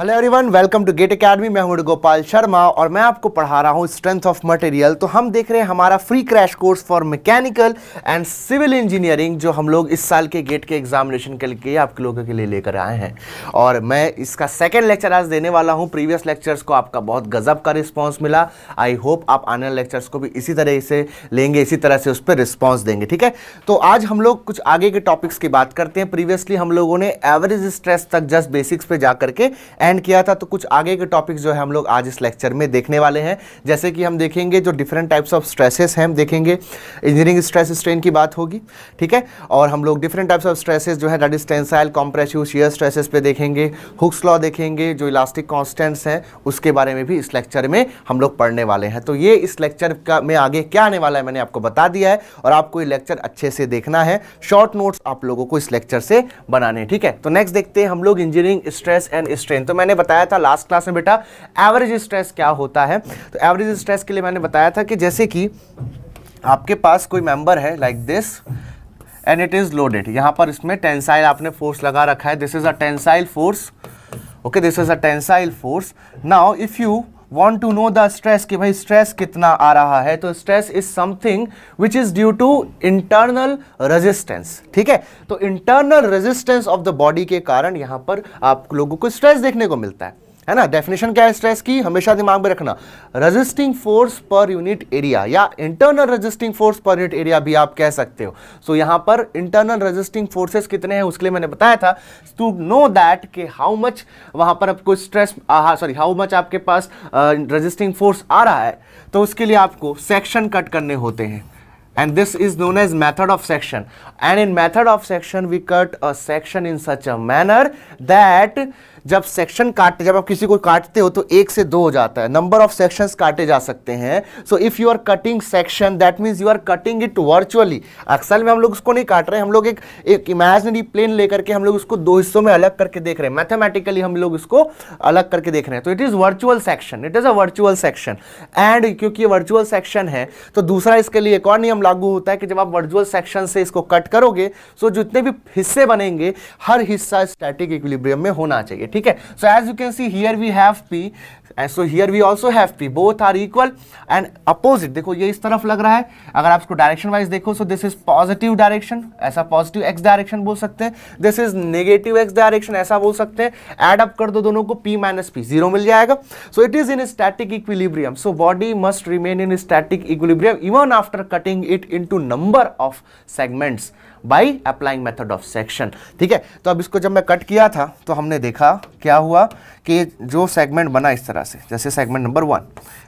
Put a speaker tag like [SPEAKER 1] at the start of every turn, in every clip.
[SPEAKER 1] Hello everyone welcome to GATE academy मैं हूं गोपाल शर्मा और मैं आपको पढ़ा रहा हूं स्ट्रेंथ ऑफ मटेरियल तो हम देख रहे हैं हमारा free crash course for mechanical and civil engineering जो हम लोग इस साल के गेट के एग्जामिनेशन के लिए आप लोगों के लिए लेकर आए हैं और मैं इसका सेकेंड लेक्चर आज देने वाला हूँ प्रीवियस लेक्चर्स को आपका बहुत गजब का रिस्पॉन्स मिला आई होप आप आने वाले लेक्चर्स को भी इसी तरह से लेंगे इसी तरह से उस पर रिस्पॉन्स देंगे ठीक है तो आज हम लोग कुछ आगे के टॉपिक्स की बात करते हैं प्रीवियसली हम लोगों ने एवरेज स्ट्रेस तक जस्ट बेसिक्स पे जा करके एंड किया था तो कुछ आगे के टॉपिक्स जो है हम लोग आज इस लेक्चर में देखने वाले हैं जैसे कि हम देखेंगे जो डिफरेंट टाइप्स ऑफ स्ट्रेसेस हैं हम देखेंगे इंजीनियरिंग स्ट्रेस स्ट्रेन की बात होगी ठीक है और हम लोग डिफरेंट टाइप्स ऑफ स्ट्रेसेस जो है that is tensile compressive shear stresses पे देखेंगे हुक्स लॉ देखेंगे जो इलास्टिक कॉन्स्टेंट्स हैं उसके बारे में भी इस लेक्चर में हम लोग पढ़ने वाले हैं तो ये इस लेक्चर का में आगे क्या आने वाला है मैंने आपको बता दिया है और आपको ये लेक्चर अच्छे से देखना है शॉर्ट नोट्स आप लोगों को इस लेक्चर से बनाने ठीक है तो नेक्स्ट देखते हैं हम लोग इंजीनियरिंग स्ट्रेस एंड स्ट्रेन तो मैंने बताया था लास्ट क्लास में बेटा एवरेज स्ट्रेस क्या होता है तो एवरेज स्ट्रेस के लिए मैंने बताया था कि जैसे कि आपके पास कोई मेंबर है like this and it is loaded यहाँ पर इसमें टेंसाइल आपने फोर्स लगा रखा है this is a tensile force okay this is a tensile force now if you want to know the stress कि भाई स्ट्रेस कितना आ रहा है तो stress is something which is due to internal resistance ठीक है तो internal resistance of the body के कारण यहां पर आप लोगों को स्ट्रेस देखने को मिलता है है ना डेफिनेशन क्या है स्ट्रेस की हमेशा दिमाग में रखना रजिस्टिंग फोर्स पर यूनिट एरिया या इंटरनल रजिस्टिंग फोर्स पर यूनिट एरिया भी आप कह सकते हो सो so, यहां पर इंटरनल रजिस्टिंग फोर्सेस कितने हैं उसके लिए मैंने बताया था टू नो दैट के हाउ मच वहां पर आपको स्ट्रेस सॉरी हाउ मच आपके पास रजिस्टिंग uh, फोर्स आ रहा है तो उसके लिए आपको सेक्शन कट करने होते हैं and this is known as method of section and in method of section we cut a section in such a manner that जब सेक्शन काटते जब आप किसी को काटते हो तो एक से दो हो जाता है नंबर ऑफ सेक्शन काटे जा सकते हैं so if you are cutting section that means you are cutting it virtually actual में हम लोग उसको नहीं काट रहे हम लोग एक एक इमेजनरी प्लेन लेकर के हम लोग उसको दो हिस्सों में अलग करके देख रहे हैं मैथमेटिकली हम लोग इसको अलग करके देख रहे हैं तो it is virtual section it is a virtual section and क्योंकि ये वर्चुअल सेक्शन है तो दूसरा इसके लिए एक और नियम लागू होता है कि जब आप वर्चुअल सेक्शन से इसको कट करोगे सो so जितने भी हिस्से बनेंगे हर हिस्सा स्टैटिक इक्विलिब्रियम में होना चाहिए ठीक है so as you can see here we have P so here we also have P both are equal and opposite देखो ये इस तरफ लग रहा है अगर आप इसको डायरेक्शन वाइज देखो so this is positive direction ऐसा पॉजिटिव एक्स डायरेक्शन बोल सकते हैं this is negative X direction ऐसा बोल सकते हैं एड अप कर दो दोनों को पी माइनस पी जीरो मिल जाएगा so it is in static equilibrium so body must remain in static equilibrium even after cutting it into number of segments by applying method of section ठीक है तो अब इसको जब मैं cut किया था तो हमने देखा क्या हुआ कि जो सेगमेंट बना इस तरह से जैसे सेगमेंट नंबर वन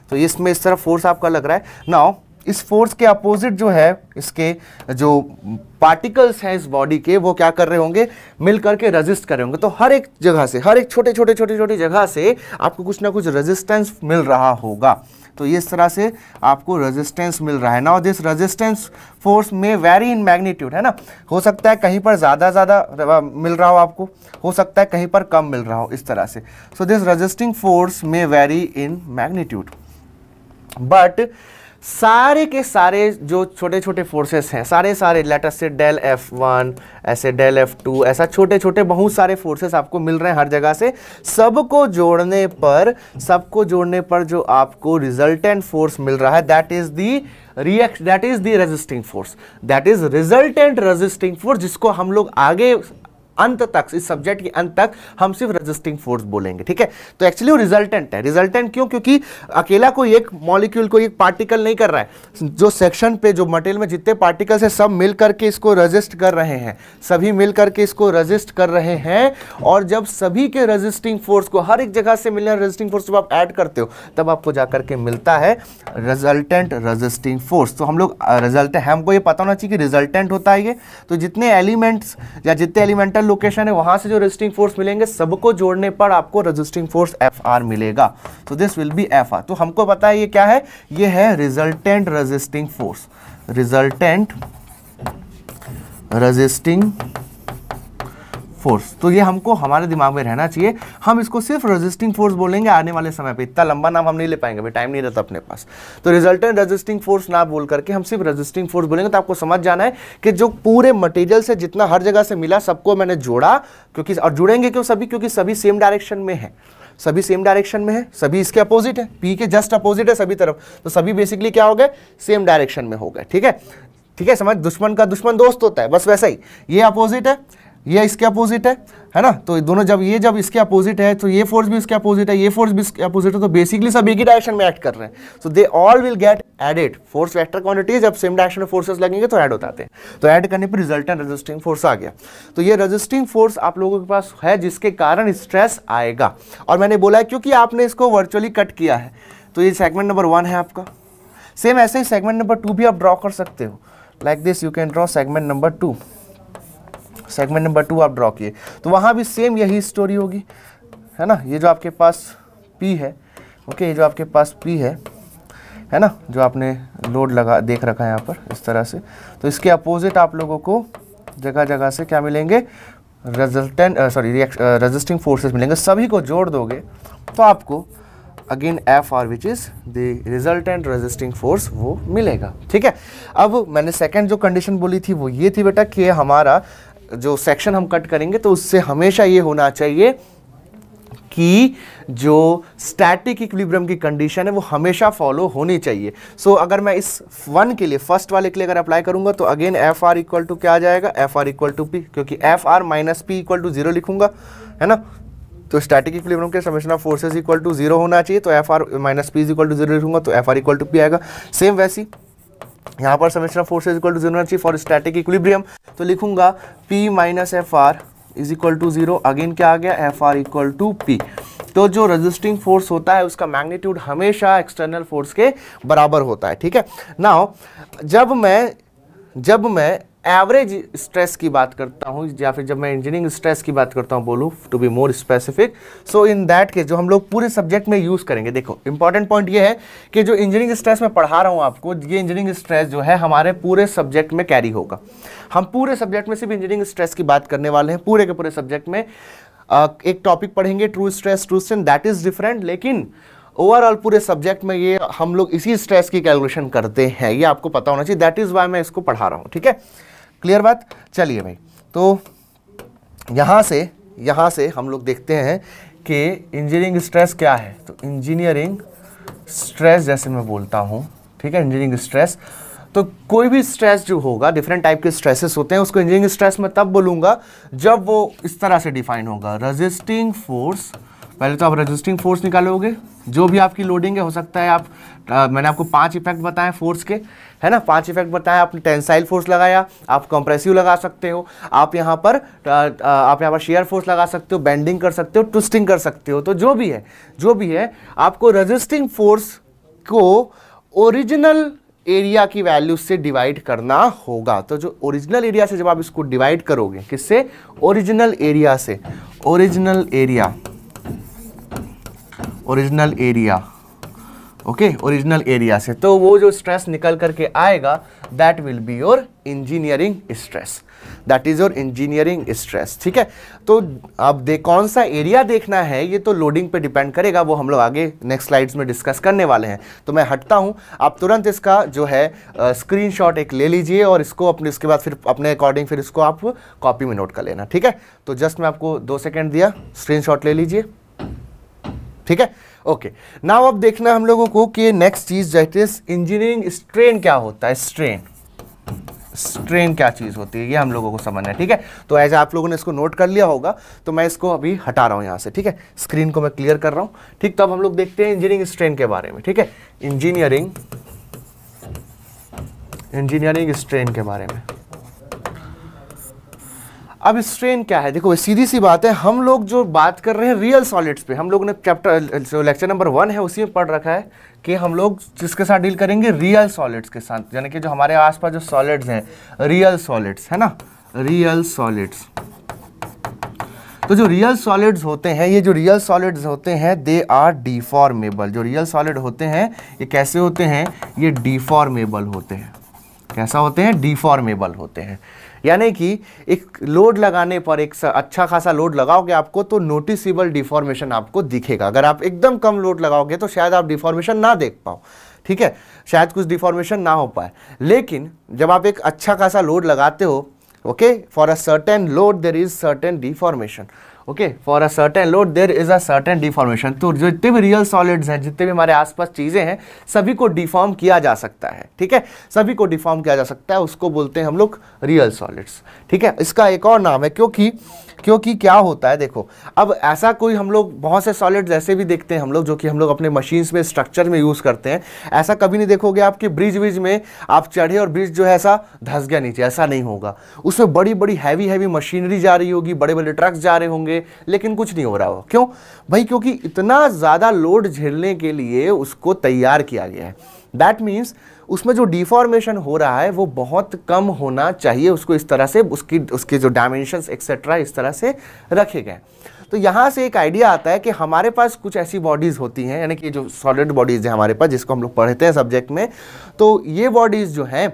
[SPEAKER 1] तो इसमें इस तरह फोर्स आपका लग रहा है नाउ इस फोर्स के अपोजिट जो है इसके जो पार्टिकल्स हैं इस बॉडी के वो क्या कर रहे होंगे मिल करके रजिस्ट कर रहे होंगे तो हर एक जगह से हर एक छोटे छोटे छोटे छोटे जगह से आपको कुछ ना कुछ रजिस्टेंस मिल रहा होगा तो इस तरह से आपको रेजिस्टेंस मिल रहा है और दिस रेजिस्टेंस फोर्स में वेरी इन मैग्नीट्यूड है ना हो सकता है कहीं पर ज़्यादा ज़्यादा मिल रहा हो आपको हो सकता है कहीं पर कम मिल रहा हो इस तरह से सो दिस रजिस्टिंग फोर्स में वेरी इन मैग्नीट्यूड बट सारे के सारे जो छोटे छोटे फोर्सेस हैं सारे सारे लेटर से डेल एफ वन ऐसे डेल एफ टू ऐसा छोटे छोटे बहुत सारे फोर्सेस आपको मिल रहे हैं हर जगह से सबको जोड़ने पर सबको जोड़ने पर जो आपको रिजल्टेंट फोर्स मिल रहा है that is the react that is the resisting force that is resultant resisting force जिसको हम लोग आगे अंत तक इस सब्जेक्ट के अंत तक हम सिर्फ रजिस्टिंग फोर्स बोलेंगे ठीक है तो एक्चुअली वो रिजल्टेंट है रिजल्टेंट क्यों क्योंकि अकेला कोई एक मॉलिक्यूल को एक पार्टिकल नहीं कर रहा है जो सेक्शन पे जो मटेरियल में जितने पार्टिकल्स है सब मिल करके इसको रजिस्ट कर रहे हैं सभी मिल करके इसको रजिस्ट कर रहे हैं और जब सभी के रजिस्टिंग फोर्स को हर एक जगह से मिलने रजिस्टिंग फोर्स जब आप ऐड करते हो तब आपको जाकर के मिलता है रिजल्टेंट रजिस्टिंग फोर्स तो हम लोग रिजल्ट हमको ये पता होना चाहिए कि रिजल्टेंट होता है ये तो जितने एलिमेंट्स या जितने एलिमेंटल लोकेशन है वहां से जो रजिस्टिंग फोर्स मिलेंगे सबको जोड़ने पर आपको रजिस्टिंग फोर्स एफ आर मिलेगा तो this will be F R तो हमको पता है ये क्या है ये है resultant resisting force resultant resisting force तो ये हमको हमारे दिमाग में रहना चाहिए हम इसको सिर्फ रजिस्टिंग फोर्स बोलेंगे आने वाले समय पे इतना लंबा नाम हम नहीं ले पाएंगे भाई टाइम नहीं रहता अपने पास तो रिजल्टेंट रेजिस्टिंग फोर्स ना बोल करके हम सिर्फ रेजिस्टिंग फोर्स बोलेंगे तो आपको समझ जाना है कि जो पूरे मटेरियल से जितना हर जगह से मिला सबको मैंने जोड़ा क्योंकि और जुड़ेंगे क्यों सभी क्योंकि सभी सेम डायरेक्शन में है सभी सेम डायरेक्शन में है सभी इसके अपोजिट है पी के जस्ट अपोजिट है सभी तरफ तो सभी बेसिकली क्या हो गए सेम डायरेक्शन में हो गए ठीक है ठीक है समझ दुश्मन का दुश्मन दोस्त होता है बस वैसा ही ये अपोजिट है ये इसके अपोजिट है है ना तो दोनों जब ये जब इसके अपोजिट है तो ये फोर्स भी इसके अपोजिट है ये फोर्स भी इसके अपोजिट है तो बेसिकली सब एक ही डायरेक्शन में एक्ट कर रहे हैं so they all will get added force vector quantity जब सेम डायरेक्शन में फोर्सेस लगेंगे तो ऐड होता है तो ऐड करने पर रिजल्टेंट रजिस्टिंग फोर्स आ गया तो ये रजिस्टिंग फोर्स आप लोगों के पास है जिसके कारण स्ट्रेस आएगा और मैंने बोला है क्योंकि आपने इसको वर्चुअली कट किया है तो ये सेगमेंट नंबर वन है आपका सेम ऐसे ही सेगमेंट नंबर टू भी आप ड्रॉ कर सकते हो like this you can draw segment number two segment number two आप ड्रॉ किए तो वहाँ भी सेम यही स्टोरी होगी है ना ये जो आपके पास पी है ओके ये जो आपके पास पी है है ना जो आपने लोड लगा देख रखा है यहाँ पर इस तरह से तो इसके अपोजिट आप लोगों को जगह जगह से क्या मिलेंगे रेजल्टेंट सॉरी रेजिस्टिंग फोर्सेस मिलेंगे सभी को जोड़ दोगे तो आपको again F R which is the resultant resisting force वो मिलेगा ठीक है अब मैंने सेकंड जो कंडीशन बोली थी वो ये थी बेटा कि हमारा जो सेक्शन हम कट करेंगे तो उससे हमेशा ये होना चाहिए कि जो स्टैटिक इक्विलिब्रियम की कंडीशन है वो हमेशा फॉलो होनी चाहिए सो so, अगर मैं इस वन के लिए फर्स्ट वाले के लिए अगर अप्लाई करूंगा तो again F R equal to क्या आ जाएगा F R equal to P क्योंकि F R minus P equal to zero लिखूंगा है ना तो स्टैटिक इक्विलिब्रियम के summation of forces equal to zero होना चाहिए तो F R minus P is equal to zero लिखूंगा तो F R equal to P आएगा सेम वैसी यहाँ पर summation of forces equal to zero होना चाहिए फॉर स्टैटिक इक्विलिब्रियम तो लिखूंगा P minus F R is equal to zero again क्या आ गया F R equal to P तो जो रजिस्टिंग फोर्स होता है उसका मैग्नीट्यूड हमेशा एक्सटर्नल फोर्स के बराबर होता है ठीक है ना जब मैं जब मैं एवरेज स्ट्रेस की बात करता हूँ या फिर जब मैं इंजीनियरिंग स्ट्रेस की बात करता हूँ बोलूँ to be more specific so in that case जो हम लोग पूरे सब्जेक्ट में यूज़ करेंगे देखो इंपॉर्टेंट पॉइंट ये है कि जो इंजीनियरिंग स्ट्रेस मैं पढ़ा रहा हूँ आपको ये इंजीनियरिंग स्ट्रेस जो है हमारे पूरे सब्जेक्ट में कैरी होगा हम पूरे सब्जेक्ट में सिर्फ इंजीनियरिंग स्ट्रेस की बात करने वाले हैं पूरे के पूरे सब्जेक्ट में एक टॉपिक पढ़ेंगे true stress true strain that is different लेकिन ओवरऑल पूरे सब्जेक्ट में ये हम लोग इसी स्ट्रेस की कैलकुलेशन करते हैं ये आपको पता होना चाहिए दैट इज़ वाई मैं इसको पढ़ा रहा हूँ ठीक है क्लियर बात चलिए भाई तो यहाँ से यहाँ से हम लोग देखते हैं कि इंजीनियरिंग स्ट्रेस क्या है तो इंजीनियरिंग स्ट्रेस जैसे मैं बोलता हूँ ठीक है इंजीनियरिंग स्ट्रेस तो कोई भी स्ट्रेस जो होगा डिफरेंट टाइप के स्ट्रेसेस होते हैं उसको इंजीनियरिंग स्ट्रेस में तब बोलूँगा जब वो इस तरह से डिफाइन होगा रजिस्टिंग फोर्स पहले तो आप रजिस्टिंग फोर्स निकालोगे जो भी आपकी लोडिंग है हो सकता है आप आ, मैंने आपको पांच इफेक्ट बताए फोर्स के है ना पांच इफेक्ट बताए आपने टेंसाइल फोर्स लगाया आप कंप्रेसिव लगा सकते हो आप यहाँ पर आ, आप यहाँ पर शेयर फोर्स लगा सकते हो बेंडिंग कर सकते हो ट्विस्टिंग कर सकते हो तो जो भी है जो भी है आपको रजिस्टिंग फोर्स को ओरिजिनल एरिया की वैल्यू से डिवाइड करना होगा तो जो ओरिजिनल एरिया से जब आप इसको डिवाइड करोगे किससे ओरिजिनल एरिया से original area original area okay original area से तो वो जो स्ट्रेस निकल करके आएगा that will be your engineering stress that is your engineering stress ठीक है तो अब दे कौन सा एरिया देखना है ये तो लोडिंग पे डिपेंड करेगा वो हम लोग आगे नेक्स्ट स्लाइड्स में डिस्कस करने वाले हैं तो मैं हटता हूँ आप तुरंत इसका जो है स्क्रीन uh, एक ले लीजिए और इसको अपने इसके बाद फिर अपने अकॉर्डिंग फिर इसको आप कॉपी में नोट कर लेना ठीक है तो जस्ट मैं आपको दो सेकेंड दिया स्क्रीन ले लीजिए ठीक है ओके नाउ अब देखना हम लोगों को कि नेक्स्ट चीज दैट इज इंजीनियरिंग स्ट्रेन क्या होता है स्ट्रेन स्ट्रेन क्या चीज़ होती है ये हम लोगों को समझना है ठीक है तो एज आप लोगों ने इसको नोट कर लिया होगा तो मैं इसको अभी हटा रहा हूं यहां से ठीक है स्क्रीन को मैं क्लियर कर रहा हूं ठीक तो अब हम लोग देखते हैं इंजीनियरिंग स्ट्रेन के बारे में ठीक है इंजीनियरिंग इंजीनियरिंग स्ट्रेन के बारे में अब स्ट्रेन क्या है देखो सीधी सी बात है हम लोग जो बात कर रहे हैं रियल सॉलिड्स पे हम लोग ने चैप्टर जो लेक्चर नंबर वन है उसी में पढ़ रखा है कि हम लोग जिसके साथ डील करेंगे रियल सॉलिड्स के साथ यानी कि जो हमारे आसपास जो सॉलिड्स हैं रियल सॉलिड्स है ना रियल सॉलिड्स तो जो रियल सॉलिड्स होते हैं ये जो रियल सॉलिड्स होते हैं दे आर डिफॉर्मेबल जो रियल सॉलिड होते हैं ये कैसे होते हैं ये डिफॉर्मेबल होते हैं कैसा होते हैं डिफॉर्मेबल होते हैं यानी कि एक लोड लगाने पर एक अच्छा खासा लोड लगाओगे आपको तो नोटिसबल डिफॉर्मेशन आपको दिखेगा अगर आप एकदम कम लोड लगाओगे तो शायद आप डिफॉर्मेशन ना देख पाओ ठीक है शायद कुछ डिफॉर्मेशन ना हो पाए लेकिन जब आप एक अच्छा खासा लोड लगाते हो okay for a certain load there is certain deformation okay for a certain load there is a certain deformation तो जितने भी रियल सॉलिड्स हैं जितने भी हमारे आसपास चीज़ें हैं सभी को डिफॉर्म किया जा सकता है ठीक है सभी को डिफॉर्म किया जा सकता है उसको बोलते हैं हम लोग रियल सॉलिड्स ठीक है इसका एक और नाम है क्योंकि क्योंकि क्या होता है देखो अब ऐसा कोई हम लोग बहुत से सॉलिड्स ऐसे भी देखते हैं हम लोग जो कि हम लोग अपने मशीन्स में स्ट्रक्चर में यूज़ करते हैं ऐसा कभी नहीं देखोगे आपके ब्रिज व्रिज में आप चढ़े और ब्रिज जो है ऐसा धस गया नीचे ऐसा नहीं होगा उसमें बड़ी बड़ी हैवी हैवी मशीनरी जा रही होगी बड़े बड़े ट्रक्स जा रहे होंगे होंगे लेकिन कुछ नहीं हो रहा हो क्यों भाई क्योंकि इतना ज़्यादा लोड झेलने के लिए उसको तैयार किया गया है दैट मीन्स उसमें जो डिफॉर्मेशन हो रहा है वो बहुत कम होना चाहिए उसको इस तरह से उसकी उसके जो डायमेंशन एक्सेट्रा इस तरह से रखे गए तो यहाँ से एक आइडिया आता है कि हमारे पास कुछ ऐसी बॉडीज़ होती हैं यानी कि जो सॉलिड बॉडीज़ हैं हमारे पास जिसको हम लोग पढ़ते हैं सब्जेक्ट में तो ये बॉडीज़ जो हैं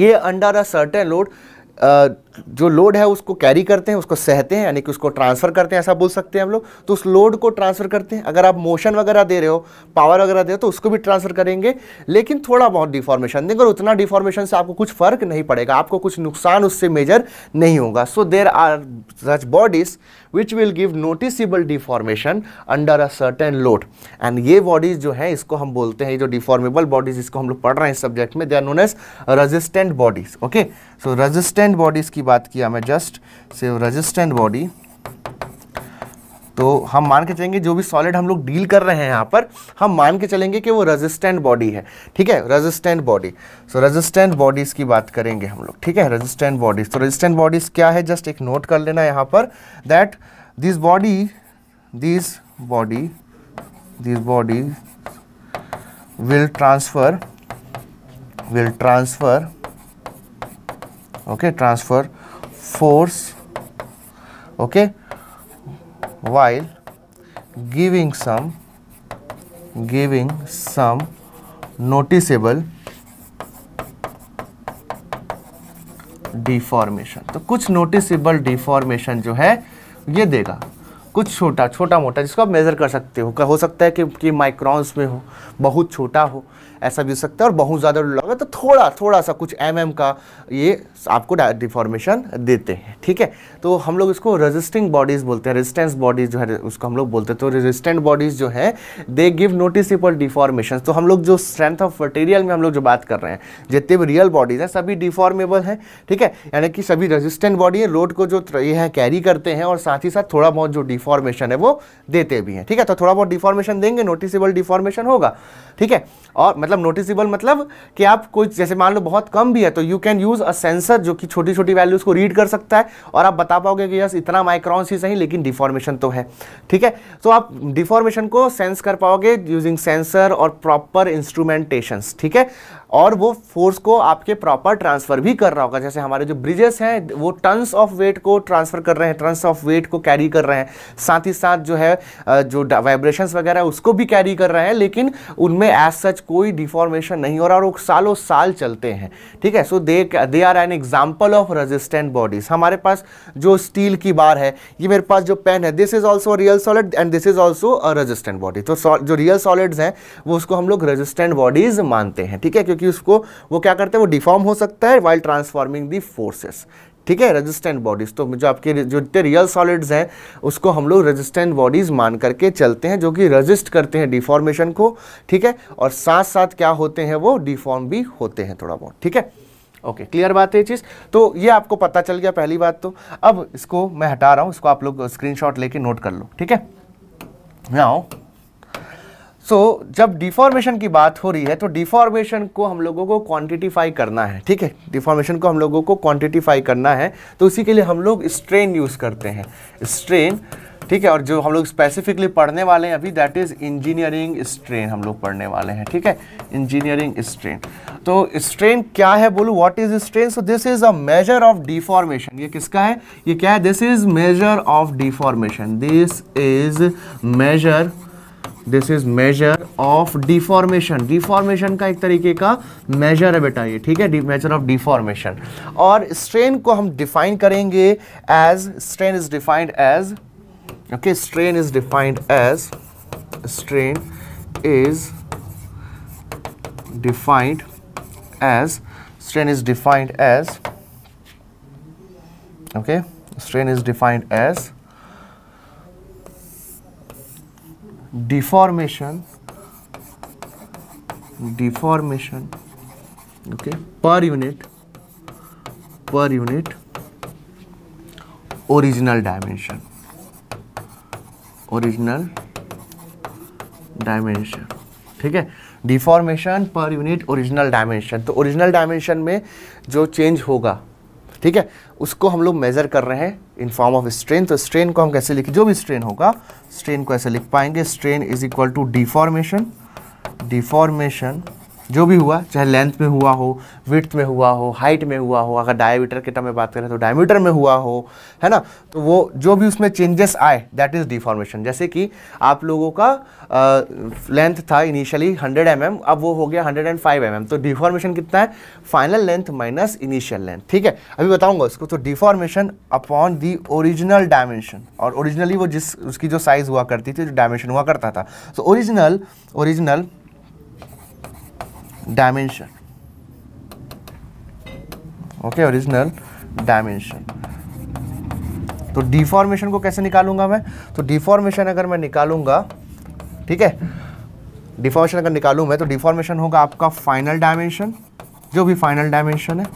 [SPEAKER 1] ये अंडर अ सर्टेन लोड जो लोड है उसको कैरी करते हैं उसको सहते हैं यानी कि उसको ट्रांसफ़र करते हैं ऐसा बोल सकते हैं हम लोग तो उस लोड को ट्रांसफ़र करते हैं अगर आप मोशन वगैरह दे रहे हो पावर वगैरह दे रहे हो तो उसको भी ट्रांसफ़र करेंगे लेकिन थोड़ा बहुत डिफॉर्मेशन देंगे और उतना डिफॉर्मेशन से आपको कुछ फ़र्क नहीं पड़ेगा आपको कुछ नुकसान उससे मेजर नहीं होगा so there are such bodies which will give noticeable deformation under a certain load and ये bodies जो हैं इसको हम बोलते हैं ये जो deformable bodies इसको हम लोग पढ़ रहे हैं इस subject में they are known as resistant bodies okay so resistant bodies की बात किया मैं just so resistant body तो हम मान के चलेंगे जो भी सॉलिड हम लोग डील कर रहे हैं यहाँ पर हम मान के चलेंगे कि वो रेजिस्टेंट बॉडी है ठीक है resistant body so resistant bodies की बात करेंगे हम लोग ठीक है रेजिस्टेंट बॉडीज़ तो रेजिस्टेंट बॉडीज़ क्या है जस्ट एक नोट कर लेना यहाँ पर that this body this body this body transfer will transfer okay transfer force okay okay while giving some giving some noticeable deformation तो कुछ नोटिसेबल डिफॉर्मेशन जो है ये देगा कुछ छोटा छोटा मोटा जिसको आप मेज़र कर सकते हो हो सकता है कि, कि माइक्रॉन्स में हो बहुत छोटा हो ऐसा भी हो सकता है और बहुत ज़्यादा लगा तो थोड़ा थोड़ा सा कुछ एम mm का ये आपको डिफॉर्मेशन देते हैं ठीक है तो हम लोग इसको रेजिस्टिंग बॉडीज़ बोलते हैं रेजिस्टेंस बॉडीज़ जो है उसको हम लोग बोलते हैं तो रेजिस्टेंट बॉडीज़ जो है दे गिव नोटिसबल डिफॉर्मेशन तो हम लोग जो स्ट्रेंथ ऑफ मटेरियल में हम लोग जो बात कर रहे हैं जितने भी रियल बॉडीज़ हैं सभी डिफॉर्मेबल हैं ठीक है यानी कि सभी रजिस्टेंट बॉडी है लोड को जो ये है कैरी करते हैं और साथ ही साथ थोड़ा बहुत जो डिफॉर्मेशन है वो देते भी हैं ठीक है तो थोड़ा बहुत डिफॉर्मेशन देंगे नोटिसबल डिफॉर्मेशन होगा ठीक है और मतलब नोटिसबल मतलब कि आप कोई जैसे मान लो बहुत कम भी है तो you can use a sensor sensor जो कि छोटी छोटी वैल्यूज़ को रीड कर सकता है और आप बता पाओगे कि यस इतना माइक्रॉन्स ही सही लेकिन डिफॉर्मेशन तो है ठीक है तो आप डिफॉर्मेशन को सेंस कर पाओगे यूजिंग सेंसर और प्रॉपर इंस्ट्रूमेंटेशंस ठीक है और वो फोर्स को आपके प्रॉपर ट्रांसफ़र भी कर रहा होगा जैसे हमारे जो ब्रिजेस हैं वो टन्स ऑफ वेट को ट्रांसफ़र कर रहे हैं टन्स ऑफ वेट को कैरी कर रहे हैं साथ ही साथ जो है जो वाइब्रेशंस वगैरह उसको भी कैरी कर रहे हैं लेकिन उनमें एज सच कोई डिफॉर्मेशन नहीं हो रहा और वो सालों साल चलते हैं ठीक है so they they are an example of resistant bodies हमारे पास जो स्टील की बार है ये मेरे पास जो पेन है this is also real solid and this is also resistant body तो जो रियल सॉलिड्स हैं वो उसको हम लोग रजिस्टेंट बॉडीज मानते हैं ठीक है क्योंकि क्योंकि उसको वो क्या करते हैं वो डिफॉर्म हो सकता है वाइल ट्रांसफॉर्मिंग दी फोर्सेस ठीक है रेजिस्टेंट बॉडीज तो जो आपके जो इतने रियल सॉलिड्स हैं उसको हम लोग रेजिस्टेंट बॉडीज मान करके चलते हैं जो कि रजिस्ट करते हैं डिफॉर्मेशन को ठीक है और साथ साथ क्या होते हैं वो डिफॉर्म भी होते हैं थोड़ा बहुत ठीक है ओके okay, क्लियर बात है ये चीज़ तो ये आपको पता चल गया पहली बात तो अब इसको मैं हटा रहा हूं इसको आप लोग स्क्रीनशॉट लेके नोट कर लो ठीक है नाउ सो so, जब डिफॉर्मेशन की बात हो रही है तो डिफॉर्मेशन को हम लोगों को क्वांटिटीफाई करना है ठीक है डिफॉर्मेशन को हम लोगों को क्वांटिटीफाई करना है तो उसी के लिए हम लोग स्ट्रेन यूज़ करते हैं स्ट्रेन ठीक है और जो हम लोग स्पेसिफिकली पढ़ने वाले हैं अभी दैट इज़ इंजीनियरिंग स्ट्रेन हम लोग पढ़ने वाले हैं ठीक है इंजीनियरिंग स्ट्रेन तो स्ट्रेन क्या है बोलूँ what is strain so this is a measure of deformation ये किसका है ये क्या है this is measure of deformation this is measure this is measure of deformation deformation का एक तरीके का मेजर है बेटा ये ठीक है मेजर ऑफ डिफॉर्मेशन और स्ट्रेन को हम डिफाइन करेंगे as strain is defined as okay strain is defined as strain is defined as strain is defined as okay strain is defined as deformation deformation okay per unit per unit original dimension original dimension ठीक है deformation per unit original dimension तो original dimension में जो change होगा ठीक है उसको हम लोग मेज़र कर रहे हैं इन फॉर्म ऑफ स्ट्रेन तो स्ट्रेन को हम कैसे लिखें जो भी स्ट्रेन होगा स्ट्रेन को ऐसे लिख पाएंगे strain is equal to deformation deformation जो भी हुआ चाहे लेंथ में हुआ हो विथ में हुआ हो हाइट में हुआ हो अगर डायमीटर के टर्म में बात करें तो डायमीटर में हुआ हो है ना तो वो जो भी उसमें चेंजेस आए दैट इज़ डिफॉर्मेशन जैसे कि आप लोगों का लेंथ था इनिशियली 100 एम mm, अब वो हो गया 105 एम mm, तो डिफॉर्मेशन कितना है final length minus initial length ठीक है अभी बताऊंगा इसको तो deformation upon the original dimension और ओरिजिनली वो जिस उसकी जो साइज़ हुआ करती थी जो डायमेंशन हुआ करता था so original original dimension okay original dimension तो डिफॉर्मेशन को कैसे निकालूंगा मैं तो डिफॉर्मेशन अगर मैं निकालूंगा ठीक है डिफॉर्मेशन अगर निकालू मैं तो डिफॉर्मेशन होगा आपका फाइनल डायमेंशन जो भी फाइनल डायमेंशन है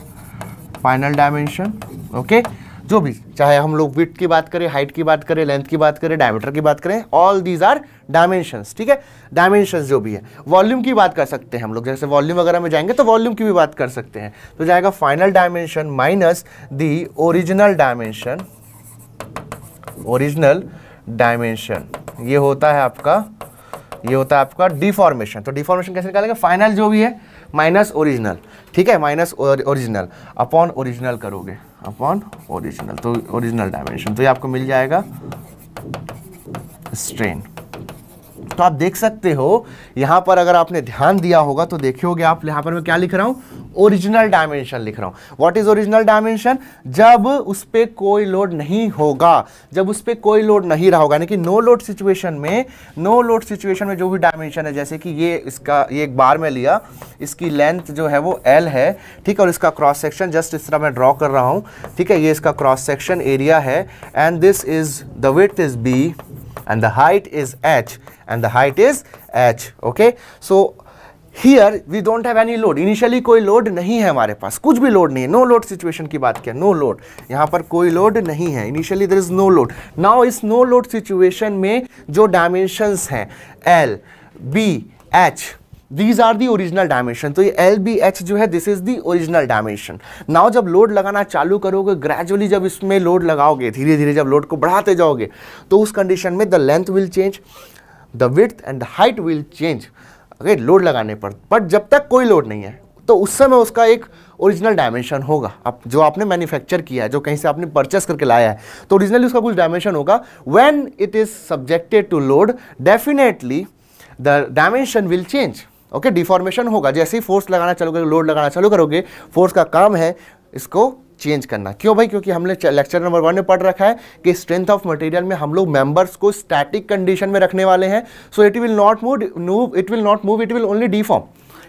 [SPEAKER 1] फाइनल डायमेंशन ओके okay? जो भी चाहे हम लोग विथ की बात करें हाइट की बात करें लेंथ की बात करें डायमीटर की बात करें ऑल दीज आर डायमेंशंस ठीक है डायमेंशंस जो भी है वॉल्यूम की बात कर सकते हैं हम लोग जैसे वॉल्यूम वगैरह में जाएंगे तो वॉल्यूम की भी बात कर सकते हैं तो जाएगा final dimension minus the original dimension original dimension ये होता है आपका ये होता है आपका डिफॉर्मेशन तो डिफॉर्मेशन कैसे निकालेंगे फाइनल जो भी है माइनस ओरिजिनल ठीक है माइनस ओरिजिनल अपॉन ओरिजिनल करोगे अपॉन ओरिजिनल तो ओरिजिनल डायमेंशन तो ये आपको मिल जाएगा स्ट्रेन तो आप देख सकते हो यहाँ पर अगर आपने ध्यान दिया होगा तो देखे आप यहाँ पर मैं क्या लिख रहा हूँ ओरिजिनल डायमेंशन लिख रहा हूँ व्हाट इज ओरिजिनल डायमेंशन जब उस पर कोई लोड नहीं होगा जब उस पर कोई लोड नहीं रहा होगा यानी कि नो लोड सिचुएशन में नो लोड सिचुएशन में जो भी डायमेंशन है जैसे कि ये इसका ये एक बार में लिया इसकी लेंथ जो है वो एल है ठीक है और इसका क्रॉस सेक्शन जस्ट इस तरह मैं ड्रॉ कर रहा हूँ ठीक है ये इसका क्रॉस सेक्शन एरिया है and this is the width is B and the height is h and the height is h okay so here we don't have any load initially कोई लोड नहीं है हमारे पास कुछ भी लोड नहीं है no load situation की बात किया नो लोड यहाँ पर कोई लोड नहीं है initially there is no load now इस नो लोड सिचुएशन में जो डायमेंशंस हैं L B H these are the original dimension तो ये एल बी एच जो है this is the original dimension now जब लोड लगाना चालू करोगे ग्रेजुअली जब इसमें लोड लगाओगे धीरे धीरे जब लोड को बढ़ाते जाओगे तो उस कंडीशन में the length will change the width and the height will change अगर लोड लगाने पर बट जब तक कोई लोड नहीं है तो उस समय उसका एक ओरिजिनल डायमेंशन होगा आप जो आपने मैन्युफैक्चर किया है जो कहीं से आपने परचेस करके लाया है तो ओरिजिनली उसका कुछ डायमेंशन होगा when it is subjected to load definitely the dimension will change okay deformation होगा जैसे ही फोर्स लगाना चालू करोगे लोड लगाना चालू करोगे फोर्स का काम है इसको चेंज करना क्यों भाई क्योंकि हमने लेक्चर नंबर वन में पढ़ रखा है कि स्ट्रेंथ ऑफ मटेरियल में हम लोग मेंबर्स को स्टैटिक कंडीशन में रखने वाले हैं so it will not move it will not move it will only deform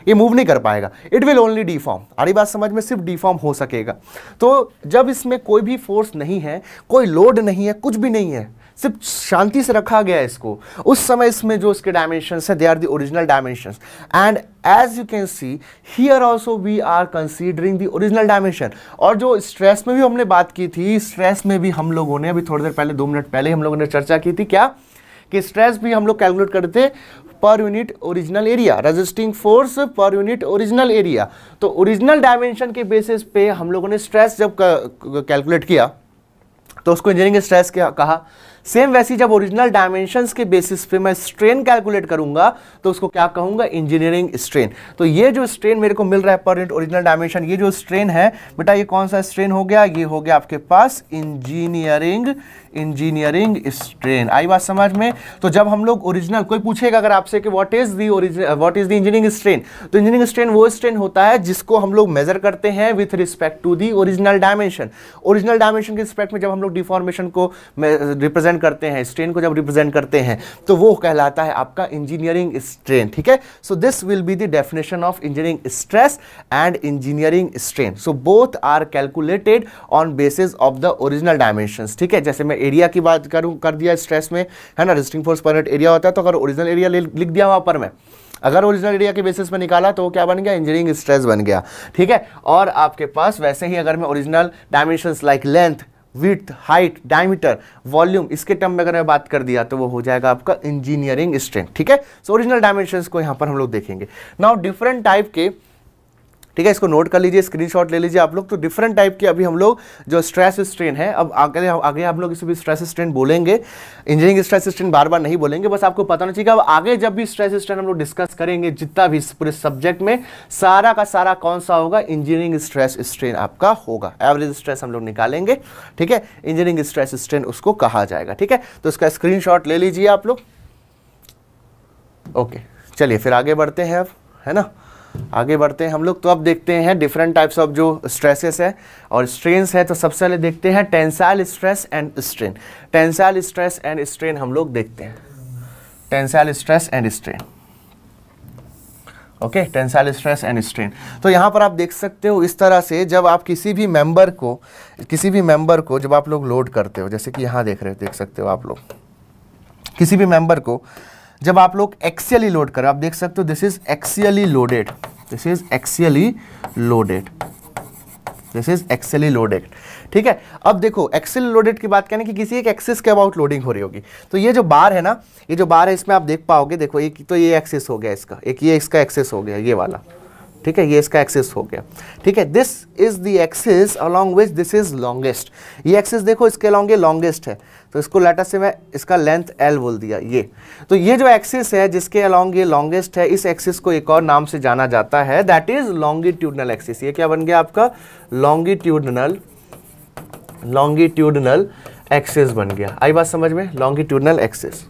[SPEAKER 1] ये मूव नहीं कर पाएगा इट विल ओनली डिफॉर्म आड़ी बात समझ में सिर्फ डिफॉर्म हो सकेगा तो जब इसमें कोई भी फोर्स नहीं है कोई लोड नहीं है कुछ भी नहीं है सिर्फ शांति से रखा गया इसको उस समय इसमें जो इसके डायमेंशन है they are the original dimension and as you can see here also we are considering the original dimension और जो स्ट्रेस में भी हमने बात की थी स्ट्रेस में भी हम लोगों ने अभी थोड़ी देर पहले दो मिनट पहले हम लोगों ने चर्चा की थी क्या कि स्ट्रेस भी हम लोग कैलकुलेट करते per unit original area resisting force पर यूनिट ओरिजिनल एरिया तो ओरिजिनल डायमेंशन के बेसिस पे हम लोगों ने स्ट्रेस जब कैलकुलेट किया तो उसको इंजीनियरिंग स्ट्रेस क्या कहा सेम वैसी जब ओरिजिनल डायमेंशन के बेसिस पे मैं स्ट्रेन कैलकुलेट करूंगा तो उसको क्या कहूंगा इंजीनियरिंग स्ट्रेन तो ये जो स्ट्रेन मेरे को मिल रहा है पर यूनिट ओरिजिनल डायमेंशन ये जो स्ट्रेन है बेटा ये कौन सा स्ट्रेन हो गया ये हो गया आपके पास इंजीनियरिंग इंजीनियरिंग स्ट्रेन आई बात समझ में तो जब हम लोग ओरिजिनल कोई पूछेगा अगर आपसे कि what is the original what is the engineering strain तो इंजीनियरिंग स्ट्रेन वो स्ट्रेन होता है जिसको हम लोग मेजर करते हैं with respect to the original dimension original dimension के रिस्पेक्ट में जब हम लोग डिफॉर्मेशन को रिप्रेजेंट रिप्रेजेंट करते हैं स्ट्रेन को जब रिप्रेजेंट करते हैं तो वो कहलाता है आपका इंजीनियरिंग स्ट्रेन ठीक है so this will be the definition of engineering stress and engineering strain so both are calculated on basis of the original dimension ठीक है जैसे मैं एरिया की बात करूँ कर दिया स्ट्रेस में है ना रिस्टिंग फोर्स पर एरिया होता है तो अगर ओरिजिनल एरिया लिख दिया वहाँ पर मैं अगर ओरिजिनल एरिया के बेसिस पर निकाला तो क्या बन गया इंजीनियरिंग स्ट्रेस बन गया ठीक है और आपके पास वैसे ही अगर मैं original dimension like length width height diameter volume इसके टर्म में अगर मैं बात कर दिया तो वो हो जाएगा आपका इंजीनियरिंग स्ट्रेंथ ठीक है सो ओरिजिनल डायमेंशन को यहाँ पर हम लोग देखेंगे नाउ डिफरेंट टाइप के ठीक है इसको नोट कर लीजिए स्क्रीनशॉट ले लीजिए आप लोग तो डिफरेंट टाइप के अभी हम लोग जो स्ट्रेस स्ट्रेन है अब आगे आगे हम लोग इसे भी स्ट्रेस स्ट्रेन बोलेंगे इंजीनियरिंग स्ट्रेस स्ट्रेन बार बार नहीं बोलेंगे बस आपको पता नहीं चाहिए अब आगे जब भी स्ट्रेस स्ट्रेन हम लोग डिस्कस करेंगे जितना भी पूरे सब्जेक्ट में सारा का सारा कौन सा होगा इंजीनियरिंग स्ट्रेस स्ट्रेन आपका होगा एवरेज स्ट्रेस हम लोग निकालेंगे ठीक है इंजीनियरिंग स्ट्रेस स्ट्रेन उसको कहा जाएगा ठीक है तो इसका स्क्रीन ले लीजिए आप लोग ओके चलिए फिर आगे बढ़ते हैं अब है ना आगे बढ़ते हैं हम लोग तो अब देखते हैं डिफरेंट टाइप्स ऑफ जो स्ट्रेसेस है और स्ट्रेन्स है तो सबसे पहले देखते हैं tensile stress and strain tensile stress and strain हम लोग देखते हैं tensile stress and strain okay tensile stress and strain तो यहाँ पर आप देख सकते हो इस तरह से जब आप किसी भी मेंबर को किसी भी मेंबर को जब आप लोग लोड करते हो जैसे कि यहाँ देख रहे हो देख सकते हो आप लोग किसी भी मेंबर को जब आप लोग एक्सियली लोड करें आप देख सकते हो this is axially loaded this is axially loaded this is axially loaded ठीक है अब देखो एक्सेल लोडेड की बात करें कि, किसी एक एक्सिस के अबाउट लोडिंग हो रही होगी तो ये जो बार है ना ये जो बार है इसमें आप देख पाओगे देखो एक तो ये एक्सेस हो गया इसका एक ये इसका एक्सेस हो गया ये वाला ठीक है ये इसका एक्सिस हो गया ठीक है this is the axis along which this is longest ये एक्सिस देखो इसके अलॉन्ग ये लॉन्गेस्ट है तो इसको लेटर से मैं इसका लेंथ एल बोल दिया ये तो ये जो एक्सिस है जिसके अलॉन्ग ये लॉन्गेस्ट है इस एक्सिस को एक और नाम से जाना जाता है दैट इज लॉन्गिट्यूडनल एक्सिस ये क्या बन गया आपका लॉन्गिट्यूडनल लॉन्गिट्यूडनल एक्सिस बन गया आई बात समझ में longitudinal axis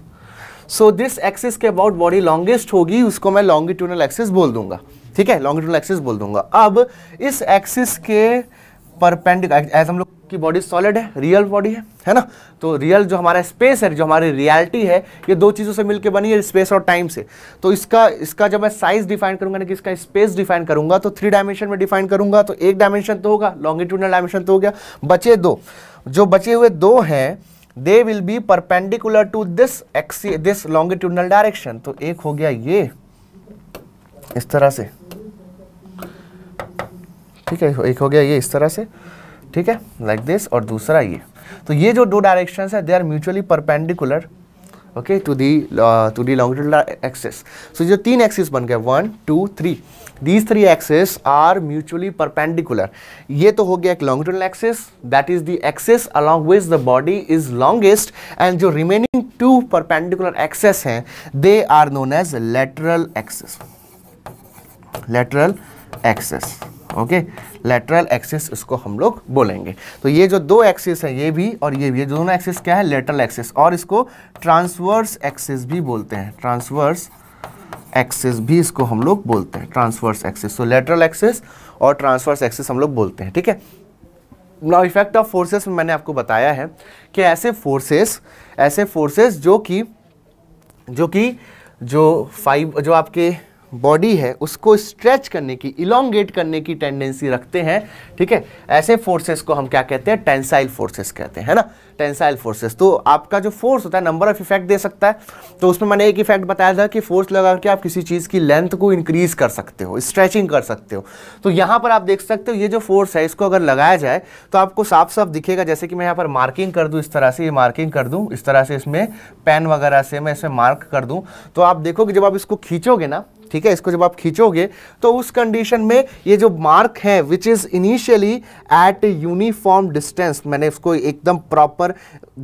[SPEAKER 1] so this axis के अबाउट बॉडी लॉन्गेस्ट होगी उसको मैं लॉन्गिट्यूडनल एक्सिस बोल दूंगा ठीक है लॉन्गिट्यूडल एक्सिस बोल दूंगा अब इस एक्सिस के परपेंडिक एज हम लोग की बॉडी सॉलिड है रियल बॉडी है है ना तो रियल जो हमारा स्पेस है जो हमारी रियलिटी है ये दो चीज़ों से मिलकर बनी है स्पेस और टाइम से तो इसका इसका जब मैं साइज डिफाइन करूंगा ना कि इसका स्पेस डिफाइन करूंगा तो थ्री डायमेंशन में डिफाइन करूंगा तो एक डायमेंशन तो होगा लॉन्गिट्यूडल डायमेंशन तो हो गया बचे दो जो बचे हुए दो हैं they will be perpendicular to this axis this longitudinal direction तो एक हो गया ये इस तरह से ठीक है एक हो गया ये इस तरह से ठीक है लाइक दिस और दूसरा ये तो ये जो दो डायरेक्शंस है they are mutually perpendicular okay to the to the longitudinal axis so जो तीन एक्सिस बन गए one two three these three axes are mutually perpendicular ये तो हो गया एक longitudinal axis that is the axis along which the body is longest and जो रिमेनिंग टू परपेंडिकुलर एक्सेस हैं they are known as lateral axes lateral axes okay lateral axes इसको हम लोग बोलेंगे तो ये जो दो एक्सेस है ये भी और ये भी ये दोनों एक्सेस क्या है लेटरल एक्सेस और इसको ट्रांसवर्स एक्सेस भी बोलते हैं ट्रांसवर्स एक्सेस भी इसको हम लोग बोलते हैं ट्रांसवर्स एक्सेस तो लेटरल एक्सेस और ट्रांसवर्स एक्सेस हम लोग बोलते हैं ठीक है नाउ इफेक्ट ऑफ फोर्सेस में मैंने आपको बताया है कि ऐसे फोर्सेस ऐसे फोर्सेस जो कि जो कि जो फाइव जो आपके बॉडी है उसको स्ट्रेच करने की इलोंगेट करने की टेंडेंसी रखते हैं ठीक है ऐसे फोर्सेस को हम क्या कहते हैं टेंसाइल फोर्सेस कहते हैं ना टेंसाइल फोर्सेस तो आपका जो फोर्स होता है नंबर ऑफ इफेक्ट दे सकता है तो उसमें मैंने एक इफेक्ट बताया था कि फोर्स लगा के आप किसी चीज़ की लेंथ को इंक्रीज कर सकते हो स्ट्रेचिंग कर सकते हो तो यहाँ पर आप देख सकते हो ये जो फोर्स है इसको अगर लगाया जाए तो आपको साफ साफ दिखेगा जैसे कि मैं यहाँ पर मार्किंग कर दूँ इस तरह से ये मार्किंग कर दूँ इस तरह से इसमें पेन वगैरह से मैं इसमें मार्क कर दूँ तो आप देखोगे जब आप इसको खींचोगे ना ठीक है इसको जब आप खींचोगे तो उस कंडीशन में ये जो मार्क है which is initially at uniform distance मैंने इसको एकदम प्रॉपर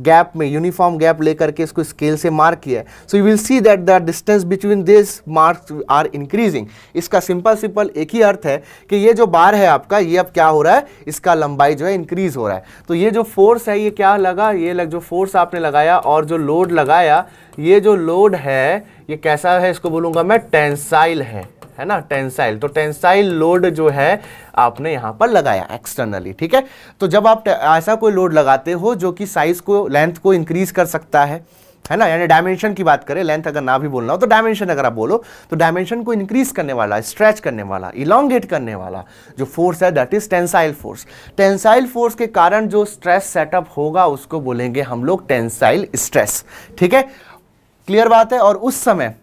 [SPEAKER 1] गैप में यूनिफॉर्म गैप लेकर के इसको स्केल से मार्क किया है so you will see that the distance between this mark are increasing इसका सिंपल सिंपल एक ही अर्थ है कि ये जो बार है आपका ये अब क्या हो रहा है इसका लंबाई जो है इंक्रीज हो रहा है तो ये जो फोर्स है ये क्या लगा ये लग जो फोर्स आपने लगाया और जो लोड लगाया ये जो लोड है ये कैसा है इसको बोलूंगा मैं टेंसाइल है है ना टेंसाइल तो टेंसाइल लोड जो है आपने यहां पर लगाया एक्सटर्नली ठीक है तो जब आप ऐसा कोई लोड लगाते हो जो कि साइज को लेंथ को इंक्रीज कर सकता है है ना यानी डायमेंशन की बात करें लेंथ अगर ना भी बोलना हो तो डायमेंशन अगर आप बोलो तो डायमेंशन को इंक्रीज करने वाला स्ट्रेच करने वाला इलांगेट करने वाला जो फोर्स है that is tensile force tensile force के कारण जो स्ट्रेस सेटअप होगा उसको बोलेंगे हम लोग टेंसाइल स्ट्रेस ठीक है क्लियर बात है और उस समय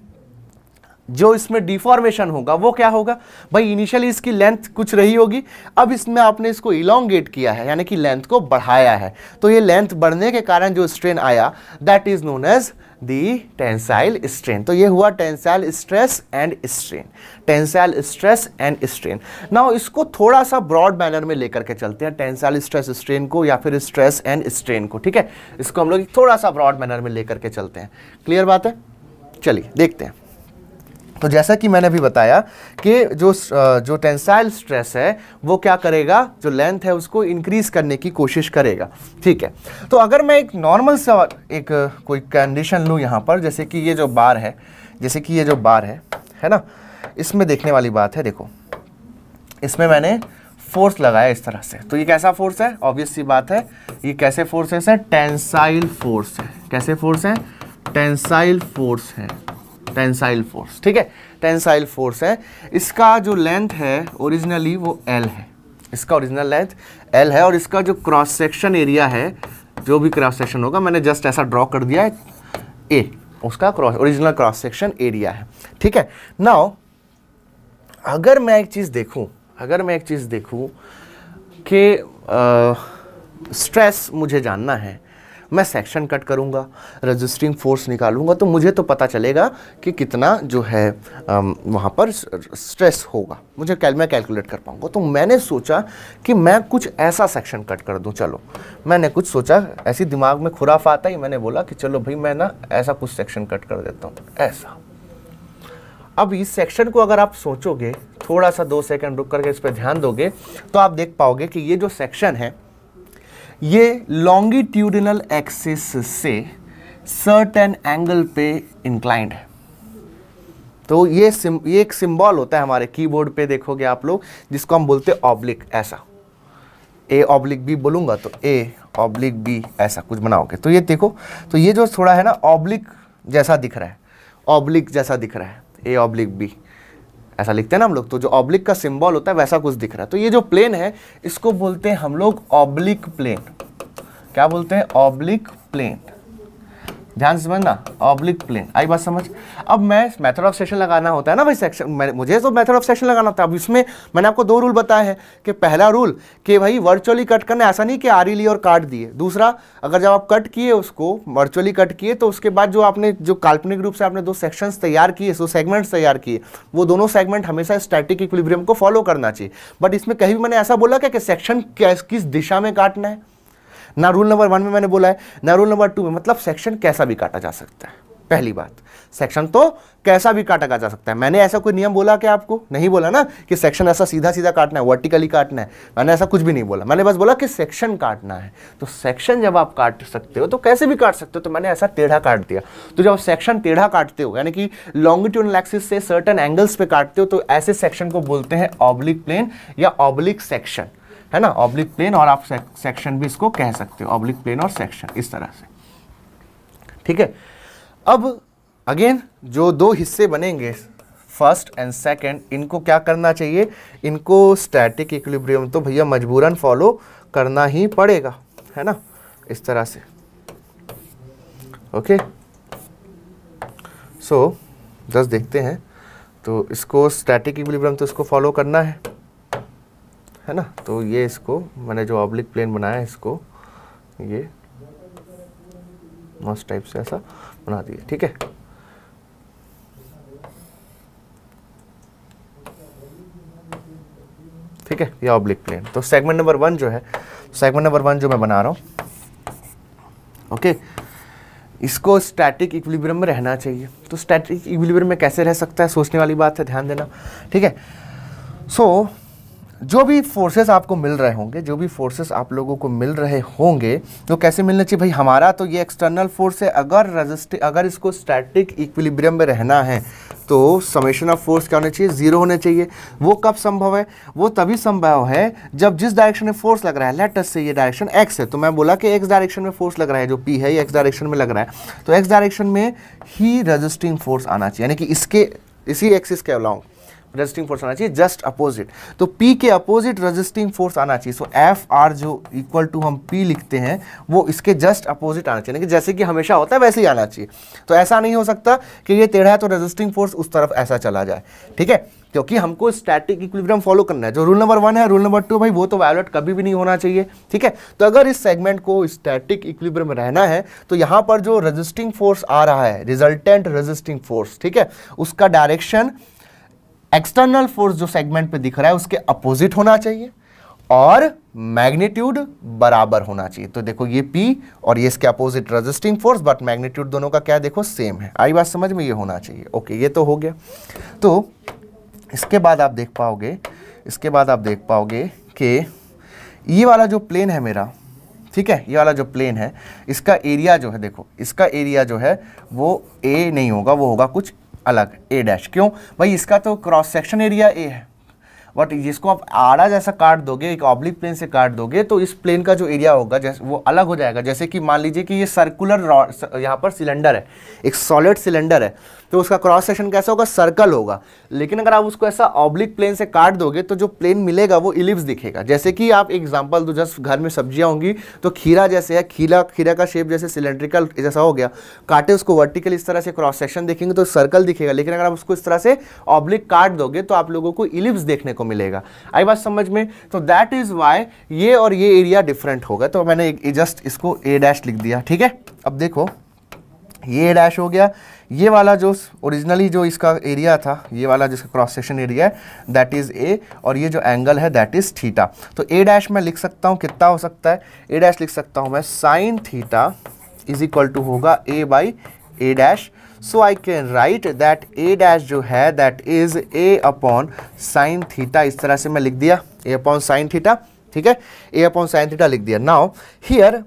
[SPEAKER 1] जो इसमें डिफॉर्मेशन होगा वो क्या होगा भाई इनिशियली इसकी लेंथ कुछ रही होगी अब इसमें आपने इसको इलांगेट किया है यानी कि लेंथ को बढ़ाया है तो ये लेंथ बढ़ने के कारण जो स्ट्रेन आया that is known as the tensile strain तो ये हुआ tensile stress and strain tensile stress and strain ना इसको थोड़ा सा ब्रॉड मैनर में लेकर के चलते हैं टेंसाइल स्ट्रेस स्ट्रेन को या फिर स्ट्रेस एंड स्ट्रेन को ठीक है इसको हम लोग थोड़ा सा ब्रॉड मैनर में लेकर के चलते हैं क्लियर बात है चलिए देखते हैं तो जैसा कि मैंने अभी बताया कि जो जो टेंसाइल स्ट्रेस है वो क्या करेगा जो लेंथ है उसको इंक्रीज़ करने की कोशिश करेगा ठीक है तो अगर मैं एक नॉर्मल सा एक कोई कंडीशन लूँ यहाँ पर जैसे कि ये जो बार है जैसे कि ये जो बार है है ना इसमें देखने वाली बात है देखो इसमें मैंने फोर्स लगाया इस तरह से तो ये कैसा फोर्स है ऑब्वियस सी बात है ये कैसे फोर्सेस है टेंसाइल फोर्स है कैसे फोर्स है टेंसाइल फोर्स है टेंसाइल फोर्स ठीक है टेंसाइल फोर्स है इसका जो लेंथ है ओरिजिनली वो एल है इसका ओरिजिनल लेंथ एल है और इसका जो क्रॉस सेक्शन एरिया है जो भी क्रॉस सेक्शन होगा मैंने जस्ट ऐसा ड्रॉ कर दिया है ए उसका cross original cross section area है ठीक है नाउ अगर मैं एक चीज़ देखूं अगर मैं एक चीज़ देखूं कि स्ट्रेस मुझे जानना है मैं सेक्शन कट करूँगा रजिस्टरिंग फोर्स निकालूंगा तो मुझे तो पता चलेगा कि कितना जो है वहाँ पर स्ट्रेस होगा मुझे कैल मैं कैलकुलेट कर पाऊँगा तो मैंने सोचा कि मैं कुछ ऐसा सेक्शन कट कर दूँ चलो मैंने कुछ सोचा ऐसी दिमाग में खुराफ आता ही मैंने बोला कि चलो भाई मैं ना ऐसा कुछ सेक्शन कट कर देता हूँ ऐसा अब इस सेक्शन को अगर आप सोचोगे थोड़ा सा दो सेकंड रुक करके इस पर ध्यान दोगे तो आप देख पाओगे कि ये जो सेक्शन है ये लॉन्गिट्यूडिनल एक्सिस से सर्टेन एंगल पे इंक्लाइंड है तो ये सिम ये एक सिंबल होता है हमारे कीबोर्ड पे देखोगे आप लोग जिसको हम बोलते हैं ऑब्लिक ऐसा ए ऑब्लिक बी बोलूंगा तो ए ऑब्लिक बी ऐसा कुछ बनाओगे तो ये देखो तो ये जो थोड़ा है ना ऑब्लिक जैसा दिख रहा है ऑब्लिक जैसा दिख रहा है ए ऑब्लिक बी ऐसा लिखते हैं ना हम लोग तो जो ऑब्लिक का सिंबल होता है वैसा कुछ दिख रहा है तो ये जो प्लेन है इसको बोलते हैं हम लोग ऑब्लिक प्लेन क्या बोलते हैं ऑब्लिक प्लेन ध्यान से समझना ऑब्लिक प्लेन आई बात समझ अब मैं मेथड ऑफ सेक्शन लगाना होता है ना भाई सेक्शन मुझे तो मेथड ऑफ सेक्शन लगाना होता है अब इसमें मैंने आपको दो रूल बताया है कि पहला रूल कि भाई वर्चुअली कट करना ऐसा नहीं कि आरी लिए और काट दिए दूसरा अगर जब आप कट किए उसको वर्चुअली कट किए तो उसके बाद जो आपने जो काल्पनिक रूप से आपने दो सेक्शन तैयार किए दो सेगमेंट्स तैयार किए वो दोनों सेगमेंट हमेशा स्टैटिक इक्विलिब्रियम को फॉलो करना चाहिए बट इसमें कहीं भी मैंने ऐसा बोला क्या कि सेक्शन किस दिशा में काटना है ना रूल नंबर वन में मैंने बोला है ना रूल नंबर टू में मतलब सेक्शन कैसा भी काटा जा सकता है पहली बात सेक्शन तो कैसा भी काटा जा सकता है मैंने ऐसा कोई नियम बोला क्या आपको नहीं बोला ना कि सेक्शन ऐसा सीधा सीधा काटना है वर्टिकली काटना है मैंने ऐसा कुछ भी नहीं बोला मैंने बस बोला कि सेक्शन काटना है तो सेक्शन जब आप काट सकते हो तो कैसे भी काट सकते हो तो मैंने ऐसा टेढ़ा काट दिया तो जब सेक्शन टेढ़ा काटते हो यानी कि लॉन्गिट्यूडल एक्सिस से सर्टन एंगल्स पर काटते हो तो ऐसे सेक्शन को बोलते हैं ऑब्लिक प्लेन या ऑब्लिक सेक्शन है ना ऑब्लिक प्लेन और आप सेक्शन भी इसको कह सकते हो ऑब्लिक प्लेन और सेक्शन इस तरह से ठीक है अब अगेन जो दो हिस्से बनेंगे फर्स्ट एंड सेकंड इनको क्या करना चाहिए इनको स्टैटिक इक्विलिब्रियम तो भैया मजबूरन फॉलो करना ही पड़ेगा है ना इस तरह से ओके सो जस्ट देखते हैं तो इसको स्टैटिक इक्विलिब्रियम तो इसको फॉलो करना है है ना तो ये इसको मैंने जो ऑब्लिक प्लेन बनाया इसको ये मस्ट टाइप से ऐसा बना दिए ठीक है ठीक है ये ऑब्लिक प्लेन तो सेगमेंट नंबर वन जो है सेगमेंट नंबर वन जो मैं बना रहा हूँ ओके इसको स्टैटिक इक्विलिब्रियम में रहना चाहिए तो स्टैटिक इक्विलिब्रियम में कैसे रह सकता है सोचने वाली बात है ध्यान देना ठीक है सो so, जो भी फोर्सेस आपको मिल रहे होंगे जो भी फोर्सेस आप लोगों को मिल रहे होंगे तो कैसे मिलने चाहिए भाई हमारा तो ये एक्सटर्नल फोर्स है अगर रजिस्ट अगर इसको स्टैटिक इक्विलिब्रियम में रहना है तो समेशन ऑफ फोर्स क्या होना चाहिए जीरो होने चाहिए वो कब संभव है वो तभी संभव है जब जिस डायरेक्शन में फोर्स लग रहा है लेटस से ये डायरेक्शन एक्स है तो मैं बोला कि एक्स डायरेक्शन में फोर्स लग रहा है जो पी है ये एक्स डायरेक्शन में लग रहा है तो एक्स डायरेक्शन में ही रजिस्टिंग फोर्स आना चाहिए यानी कि इसके इसी एक्सिस के अलाउंग रजिस्टिंग फोर्स आना चाहिए जस्ट अपोजिट तो पी के अपोजिट रजिस्टिंग फोर्स आना चाहिए सो एफ आर जो इक्वल टू हम पी लिखते हैं वो इसके जस्ट अपोजिट आना चाहिए जैसे कि हमेशा होता है वैसे ही आना चाहिए तो ऐसा नहीं हो सकता कि ये टेढ़ा है तो रजिस्टिंग फोर्स उस तरफ ऐसा चला जाए ठीक है क्योंकि हमको स्टैटिक इक्विलिब्रियम फॉलो करना है जो रूल नंबर वन है रूल नंबर टू भाई वो तो वायोलेट कभी भी नहीं होना चाहिए ठीक है तो अगर इस सेगमेंट को स्टैटिक इक्विलिब्रियम में रहना है तो यहाँ पर जो रजिस्टिंग फोर्स आ रहा है रिजल्टेंट रजिस्टिंग फोर्स ठीक है उसका डायरेक्शन एक्सटर्नल फोर्स जो सेगमेंट पे दिख रहा है उसके अपोजिट होना चाहिए और मैग्नीट्यूड बराबर होना चाहिए तो देखो ये पी और ये इसके opposite resisting force but magnitude दोनों का क्या देखो सेम है आई बात समझ में ये होना चाहिए ओके ये तो हो गया तो इसके बाद आप देख पाओगे इसके बाद आप देख पाओगे कि ये वाला जो प्लेन है मेरा ठीक है ये वाला जो प्लेन है इसका एरिया जो है देखो इसका एरिया जो है वो ए नहीं होगा वो होगा कुछ अलग ए डैश क्यों भाई इसका तो क्रॉस सेक्शन एरिया ए है बट जिसको आप आड़ा जैसा काट दोगे एक ऑब्लिक प्लेन से काट दोगे तो इस प्लेन का जो एरिया होगा जैसे वो अलग हो जाएगा जैसे कि मान लीजिए कि ये सर्कुलर यहाँ पर सिलेंडर है एक सॉलिड सिलेंडर है तो उसका क्रॉस सेक्शन कैसा होगा सर्कल होगा लेकिन अगर आप उसको ऐसा ऑब्लिक प्लेन से काट दोगे तो जो प्लेन मिलेगा वो इलिप्स दिखेगा जैसे कि आप एग्जाम्पल दो तो जस्ट घर में सब्जियाँ होंगी तो खीरा जैसे है खीरा खीरा का शेप जैसे सिलेंड्रिकल जैसा हो गया काटे उसको वर्टिकल इस तरह से क्रॉस सेक्शन देखेंगे तो सर्कल दिखेगा लेकिन अगर आप उसको इस तरह से ऑब्लिक काट दोगे तो आप लोगों को इलिप्स देखने को मिलेगा आई बात समझ में तो दैट इज़ वाई ये और ये एरिया डिफरेंट होगा तो मैंने जस्ट इसको ए डैश लिख दिया ठीक है अब देखो ये डैश हो गया ये वाला जो ओरिजिनली जो इसका एरिया था ये वाला जिसका क्रॉस सेक्शन एरिया है दैट इज़ ए और ये जो एंगल है दैट इज़ थीटा तो ए डैश मैं लिख सकता हूँ कितना हो सकता है ए डैश लिख सकता हूँ मैं sine theta is equal to होगा A by A dash so I can write that A dash जो है that is A upon sine theta इस तरह से मैं लिख दिया ए अपॉन साइन थीटा ठीक है ए अपॉन साइन थीटा लिख दिया नाउ हियर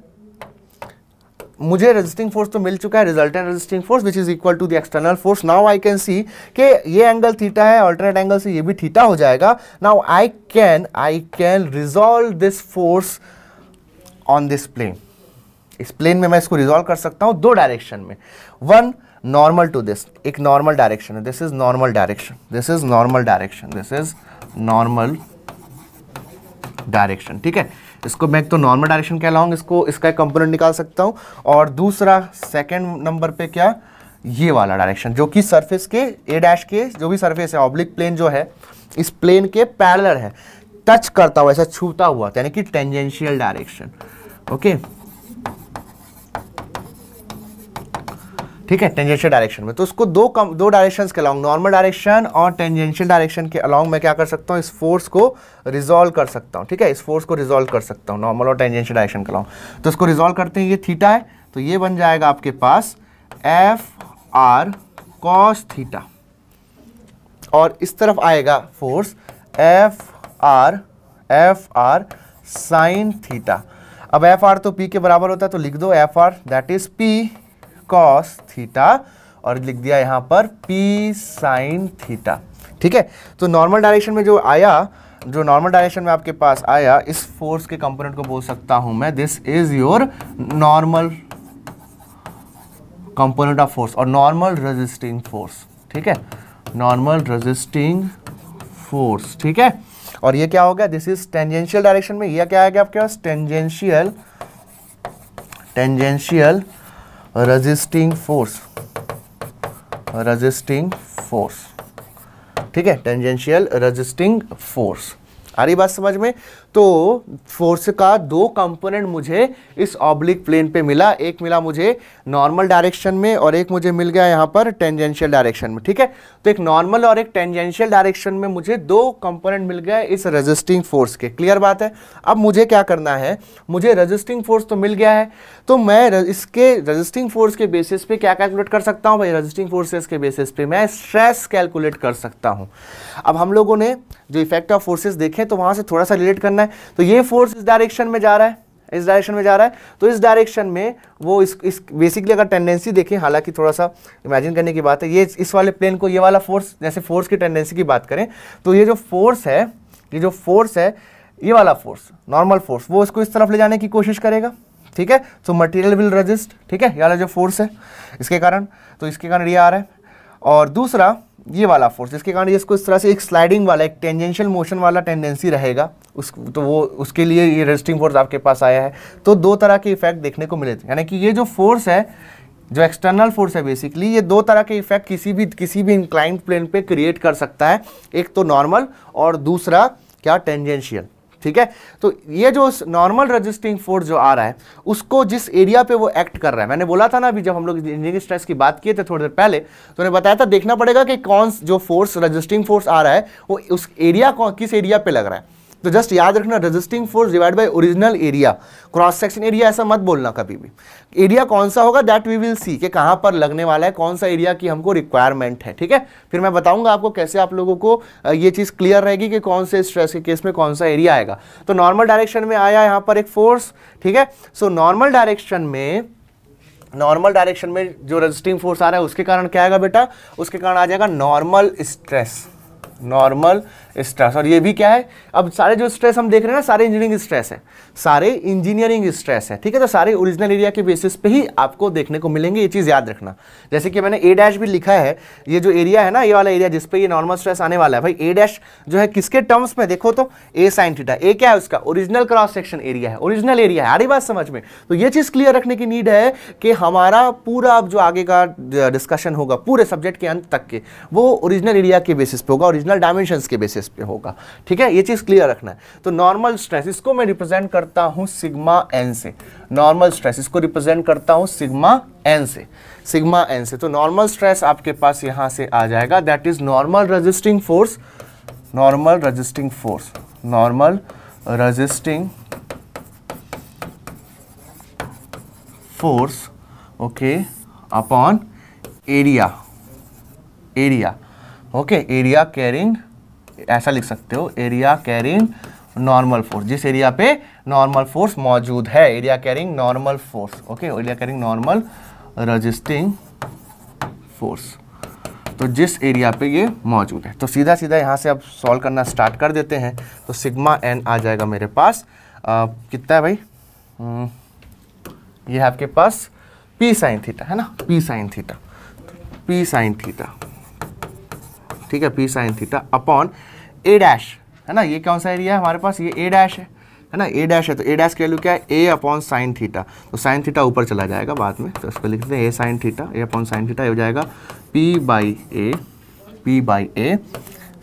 [SPEAKER 1] मुझे रेजिस्टिंग फोर्स तो मिल चुका है result resisting force which is equal to the external force now I can see कि ये एंगल थीटा है ऑल्टरनेट एंगल से ये भी थीटा हो जाएगा now I can I can resolve this force on this plane इस प्लेन में मैं इसको रिजोल्व कर सकता हूँ दो डायरेक्शन में वन नॉर्मल टू दिस एक नॉर्मल डायरेक्शन है this is normal direction this is normal direction this is normal direction ठीक है इसको मैं एक तो नॉर्मल डायरेक्शन कहलाऊँ इसको इसका एक कंपोनेंट निकाल सकता हूँ और दूसरा सेकेंड नंबर पर क्या ये वाला डायरेक्शन जो कि सरफेस के ए डैश के जो भी सरफेस है ऑब्लिक प्लेन जो है इस प्लेन के पैरलर है टच करता हुआ ऐसा छूता हुआ यानी कि टेंजेंशियल डायरेक्शन ओके ठीक है टेंजेंशियल डायरेक्शन में तो उसको दो कम दो डायरेक्शन के अलाउंग नॉर्मल डायरेक्शन और टेंजेंशियल डायरेक्शन के अलाउंग मैं क्या कर सकता हूँ इस फोर्स को रिजोल्व कर सकता हूँ ठीक है इस फोर्स को रिजॉल्व कर सकता हूँ नॉर्मल और टेंजेंशियल डायरेक्शन के अलाउंग तो इसको रिजोल्व करते हैं ये थीटा है तो ये बन जाएगा आपके पास एफ आर कॉस थीटा और इस तरफ आएगा force F R F R sine theta अब एफ आर तो पी के बराबर होता है तो लिख दो F R that is P cos theta और लिख दिया यहाँ पर पी साइन थीटा ठीक है तो नॉर्मल डायरेक्शन में जो आया जो नॉर्मल डायरेक्शन में आपके पास आया इस फोर्स के कंपोनेंट को बोल सकता हूं मैं this is your normal component of force और नॉर्मल रेजिस्टिंग फोर्स ठीक है नॉर्मल रेजिस्टिंग फोर्स ठीक है और ये क्या हो गया दिस इज टेंजेंशियल डायरेक्शन में यह क्या आ गया आपके पास tangential tangential resisting force resisting force ठीक है टेंजेंशियल रजिस्टिंग फोर्स आ रही बात समझ में तो फोर्स का दो कंपोनेंट मुझे इस ऑब्लिक प्लेन पे मिला एक मिला मुझे नॉर्मल डायरेक्शन में और एक मुझे मिल गया यहाँ पर टेंजेंशियल डायरेक्शन में ठीक है तो एक नॉर्मल और एक टेंजेंशियल डायरेक्शन में मुझे दो कंपोनेंट मिल गया इस रजिस्टिंग फोर्स के क्लियर बात है अब मुझे क्या करना है मुझे रजिस्टिंग फोर्स तो मिल गया है तो मैं इसके रजिस्टिंग फोर्स के बेसिस पे क्या कैलकुलेट कर सकता हूँ भाई रजिस्टिंग फोर्सेस के बेसिस पे मैं स्ट्रेस कैलकुलेट कर सकता हूँ अब हम लोगों ने जो इफेक्ट ऑफ फोर्सेज देखे तो वहाँ से थोड़ा सा रिलेट करना है तो ये फोर्स इस डायरेक्शन में जा रहा है इस डायरेक्शन में जा रहा है तो इस डायरेक्शन में वो इस इस बेसिकली अगर टेंडेंसी देखें हालांकि थोड़ा सा इमेजिन करने की बात है ये इस वाले प्लेन को ये वाला फोर्स जैसे फोर्स की टेंडेंसी की बात करें तो ये जो फोर्स है ये जो फोर्स है ये वाला फोर्स नॉर्मल फोर्स वो इसको इस तरफ ले जाने की कोशिश करेगा ठीक है सो मटेरियल विल रजिस्ट ठीक है ये वाला जो फोर्स है इसके कारण तो इसके कारण ये आ रहा है और दूसरा ये वाला फोर्स जिसके कारण ये इसको इस तरह से एक स्लाइडिंग वाला एक टेंजेंशियल मोशन वाला टेंडेंसी रहेगा उस तो वो उसके लिए ये रेजिस्टिंग फोर्स आपके पास आया है तो दो तरह के इफेक्ट देखने को मिले थे यानी कि ये जो फोर्स है जो एक्सटर्नल फोर्स है बेसिकली ये दो तरह के इफेक्ट किसी भी किसी भी इंक्लाइंट प्लेन पर क्रिएट कर सकता है एक तो नॉर्मल और दूसरा क्या टेंजेंशियल ठीक है तो ये जो नॉर्मल रजिस्टिंग फोर्स जो आ रहा है उसको जिस एरिया पे वो एक्ट कर रहा है मैंने बोला था ना अभी जब हम लोग इंजीनियरिंग स्ट्रेस की बात किए थे थोड़ी देर पहले तो उन्हें बताया था देखना पड़ेगा कि कौन जो फोर्स रजिस्टिंग फोर्स आ रहा है वो उस एरिया किस एरिया पर लग रहा है तो जस्ट याद रखना resisting force divide by original area cross section area ऐसा मत बोलना कभी भी एरिया कौन सा होगा दैट वी विल सी कि कहाँ पर लगने वाला है कौन सा एरिया की हमको रिक्वायरमेंट है ठीक है फिर मैं बताऊंगा आपको कैसे आप लोगों को ये चीज़ क्लियर रहेगी कि कौन से स्ट्रेस के केस में कौन सा एरिया आएगा तो नॉर्मल डायरेक्शन में आया यहाँ पर एक फोर्स ठीक है सो नॉर्मल डायरेक्शन में नॉर्मल डायरेक्शन में जो रजिस्टिंग फोर्स आ रहा है उसके कारण क्या आएगा बेटा उसके कारण आ जाएगा नॉर्मल स्ट्रेस नॉर्मल स्ट्रेस और ये भी क्या है अब सारे जो स्ट्रेस हम देख रहे हैं ना सारे इंजीनियरिंग स्ट्रेस है सारे इंजीनियरिंग स्ट्रेस है ठीक है तो सारे ओरिजिनल एरिया के बेसिस पे ही आपको देखने को मिलेंगे ये चीज़ याद रखना जैसे कि मैंने ए डैश भी लिखा है ये जो एरिया है ना ये वाला एरिया जिसपे ये नॉर्मल स्ट्रेस आने वाला है भाई ए डैश जो है किसके टर्म्स में देखो तो ए साइन थीटा ए क्या है उसका ओरिजिनल क्रॉस सेक्शन एरिया है ओरिजिनल एरिया है आ रही बात समझ में तो ये चीज़ क्लियर रखने की नीड है कि हमारा पूरा अब जो आगे का डिस्कशन होगा पूरे सब्जेक्ट के अंत तक के वो ओरिजिनल एरिया के बेसिस पे होगा ओरिजिनल सिंगल डायमेंशन के बेसिस पे होगा ठीक है ये चीज़ क्लियर रखना है तो नॉर्मल स्ट्रेस इसको मैं रिप्रेजेंट करता हूँ सिग्मा एन से नॉर्मल स्ट्रेस इसको रिप्रेजेंट करता हूँ सिग्मा एन से सिग्मा एन से तो नॉर्मल स्ट्रेस आपके पास यहाँ से आ जाएगा that is normal resisting force normal resisting force normal resisting force okay upon area area okay area carrying ऐसा लिख सकते हो एरिया कैरिंग नॉर्मल फोर्स जिस एरिया पे नॉर्मल फोर्स मौजूद है area carrying normal force okay area carrying normal resisting force तो जिस एरिया पे ये मौजूद है तो सीधा सीधा यहाँ से अब सॉल्व करना स्टार्ट कर देते हैं तो सिग्मा एन आ जाएगा मेरे पास आ, कितना है भाई हम्म, ये आपके पास पी साइन थीटा है ना P sine theta P sine theta ठीक है P sine theta upon A dash है ना ये कौन सा एरिया है हमारे पास ये ए डैश है है ना ए डैश है तो ए डैश के वैल्यू क्या है ए अपॉन साइन थीटा तो साइन थीटा ऊपर चला जाएगा बाद में तो इसको लिखते हैं A sine theta A upon sine theta हो जाएगा P by A P by A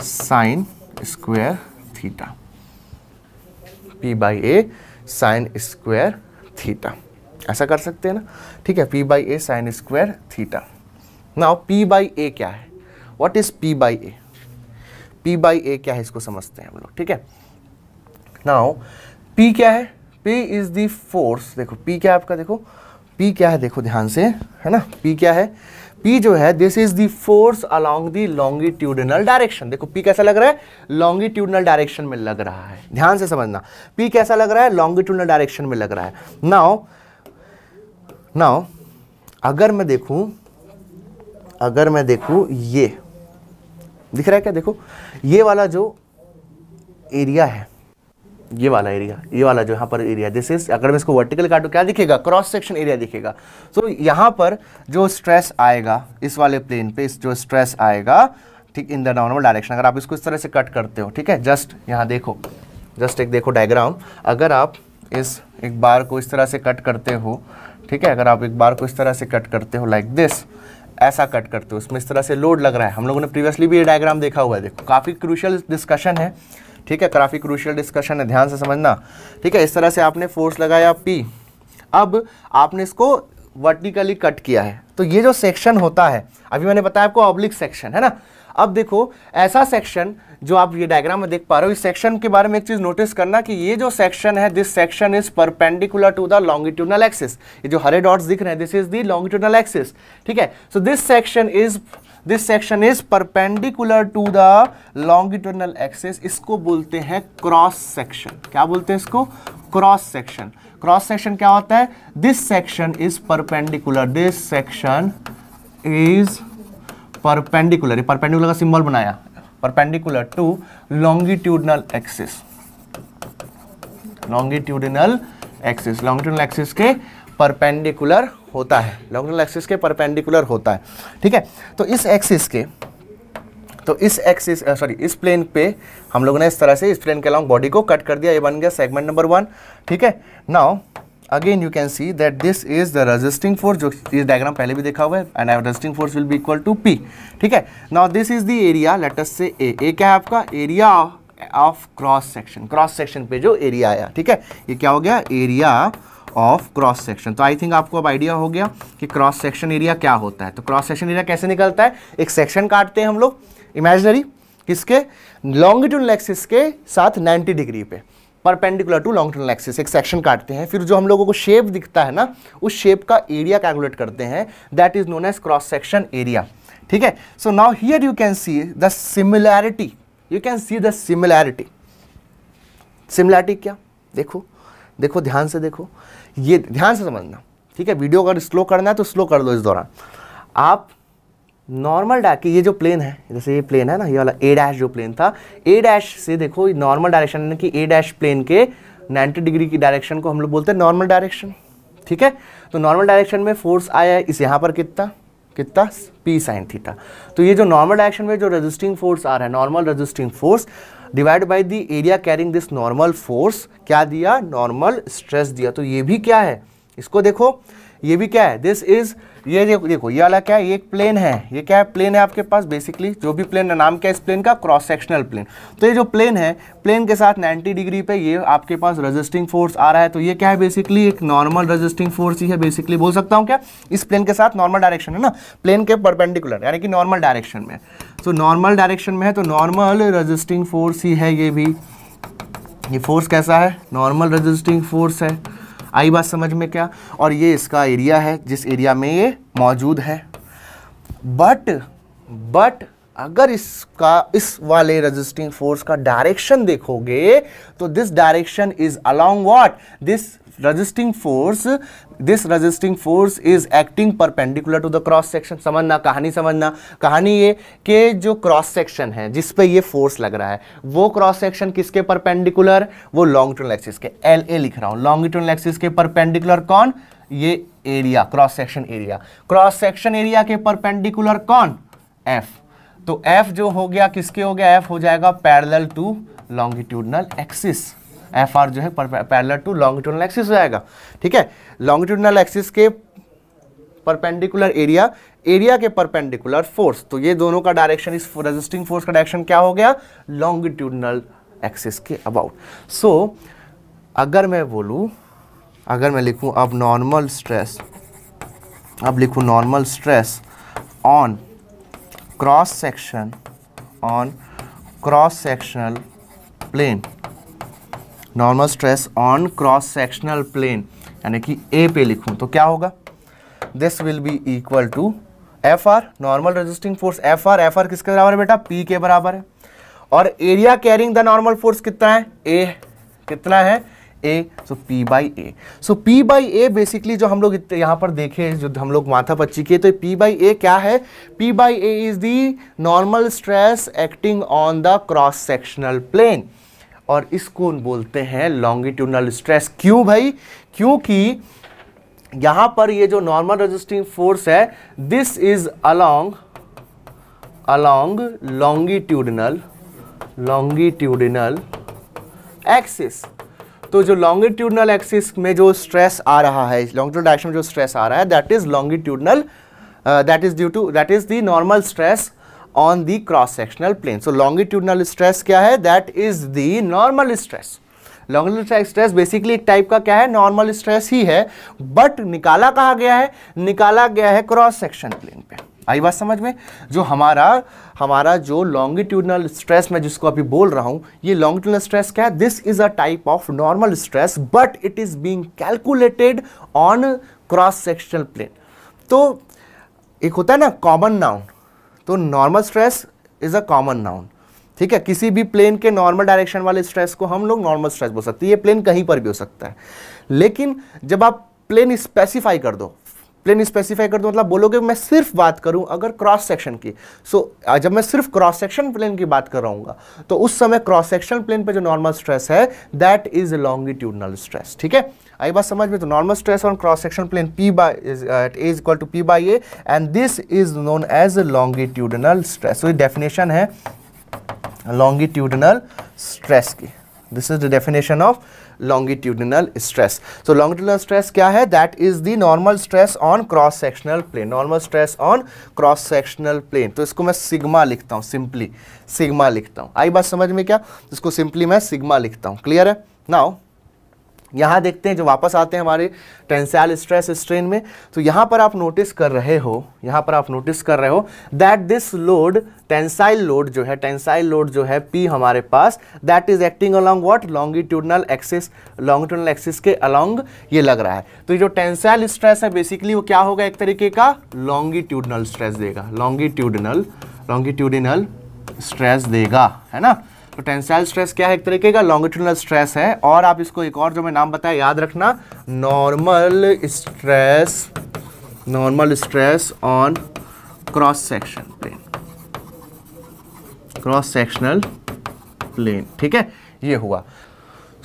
[SPEAKER 1] sine square theta P by A sine square theta ऐसा कर सकते हैं ना ठीक है P by A sine square theta ना पी बाई ए क्या है what is P by A P by A क्या है इसको समझते हैं हम लोग ठीक है नाउ पी क्या है पी इज दी फोर्स देखो पी क्या है आपका देखो पी क्या है देखो ध्यान से है ना पी क्या है पी जो है this is the force along the longitudinal direction देखो पी कैसा लग रहा है लॉन्गिट्यूडनल डायरेक्शन में लग रहा है ध्यान से समझना पी कैसा लग रहा है लॉन्गिट्यूडनल डायरेक्शन में लग रहा है नाउ नाउ अगर मैं देखूं अगर मैं देखूं ये दिख रहा है क्या देखो ये वाला जो एरिया है ये वाला एरिया ये वाला जो यहाँ पर एरिया दिस इज अगर मैं इसको वर्टिकल काटू क्या दिखेगा क्रॉस सेक्शन एरिया दिखेगा सो so, यहाँ पर जो स्ट्रेस आएगा इस वाले प्लेन पे जो स्ट्रेस आएगा ठीक इन द नॉर्मल डायरेक्शन अगर आप इसको इस तरह से कट करते हो ठीक है जस्ट यहाँ देखो जस्ट एक देखो डायग्राम अगर आप इस एक बार को इस तरह से कट करते हो ठीक है अगर आप एक बार को इस तरह से कट करते हो लाइक like दिस ऐसा कट करते हो उसमें इस तरह से लोड लग रहा है हम लोगों ने प्रीवियसली भी ये डायग्राम देखा हुआ है देखो काफ़ी क्रूशल डिस्कशन है ठीक है काफ़ी क्रूशल डिस्कशन है ध्यान से समझना ठीक है इस तरह से आपने फोर्स लगाया पी अब आपने इसको वर्टिकली कट किया है तो ये जो सेक्शन होता है अभी मैंने बताया आपको ऑब्लिक सेक्शन है ना अब देखो ऐसा सेक्शन जो आप ये डायग्राम में देख पा रहे हो इस सेक्शन के बारे में एक चीज़ नोटिस करना कि ये जो सेक्शन है this section is perpendicular to the longitudinal axis ये जो हरे डॉट्स दिख रहे हैं this is the longitudinal axis ठीक है so this section is this section is perpendicular to the longitudinal axis इसको बोलते हैं क्रॉस सेक्शन क्या बोलते हैं इसको क्रॉस सेक्शन क्रॉस सेक्शन क्या होता है this section is perpendicular this section is perpendicular perpendicular का सिंबल बनाया perpendicular to longitudinal axis longitudinal axis longitudinal axis के परपेंडिकुलर होता है लॉन्गिट्यूडनल एक्सिस के परपेंडिकुलर होता है ठीक है तो इस एक्सिस के तो इस एक्सिस सॉरी इस प्लेन पे हम लोगों ने इस तरह से इस प्लेन के अलॉन्ग बॉडी को कट कर दिया ये बन गया सेगमेंट नंबर वन ठीक है now again you can see that this is the resisting force जो इस डायग्राम पहले भी देखा हुआ है and resisting force will be equal to P ठीक है now this is the area let us say A क्या है आपका area of cross section cross section पे जो एरिया आया ठीक है ये क्या हो गया एरिया ऑफ क्रॉस सेक्शन तो आई थिंक आपको अब आइडिया हो गया कि क्रॉस सेक्शन एरिया क्या होता है तो क्रॉस सेक्शन एरिया कैसे निकलता है एक सेक्शन काटते हैं हम लोग इमेजनरी किसके लॉन्गिट्यूड एक्सिस के साथ 90 डिग्री पे perpendicular to longitudinal axis एक सेक्शन काटते हैं फिर जो हम लोगों को शेप दिखता है ना उस शेप का एरिया कैलकुलेट करते हैं that is known as cross section area ठीक है so now here you can see the similarity you can see the similarity similarity क्या देखो देखो ध्यान से देखो ये ध्यान से समझना ठीक है वीडियो अगर स्लो करना है तो स्लो कर दो इस दौरान आप नॉर्मल डा ये जो प्लेन है जैसे ये प्लेन है ना ये वाला ए डैश जो प्लेन था ए डैश से देखो नॉर्मल डायरेक्शन कि ए डैश प्लेन के 90 डिग्री की डायरेक्शन को हम लोग बोलते हैं नॉर्मल डायरेक्शन ठीक है तो नॉर्मल डायरेक्शन में फोर्स आया है इस यहाँ पर कितना कितना पी साइन थीटा तो ये जो नॉर्मल डायरेक्शन में जो रजिस्टिंग फोर्स आ रहा है normal resisting force divide by the area carrying this normal force क्या दिया नॉर्मल स्ट्रेस दिया तो ये भी क्या है इसको देखो ये भी क्या है दिस इज ये देखो देखो ये वाला क्या है ये एक प्लेन है ये क्या है प्लेन है आपके पास बेसिकली जो भी प्लेन नाम क्या है इस प्लेन का क्रॉस सेक्शनल प्लेन तो ये जो प्लेन है प्लेन के साथ 90 डिग्री पे ये आपके पास रजिस्टिंग फोर्स आ रहा है तो ये क्या है बेसिकली एक नॉर्मल रजिस्टिंग फोर्स ही है बेसिकली बोल सकता हूँ क्या इस प्लेन के साथ नॉर्मल डायरेक्शन है ना प्लेन के परपेंडिकुलर यानी कि नॉर्मल डायरेक्शन में तो नॉर्मल डायरेक्शन में है तो नॉर्मल रजिस्टिंग फोर्स ही है ये भी ये फोर्स कैसा है नॉर्मल रजिस्टिंग फोर्स है आई बात समझ में क्या और ये इसका एरिया है जिस एरिया में ये मौजूद है बट बट अगर इसका इस वाले रजिस्टिंग फोर्स का डायरेक्शन देखोगे तो this direction is along what this resisting force this resisting force is acting perpendicular to the cross section समझना कहानी समझना कहानी ये कि जो क्रॉस सेक्शन है जिस पे ये फोर्स लग रहा है वो क्रॉस सेक्शन किसके परपेंडिकुलर वो टर्न एक्सिस के एल ए लिख रहा हूँ टर्न एक्सिस के परपेंडिकुलर कौन ये area cross section area cross section area के परपेंडिकुलर कौन एफ तो एफ जो हो गया किसके हो गया एफ हो जाएगा parallel to longitudinal axis F R जो है पैरल टू लॉन्गिट्यूडनल एक्सिस हो जाएगा ठीक है लॉन्गिट्यूडनल एक्सिस के परपेंडिकुलर एरिया एरिया के परपेंडिकुलर फोर्स तो ये दोनों का डायरेक्शन इस रेजिस्टिंग फोर्स का डायरेक्शन क्या हो गया लॉन्गिट्यूडनल एक्सिस के अबाउट सो so, अगर मैं बोलूँ अगर मैं लिखूँ अब नॉर्मल स्ट्रेस अब लिखूँ normal stress on cross section on cross sectional plane normal stress on cross sectional plane यानी कि ए पे लिखूं तो क्या होगा this will be equal to F R normal resisting force F R F R किसके बराबर है बेटा पी के बराबर है और area carrying the normal force कितना है ए कितना है A so P by A so P by A basically जो हम लोग यहाँ पर देखे जो हम लोग माथा पच्ची किए तो पी बाई ए क्या है P by A is the normal stress acting on the cross sectional plane और इसको बोलते हैं लॉन्गिट्यूडनल स्ट्रेस क्यों भाई क्योंकि यहाँ पर ये जो नॉर्मल रजिस्टिंग फोर्स है this is along along longitudinal longitudinal axis तो जो लॉन्गिट्यूडनल एक्सिस में जो स्ट्रेस आ रहा है लॉन्गिट्यूड डायरेक्शन में जो स्ट्रेस आ रहा है that is longitudinal that is due to that is the normal stress on the cross sectional plane so longitudinal stress क्या है that is the normal stress longitudinal stress basically एक type का क्या है नॉर्मल स्ट्रेस ही है but निकाला कहा गया है निकाला गया है क्रॉस सेक्शन प्लेन पे आई बात समझ में जो हमारा हमारा जो लॉन्गिट्यूडनल स्ट्रेस मैं जिसको अभी बोल रहा हूँ ये लॉन्गिट्यूडनल स्ट्रेस क्या है this is a type of normal stress but it is being calculated on cross sectional plane तो एक होता है ना कॉमन नाउन तो normal stress is a common noun ठीक है किसी भी प्लेन के नॉर्मल डायरेक्शन वाले स्ट्रेस को हम लोग नॉर्मल स्ट्रेस बोल सकते हैं ये प्लेन कहीं पर भी हो सकता है लेकिन जब आप प्लेन स्पेसिफाई कर दो प्लेन स्पेसिफाई कर दो मतलब बोलोगे मैं सिर्फ बात करूं अगर क्रॉस सेक्शन की सो so, जब मैं सिर्फ क्रॉस सेक्शन प्लेन की बात कर रहा तो उस समय क्रॉस सेक्शन प्लेन पे जो नॉर्मल स्ट्रेस है दैट इज लॉन्गिट्यूडनल स्ट्रेस ठीक है आई बात समझ में तो normal stress on cross section plane P by is equal to P by A and this is known as longitudinal stress definition है लॉन्गिट्यूडनल स्ट्रेस की this is the definition of longitudinal stress so longitudinal stress क्या है? that is the normal stress on cross sectional plane normal stress on cross sectional plane तो इसको मैं sigma लिखता हूँ simply sigma लिखता हूँ. आई बात समझ में क्या? इसको simply मैं sigma लिखता हूँ. clear है? now यहाँ देखते हैं जो वापस आते हैं हमारे टेंसाइल स्ट्रेस स्ट्रेन में तो यहाँ पर आप नोटिस कर रहे हो यहाँ पर आप नोटिस कर रहे हो that this load tensile load जो है टेंसाइल लोड जो है पी हमारे पास that is acting along what longitudinal axis longitudinal axis के अलोंग ये लग रहा है तो जो टेंसाइल स्ट्रेस है बेसिकली वो क्या होगा एक तरीके का लॉन्गिट्यूडनल स्ट्रेस देगा लॉन्गिट्यूडनल लॉन्गिट्यूडिनल स्ट्रेस देगा है ना तो टेंसाइल स्ट्रेस क्या है एक तरीके का लॉन्गिट्यूडनल स्ट्रेस है और आप इसको एक और जो मैं नाम बताया याद रखना normal stress normal stress on cross section plane cross sectional plane ठीक है ये हुआ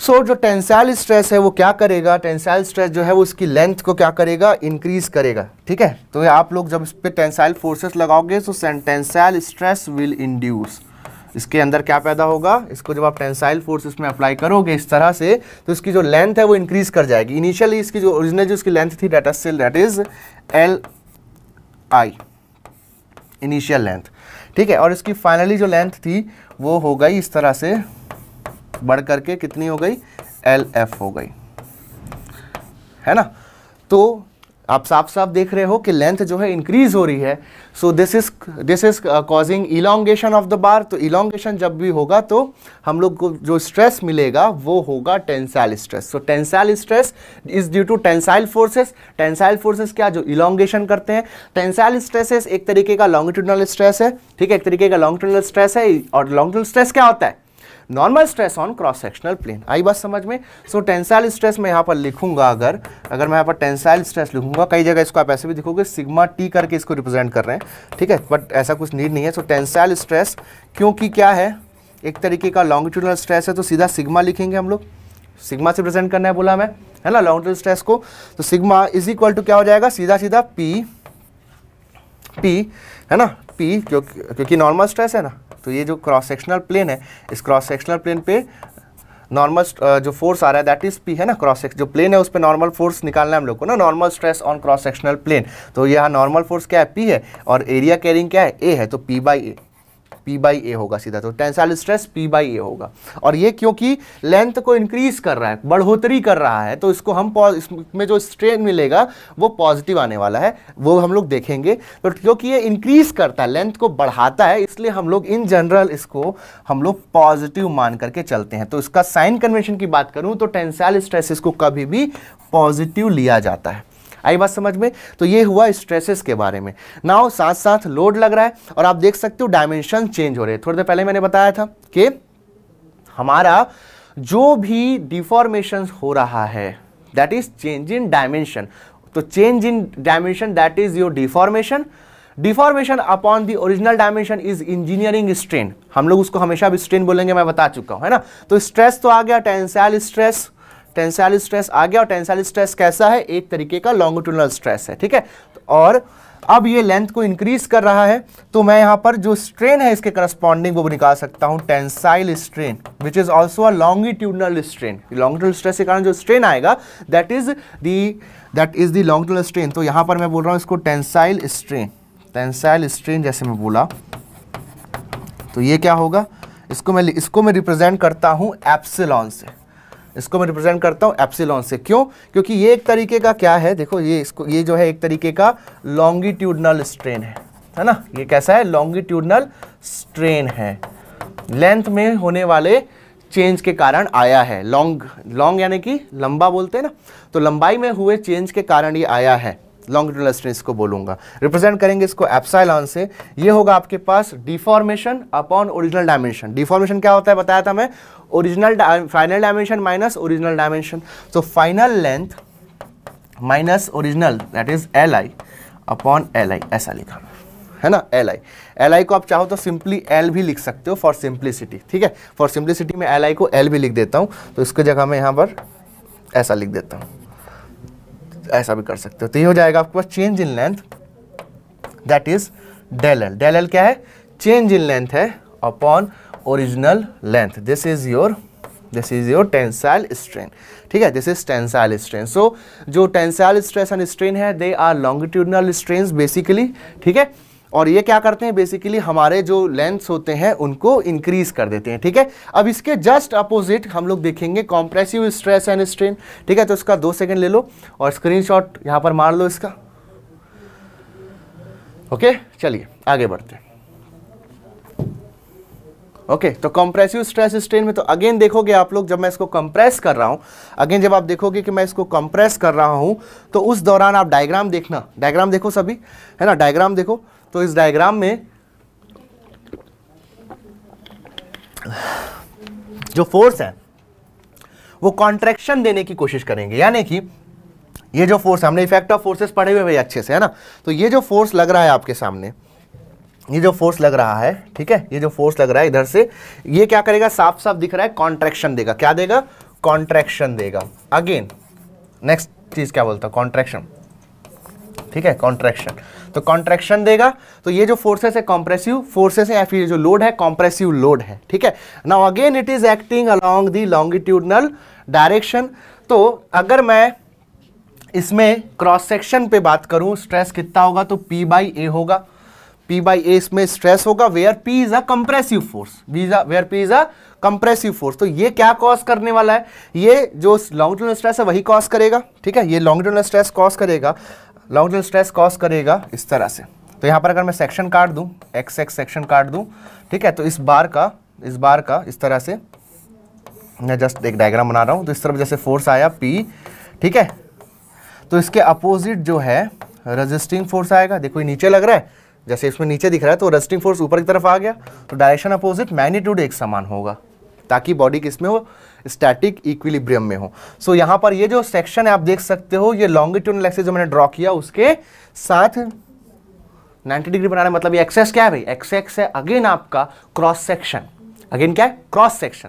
[SPEAKER 1] सो so, जो टेंसाइल स्ट्रेस है वो क्या करेगा टेंसाइल स्ट्रेस जो है वो उसकी लेंथ को क्या करेगा इंक्रीज करेगा ठीक है तो आप लोग जब इस पर टेंसाइल फोर्सेस लगाओगे तो टेंसाइल स्ट्रेस विल इंड्यूस इसके अंदर क्या पैदा होगा इसको जब आप टेंसाइल फोर्स इसमें अप्लाई करोगे इस तरह से तो इसकी जो लेंथ है वो इंक्रीज कर जाएगी इनिशियली इसकी जो ओरिजिनल जो इसकी लेंथ थी डेटा सेल that is L I initial length ठीक है और इसकी फाइनली जो लेंथ थी वो हो गई इस तरह से बढ़ करके कितनी हो गई एल एफ हो गई है ना तो आप साफ साफ देख रहे हो कि लेंथ जो है इंक्रीज हो रही है so this is this is causing elongation of the bar तो इलोंगेशन जब भी होगा तो हम लोग को जो स्ट्रेस मिलेगा वो होगा tensile stress so tensile stress is due to tensile forces tensile forces क्या जो इलांगेशन करते हैं टेंसाइल स्ट्रेसेस एक तरीके का लॉन्गिट्यूडनल स्ट्रेस है ठीक है एक तरीके का लॉन्गिट्यूडनल स्ट्रेस है और लॉन्गिट्यूडनल स्ट्रेस क्या होता है normal stress on cross sectional plane आई बात समझ में सो टेंसाइल स्ट्रेस मैं यहाँ पर लिखूंगा अगर अगर मैं यहाँ पर टेंसाइल स्ट्रेस लिखूंगा कई जगह इसको आप ऐसे भी दिखोगे सिग्मा टी करके इसको रिप्रेजेंट कर रहे हैं ठीक है बट ऐसा कुछ नीड नहीं है सो टेंसाइल स्ट्रेस क्योंकि क्या है एक तरीके का लॉन्गिट्यूडनल स्ट्रेस है तो सीधा सिग्मा लिखेंगे हम लोग सिग्मा से प्रेजेंट करना है बोला मैं है ना लॉन्गिट्यूडनल स्ट्रेस को तो सिग्मा इज इक्वल टू क्या हो जाएगा सीधा सीधा पी पी है ना पी क्योंकि क्योंकि नॉर्मल स्ट्रेस है ना तो ये जो क्रॉस सेक्शनल प्लेन है इस क्रॉस सेक्शनल प्लेन पे नॉर्मल uh, जो फोर्स आ रहा है दैट इज पी है ना क्रॉस सेक्शन जो प्लेन है उस पर नॉर्मल फोर्स निकालना है हम लोग को ना normal stress on cross sectional plane तो यहाँ नॉर्मल फोर्स क्या है पी है और एरिया कैरिंग क्या है ए है तो P by A P by A होगा सीधा तो tensile stress P by A होगा और ये क्योंकि लेंथ को इंक्रीज कर रहा है बढ़ोतरी कर रहा है तो इसको हम इसमें जो स्ट्रेन मिलेगा वो पॉजिटिव आने वाला है वो हम लोग देखेंगे तो क्योंकि ये इंक्रीज करता है लेंथ को बढ़ाता है इसलिए हम लोग इन जनरल इसको हम लोग पॉजिटिव मान करके चलते हैं तो इसका साइन कन्वेंशन की बात करूँ तो टेंसाइल स्ट्रेस इसको कभी भी पॉजिटिव लिया जाता है आई बात समझ में तो ये हुआ स्ट्रेसेस के बारे में नाउ साथ साथ लोड लग रहा है और आप देख सकते हो डायमेंशन चेंज हो रहे हैं थोड़ी देर पहले मैंने बताया था कि हमारा जो भी डिफॉर्मेशन हो रहा है that is change in dimension तो change in dimension that is your deformation deformation upon the original dimension is engineering strain हम लोग उसको हमेशा भी स्ट्रेन बोलेंगे मैं बता चुका हूं है ना तो स्ट्रेस तो आ गया टेंसाइल स्ट्रेस टेंसाइल स्ट्रेस आ गया और टेंसाइल स्ट्रेस कैसा है एक तरीके का लॉन्गिट्यूडनल स्ट्रेस है ठीक है तो और अब ये लेंथ को इंक्रीज कर रहा है तो मैं यहां पर जो स्ट्रेन है इसके करस्पॉन्डिंग वो निकाल सकता हूं tensile strain which is also a longitudinal strain longitudinal stress के कारण जो स्ट्रेन आएगा that is the that is the longitudinal strain तो यहां पर मैं बोल रहा हूँ इसको टेंसाइल स्ट्रेन टेंसाइल स्ट्रेन जैसे मैं बोला तो ये क्या होगा इसको मैं इसको मैं रिप्रेजेंट करता हूँ एप्सिलॉन से इसको मैं रिप्रेजेंट करता हूँ एप्सिलॉन से क्यों क्योंकि ये एक तरीके का क्या है देखो ये इसको ये जो है एक तरीके का लॉन्गिट्यूडनल स्ट्रेन है है ना ये कैसा है लॉन्गिट्यूडनल स्ट्रेन है लेंथ में होने वाले चेंज के कारण आया है लॉन्ग लॉन्ग यानी कि लंबा बोलते हैं ना तो लंबाई में हुए चेंज के कारण ये आया है लॉन्गिट्यूडल स्ट्रेस को बोलूंगा रिप्रेजेंट करेंगे इसको एप्साइलॉन से ये होगा आपके पास deformation upon original dimension deformation क्या होता है बताया था मैं original final dimension minus original dimension so final length minus original that is L I upon L I ऐसा लिखा है ना एल आई एल आई को आप चाहो तो सिंपली एल भी लिख सकते हो फॉर सिंप्लिसिटी ठीक है फॉर सिंप्लिसिटी में एल आई को एल भी लिख देता हूँ तो इसके जगह मैं यहाँ पर ऐसा लिख देता हूँ ऐसा भी कर सकते हो तो ये हो जाएगा आपके पास change in length that is del L del L क्या है चेंज इन लेंथ है upon original length this is your this is your tensile strain ठीक है this is tensile strain so जो टेंसाइल स्ट्रेस एंड स्ट्रेन है they are longitudinal strain basically ठीक है और ये क्या करते हैं बेसिकली हमारे जो लेंस होते हैं उनको इंक्रीज कर देते हैं ठीक है अब इसके जस्ट अपोजिट हम लोग देखेंगे कॉम्प्रेसिव स्ट्रेस एंड स्ट्रेन ठीक है तो इसका दो सेकेंड ले लो और स्क्रीन शॉट यहाँ पर मार लो इसका ओके चलिए आगे बढ़ते ओके okay, तो कंप्रेसिव स्ट्रेस स्ट्रेन में तो अगेन देखोगे आप लोग जब मैं इसको कंप्रेस कर रहा हूँ अगेन जब आप देखोगे कि मैं इसको कंप्रेस कर रहा हूँ तो उस दौरान आप डायग्राम देखना डायग्राम देखो सभी है ना डायग्राम देखो तो इस डायग्राम में जो फोर्स है वो कॉन्ट्रैक्शन देने की कोशिश करेंगे यानी कि ये जो फोर्स हमने इफेक्ट ऑफ फोर्सेस पढ़े हुए भाई अच्छे से है ना तो ये जो फोर्स लग रहा है आपके सामने ये जो फोर्स लग रहा है ठीक है ये जो फोर्स लग रहा है इधर से ये क्या करेगा साफ साफ दिख रहा है कॉन्ट्रेक्शन देगा क्या देगा कॉन्ट्रेक्शन देगा अगेन नेक्स्ट चीज क्या बोलता कॉन्ट्रेक्शन ठीक है कॉन्ट्रैक्शन तो कॉन्ट्रैक्शन देगा तो ये जो फोर्सेस है कॉम्प्रेसिव फोर्सेस है या फिर जो लोड है कॉम्प्रेसिव लोड है ठीक है now again it is acting along the longitudinal direction तो अगर मैं इसमें क्रॉस सेक्शन पे बात करूं स्ट्रेस कितना होगा तो पी बाई ए होगा पी बाई ए इसमें स्ट्रेस होगा where P is a compressive force where P is a compressive force तो ये क्या कॉज करने वाला है ये जो लॉन्ग टर्म स्ट्रेस है वही कॉज करेगा ठीक है ये लॉन्ग टर्म स्ट्रेस कॉज करेगा लॉन्ग टेल स्ट्रेस कॉज करेगा इस तरह से तो यहाँ पर अगर मैं सेक्शन काट दूँ एक्स एक्स सेक्शन काट दूँ ठीक है तो इस बार का इस बार का इस तरह से मैं जस्ट एक डायग्राम बना रहा हूँ तो इस तरफ जैसे फोर्स आया पी ठीक है तो इसके अपोजिट जो है रजिस्टिंग फोर्स आएगा देखो ये नीचे लग रहा है जैसे इसमें नीचे दिख रहा है तो रजिस्टिंग फोर्स ऊपर की तरफ आ गया तो डायरेक्शन अपोजिट मैग्नीट्यूड एक समान होगा ताकि बॉडी किस में हो स्टैटिक इक्विलिब्रियम में हो सो so, यहां पर ये जो सेक्शन है आप देख सकते हो ये लॉन्गिट्यूडल एक्सेस जो मैंने ड्रॉ किया उसके साथ 90 डिग्री बनाने मतलब ये एक्सेस क्या है भाई एक्सेस है अगेन आपका क्रॉस सेक्शन अगेन क्या है क्रॉस सेक्शन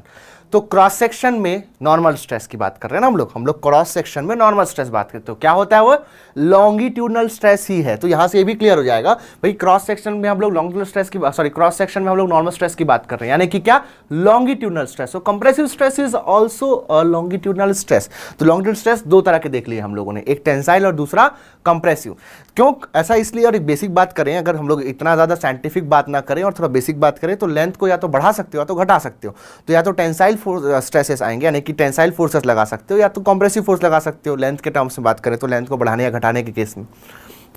[SPEAKER 1] तो क्रॉस सेक्शन में नॉर्मल स्ट्रेस की बात कर रहे हैं ना हम लोग हम लोग क्रॉस सेक्शन में नॉर्मल स्ट्रेस बात करते हो तो क्या होता है वो लॉन्गिट्यूडनल स्ट्रेस ही है तो यहां से ये भी क्लियर हो जाएगा भाई क्रॉस सेक्शन में हम लोग लॉन्गिट्यूडल स्ट्रेस की सॉरी क्रॉस सेक्शन में हम लोग नॉर्मल स्ट्रेस की बात कर रहे हैं यानी कि क्या longitudinal stress so compressive stress is also longitudinal stress तो लॉन्गिट्यूडल स्ट्रेस दो तरह के देख लिए हम लोगों ने एक टेंसाइल और दूसरा कंप्रेसिव क्यों ऐसा इसलिए और एक बेसिक बात करें अगर हम लोग इतना ज़्यादा साइंटिफिक बात ना करें और थोड़ा बेसिक बात करें तो लेंथ को या तो बढ़ा सकते हो या तो घटा सकते हो तो या तो टेंसाइल फोर्स स्ट्रेसेस आएंगे यानी कि टेंसाइल फोर्सेस लगा सकते हो या तो कॉम्प्रेसिव फोर्स लगा सकते हो लेंथ के टर्म्स में बात करें तो लेंथ को बढ़ाने या घटाने के केस में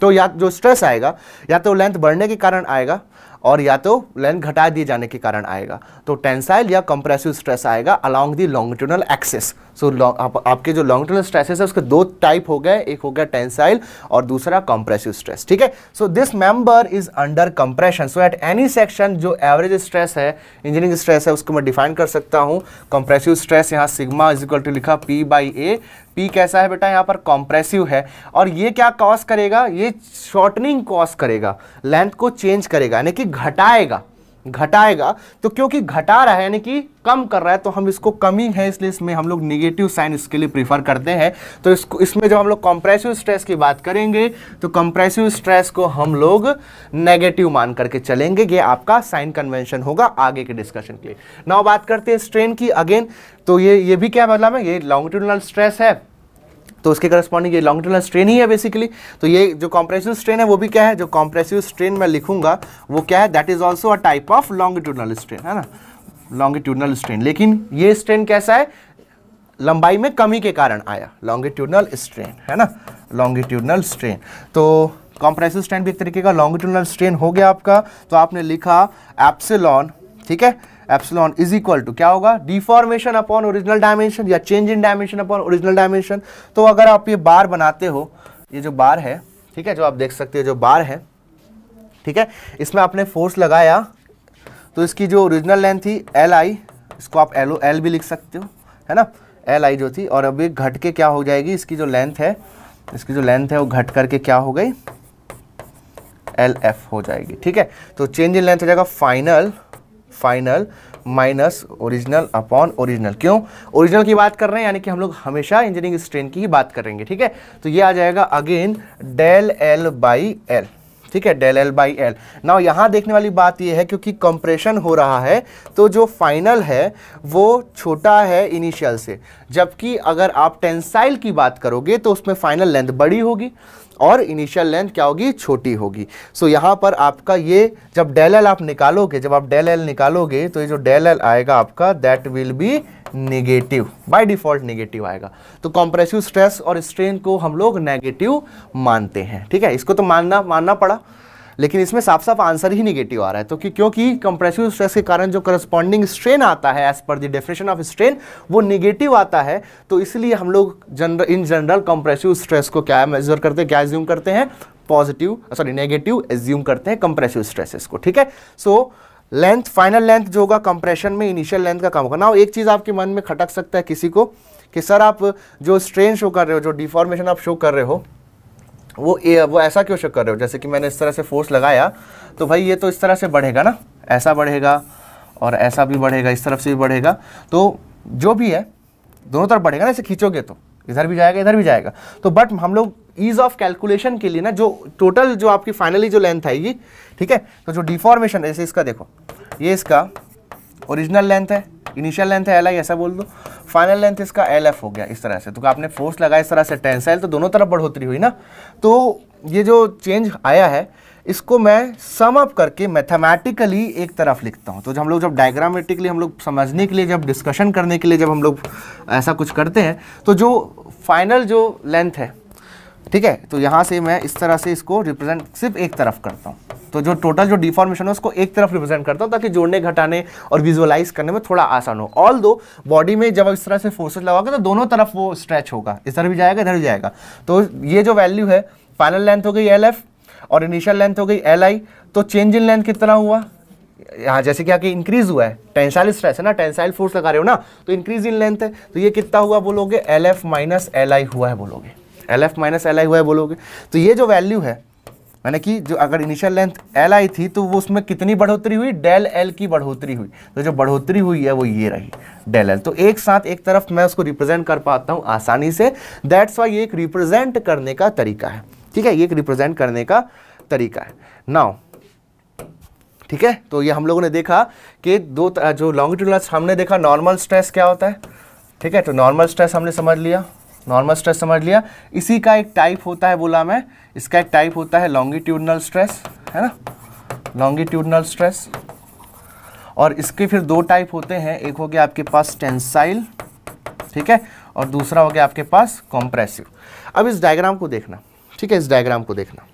[SPEAKER 1] तो या जो स्ट्रेस आएगा या तो लेंथ बढ़ने के कारण आएगा और या तो लेंथ घटा दिए जाने के कारण आएगा तो टेंसाइल या कंप्रेसिव स्ट्रेस आएगा along the longitudinal axis so आप, आपके जो लॉन्गिट्यूनल स्ट्रेसेस है उसके दो टाइप हो गए एक हो गया टेंसाइल और दूसरा कंप्रेसिव स्ट्रेस ठीक है so this member is under compression so at any section जो एवरेज स्ट्रेस है इंजीनियरिंग स्ट्रेस है उसको मैं डिफाइन कर सकता हूँ कंप्रेसिव स्ट्रेस यहाँ सिग्मा इज इक्वल टू लिखा पी बाई ए पी कैसा है बेटा यहाँ पर कॉम्प्रेसिव है और ये क्या कॉज करेगा ये शॉर्टनिंग कॉज करेगा लेंथ को चेंज करेगा यानी कि घटाएगा घटाएगा तो क्योंकि घटा रहा है यानी कि कम कर रहा है तो हम इसको कमी है इसलिए इसमें हम लोग निगेटिव साइन इसके लिए प्रीफर करते हैं तो इसको इसमें जब हम लोग कॉम्प्रेसिव स्ट्रेस की बात करेंगे तो कंप्रेसिव स्ट्रेस को हम लोग नेगेटिव मान करके चलेंगे ये आपका साइन कन्वेंशन होगा आगे के डिस्कशन के लिए नाउ बात करते हैं स्ट्रेन की अगेन तो ये ये भी क्या मतलब है ये लॉन्गिट्यूडनल स्ट्रेस है तो उसके करस्पॉन्डिंग ये लॉन्ग टर्नल स्ट्रेन ही है बेसिकली तो ये जो कॉम्प्रेसिव स्ट्रेन है वो भी क्या है जो कॉम्प्रेसिव स्ट्रेन मैं लिखूंगा वो क्या है that is also a type of longitudinal strain है ना लॉन्गिट्यूडनल स्ट्रेन लेकिन ये स्ट्रेन कैसा है लंबाई में कमी के कारण आया लॉन्गिट्यूडनल स्ट्रेन है ना लॉन्गिट्यूडनल स्ट्रेन तो कॉम्प्रेसिव स्ट्रेन भी एक तरीके का लॉन्गिट्यूडनल स्ट्रेन हो गया आपका तो आपने लिखा एप्सिलॉन ठीक है एप्सलॉन इज इक्वल टू क्या होगा डिफॉर्मेशन अपॉन ओरिजिनल डायमेंशन या change in dimension upon original dimension तो अगर आप ये बार बनाते हो ये जो बार है ठीक है जो आप देख सकते हो जो बार है ठीक है इसमें आपने फोर्स लगाया तो इसकी जो ओरिजिनल लेंथ थी एल आई इसको आप एल एल भी लिख सकते हो है ना एल आई जो थी और अब ये घट के क्या हो जाएगी इसकी जो लेंथ है इसकी जो लेंथ है वो घट करके क्या हो गई एल एफ हो जाएगी ठीक है तो चेंज इन लेंथ हो जाएगा final final minus original upon original क्यों ओरिजिनल की बात कर रहे हैं यानी कि हम लोग हमेशा इंजीनियरिंग स्ट्रेन की ही बात करेंगे ठीक है तो ये आ जाएगा again del L by L ठीक है डेल एल बाई एल ना यहाँ देखने वाली बात यह है क्योंकि कंप्रेशन हो रहा है तो जो फाइनल है वो छोटा है इनिशियल से जबकि अगर आप टेंसाइल की बात करोगे तो उसमें फाइनल लेंथ बड़ी होगी और इनिशियल लेंथ क्या होगी छोटी होगी सो so, यहाँ पर आपका ये जब डेल एल आप निकालोगे जब आप डेल एल निकालोगे तो ये जो डेल एल आएगा आपका that will be negative by default negative आएगा तो कॉम्प्रेसिव स्ट्रेस और स्ट्रेन को हम लोग नेगेटिव मानते हैं ठीक है इसको तो मानना मानना पड़ा लेकिन इसमें साफ साफ आंसर ही निगेटिव आ रहा है तो कि क्योंकि कंप्रेसिव स्ट्रेस के कारण जो करस्पॉन्डिंग स्ट्रेन आता है एज पर देशन डेफिनेशन ऑफ स्ट्रेन वो निगेटिव आता है तो इसलिए हम लोग general in general compressive stress को क्या मेजर करते हैं क्या एज्यूम करते हैं पॉजिटिव सॉरी नेगेटिव एज्यूम करते हैं कंप्रेसिव स्ट्रेसेस को ठीक है सो लेंथ फाइनल लेंथ जो होगा कंप्रेशन में इनिशियल लेंथ का कम होगा ना एक चीज़ आपके मन में खटक सकता है किसी को कि सर आप जो स्ट्रेन शो कर रहे हो जो डिफॉर्मेशन आप शो कर रहे हो वो ए, वो ऐसा क्यों शक कर रहे हो जैसे कि मैंने इस तरह से फोर्स लगाया तो भाई ये तो इस तरह से बढ़ेगा ना ऐसा बढ़ेगा और ऐसा भी बढ़ेगा इस तरफ से भी बढ़ेगा तो जो भी है दोनों तरफ बढ़ेगा ना इसे खींचोगे तो इधर भी जाएगा इधर भी जाएगा तो बट हम लोग ईज ऑफ कैलकुलेशन के लिए ना जो टोटल जो आपकी फाइनली जो लेंथ आएगी ठीक है तो जो डिफॉर्मेशन है जैसे इसका देखो ये इसका ओरिजिनल लेंथ है इनिशियल लेंथ है एल आई ऐसा बोल दो फाइनल लेंथ इसका एल एफ हो गया इस तरह से तो आपने फोर्स लगाया इस तरह से टेंसाइल तो दोनों तरफ बढ़ोतरी हुई ना तो ये जो चेंज आया है इसको मैं सम अप करके मैथमेटिकली एक तरफ लिखता हूँ तो जब हम लोग जब डायग्रामेटिकली हम लोग समझने के लिए जब डिस्कशन करने के लिए जब हम लोग ऐसा कुछ करते हैं तो जो फाइनल जो लेंथ है ठीक है तो यहाँ से मैं इस तरह से इसको रिप्रेजेंट सिर्फ एक तरफ करता हूँ तो जो टोटल जो डिफॉर्मेशन है उसको एक तरफ रिप्रेजेंट करता हूँ ताकि जोड़ने घटाने और विजुअलाइज करने में थोड़ा आसान हो ऑल दो बॉडी में जब इस तरह से फोर्सेज लगाओगे तो दोनों तरफ वो स्ट्रेच होगा इधर भी जाएगा इधर भी जाएगा तो ये जो वैल्यू है फाइनल लेंथ हो गई एल और इनिशियल लेंथ हो गई एल तो चेंज इन लेंथ कितना हुआ यहाँ जैसे कि आगे इंक्रीज हुआ है टेंसाइल स्ट्रेस है ना टेंसाइल फोर्स लगा रहे हो ना तो इंक्रीज इन लेंथ है तो ये कितना हुआ बोलोगे L F minus L I हुआ है बोलोगे L F minus L I हुआ है बोलोगे तो ये जो वैल्यू है यानी कि जो अगर इनिशियल लेंथ एल आई थी तो वो उसमें कितनी बढ़ोतरी हुई डेल एल की बढ़ोतरी हुई तो जो बढ़ोतरी हुई है वो ये रही डेल एल तो एक साथ एक तरफ मैं उसको रिप्रेजेंट कर पाता हूँ आसानी से दैट्स वाई ये एक रिप्रेजेंट करने का तरीका है ठीक है ये एक रिप्रेजेंट करने का तरीका है नाउ ठीक है तो ये हम लोगों ने देखा कि दो जो लॉन्गिट्यूडनल हमने देखा नॉर्मल स्ट्रेस क्या होता है ठीक है तो नॉर्मल स्ट्रेस हमने समझ लिया नॉर्मल स्ट्रेस समझ लिया इसी का एक टाइप होता है बोला मैं इसका एक टाइप होता है लॉन्गिट्यूडनल स्ट्रेस है ना लॉन्गिट्यूडनल स्ट्रेस और इसके फिर दो टाइप होते हैं एक हो गया आपके पास टेंसाइल ठीक है और दूसरा हो गया आपके पास कॉम्प्रेसिव अब इस डायग्राम को देखना ठीक है इस डायग्राम को देखना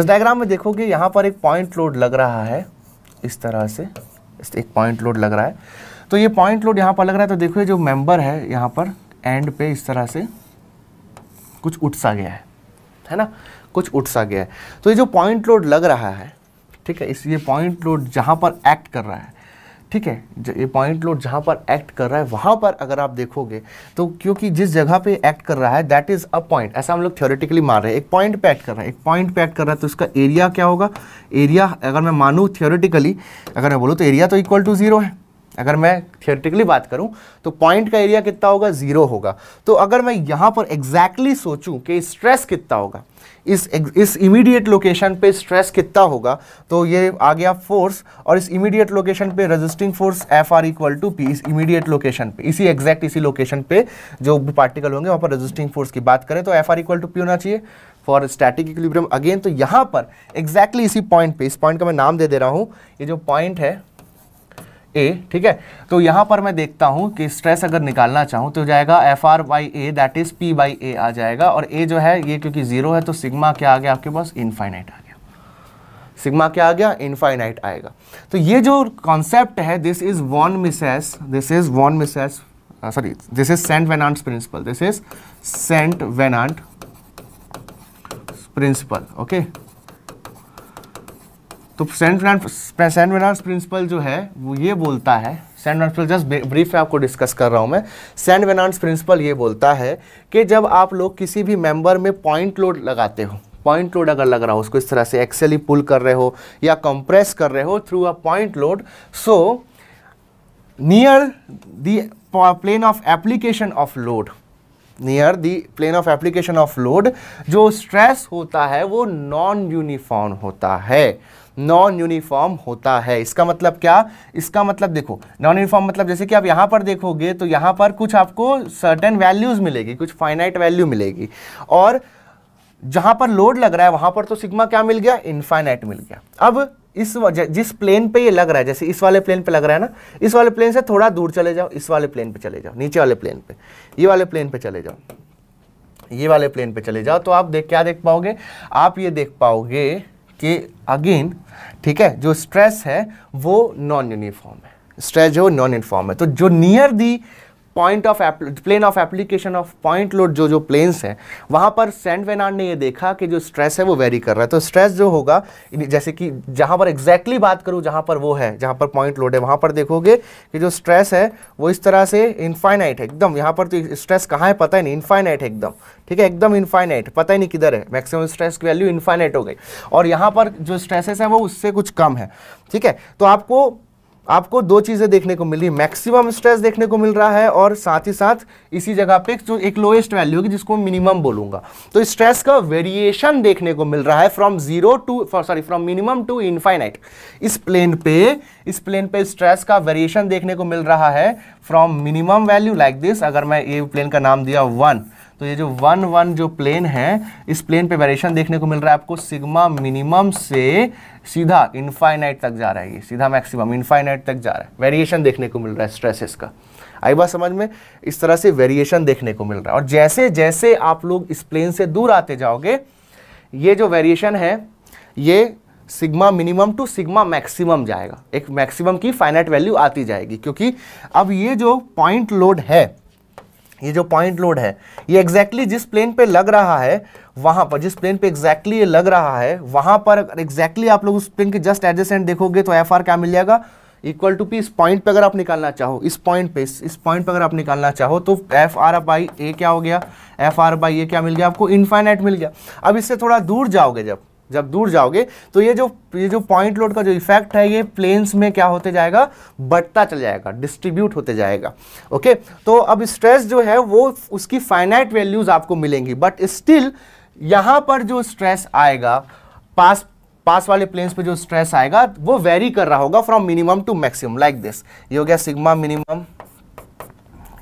[SPEAKER 1] इस डायग्राम में देखोगे यहाँ पर एक पॉइंट लोड लग रहा है इस तरह से इस एक पॉइंट लोड लग रहा है तो ये पॉइंट लोड यहाँ पर लग रहा है तो देखो जो मेंबर है यहाँ पर एंड पे इस तरह से कुछ उठ सा गया है है ना कुछ उठ सा गया है तो ये जो पॉइंट लोड लग रहा है ठीक है इस ये पॉइंट लोड जहाँ पर एक्ट कर रहा है ठीक है ये पॉइंट लोड जहाँ पर एक्ट कर रहा है वहाँ पर अगर आप देखोगे तो क्योंकि जिस जगह पे एक्ट कर रहा है दैट इज़ अ पॉइंट ऐसा हम लोग थियोरेटिकली मान रहे हैं एक पॉइंट पे एक्ट कर रहा है एक पॉइंट पे एक्ट कर रहा है तो इसका एरिया क्या होगा एरिया अगर मैं मानूँ थियोरेटिकली अगर मैं बोलूँ तो एरिया तो इक्वल टू ज़ीरो है अगर मैं थियोरेटिकली बात करूं तो पॉइंट का एरिया कितना होगा ज़ीरो होगा तो अगर मैं यहाँ पर एग्जैक्टली exactly सोचूं कि स्ट्रेस कितना होगा इस इस इमीडिएट लोकेशन पे स्ट्रेस कितना होगा तो ये आ गया फोर्स और इस इमीडिएट लोकेशन पे resisting force F R equal to P इस इमीडिएट लोकेशन पे इसी एग्जैक्ट इसी लोकेशन पे जो भी पार्टिकल होंगे वहाँ पर रेजिस्टिंग फोर्स की बात करें तो F R equal to P होना चाहिए फॉर स्टैटिक इक्विलिब्रियम अगेन तो यहाँ पर एग्जैक्टली exactly इसी पॉइंट पे इस पॉइंट का मैं नाम दे दे रहा हूँ ये जो पॉइंट है ए ठीक है तो यहां पर मैं देखता हूं कि स्ट्रेस अगर निकालना चाहूं तो जाएगा F R by A that is P by A आ जाएगा और ए जो है ये क्योंकि ज़ीरो है तो सिग्मा क्या आ गया आपके पास इनफाइनाइट आ गया सिग्मा क्या आ गया इनफाइनाइट आएगा तो ये जो कॉन्सेप्ट है this is von Mises this is von Mises sorry this is Saint Venant principle this is Saint Venant principle okay तो सेंट सेंट बेनार्स प्रिंसिपल जो है वो ये बोलता है Saint Venant's principle just brief में आपको डिस्कस कर रहा हूँ मैं सेंट बेनार्स प्रिंसिपल ये बोलता है कि जब आप लोग किसी भी मेंबर में पॉइंट लोड लगाते हो पॉइंट लोड अगर लग रहा हो उसको इस तरह से एक्सेल ही पुल कर रहे हो या कंप्रेस कर रहे हो through a point load so near the plane of application of load near the plane of application of load जो स्ट्रेस होता है वो नॉन यूनिफॉर्म होता है नॉन यूनिफॉर्म होता है इसका मतलब क्या इसका मतलब देखो नॉन यूनिफॉर्म मतलब जैसे कि आप यहां पर देखोगे तो यहाँ पर कुछ आपको सर्टन वैल्यूज़ मिलेगी कुछ फाइनाइट वैल्यू मिलेगी और जहां पर लोड लग रहा है वहां पर तो सिग्मा क्या मिल गया इनफाइनाइट मिल गया अब इस जिस प्लेन पे ये लग रहा है जैसे इस वाले प्लेन पे लग रहा है ना इस वाले प्लेन से थोड़ा दूर चले जाओ इस वाले प्लेन पे चले जाओ नीचे वाले प्लेन पे ये वाले प्लेन पे चले जाओ ये वाले प्लेन पे चले जाओ तो आप देख क्या देख पाओगे आप ये देख पाओगे के अगेन ठीक है जो स्ट्रेस है वो नॉन यूनिफॉर्म है स्ट्रेस जो नॉन यूनिफॉर्म है तो जो near the point of plane of application of point load जो जो प्लेन्स हैं वहाँ पर सेंट वेनार्ड ने ये देखा कि जो स्ट्रेस है वो वेरी कर रहा है तो स्ट्रेस जो होगा जैसे कि जहाँ पर एग्जैक्टली exactly बात करूँ जहाँ पर वो है जहाँ पर पॉइंट लोड है वहाँ पर देखोगे कि जो स्ट्रेस है वो इस तरह से इन्फाइनाइट है एकदम यहाँ पर तो स्ट्रेस कहाँ है पता ही नहीं इन्फाइनाइट है एकदम ठीक है एकदम इन्फाइनाइट पता ही नहीं किधर है मैक्सिमम स्ट्रेस की वैल्यू इन्फाइनाइट हो गई और यहाँ पर जो स्ट्रेसेस हैं वो उससे कुछ कम है ठीक है तो आपको आपको दो चीज़ें देखने को मिल रही है मैक्सिमम स्ट्रेस देखने को मिल रहा है और साथ ही साथ इसी जगह पे जो एक लोएस्ट वैल्यू होगी जिसको मिनिमम बोलूंगा तो स्ट्रेस का वेरिएशन देखने को मिल रहा है from zero to sorry from minimum to infinite इस प्लेन पे इस प्लेन पे स्ट्रेस का वेरिएशन देखने को मिल रहा है from minimum value like this अगर मैं ये प्लेन का नाम दिया वन तो ये जो वन वन जो प्लेन है इस प्लेन पे वेरिएशन देखने को मिल रहा है आपको सिग्मा मिनिमम से सीधा इनफाइनाइट तक जा रहा है ये सीधा मैक्सिमम इनफाइनाइट तक जा रहा है वेरिएशन देखने को मिल रहा है स्ट्रेसेस का आई बात समझ में इस तरह से वेरिएशन देखने को मिल रहा है और जैसे जैसे आप लोग इस प्लेन से दूर आते जाओगे ये जो वेरिएशन है ये sigma minimum to sigma maximum जाएगा एक मैक्सिमम की फाइनाइट वैल्यू आती जाएगी क्योंकि अब ये जो पॉइंट लोड है ये जो पॉइंट लोड है ये एग्जैक्टली exactly जिस प्लेन पे लग रहा है वहां पर जिस प्लेन पे एग्जैक्टली exactly ये लग रहा है वहां पर एग्जैक्टली exactly आप लोग उस प्लेन के जस्ट एडजस्टेंट देखोगे तो एफ क्या मिल जाएगा इक्वल टू पी इस पॉइंट पे अगर आप निकालना चाहो इस पॉइंट पे इस पॉइंट पे अगर आप निकालना चाहो तो एफ आर बाई ए क्या हो गया एफ आर बाई ए क्या मिल गया आपको इनफाइनाइट मिल गया अब इससे थोड़ा दूर जाओगे जब जब दूर जाओगे तो ये जो ये जो पॉइंट लोड का जो इफेक्ट है ये प्लेन्स में क्या होते जाएगा बढ़ता चल जाएगा डिस्ट्रीब्यूट होते जाएगा ओके तो अब स्ट्रेस जो है वो उसकी फाइनाइट वैल्यूज़ आपको मिलेंगी बट स्टिल यहां पर जो स्ट्रेस आएगा पास पास वाले प्लेन्स पे जो स्ट्रेस आएगा वो वेरी कर रहा होगा from minimum to maximum like this ये हो गया सिग्मा मिनिमम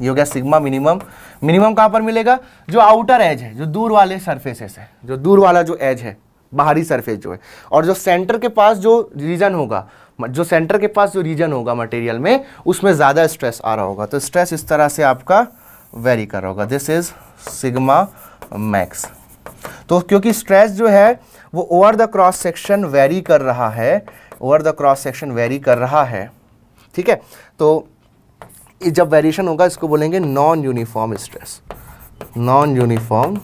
[SPEAKER 1] ये हो गया सिग्मा मिनिमम मिनिमम कहां पर मिलेगा जो आउटर एज है जो दूर वाले सरफेसेस है जो दूर वाला जो एज है बाहरी सरफेस जो है और जो सेंटर के पास जो रीजन होगा जो सेंटर के पास जो रीजन होगा मटेरियल में उसमें ज़्यादा स्ट्रेस आ रहा होगा तो स्ट्रेस इस तरह से आपका वेरी कर रहा होगा दिस इज सिग्मा मैक्स तो क्योंकि स्ट्रेस जो है वो over the cross section vary कर रहा है over the cross section vary कर रहा है ठीक है तो जब वेरिएशन होगा इसको बोलेंगे non uniform stress non uniform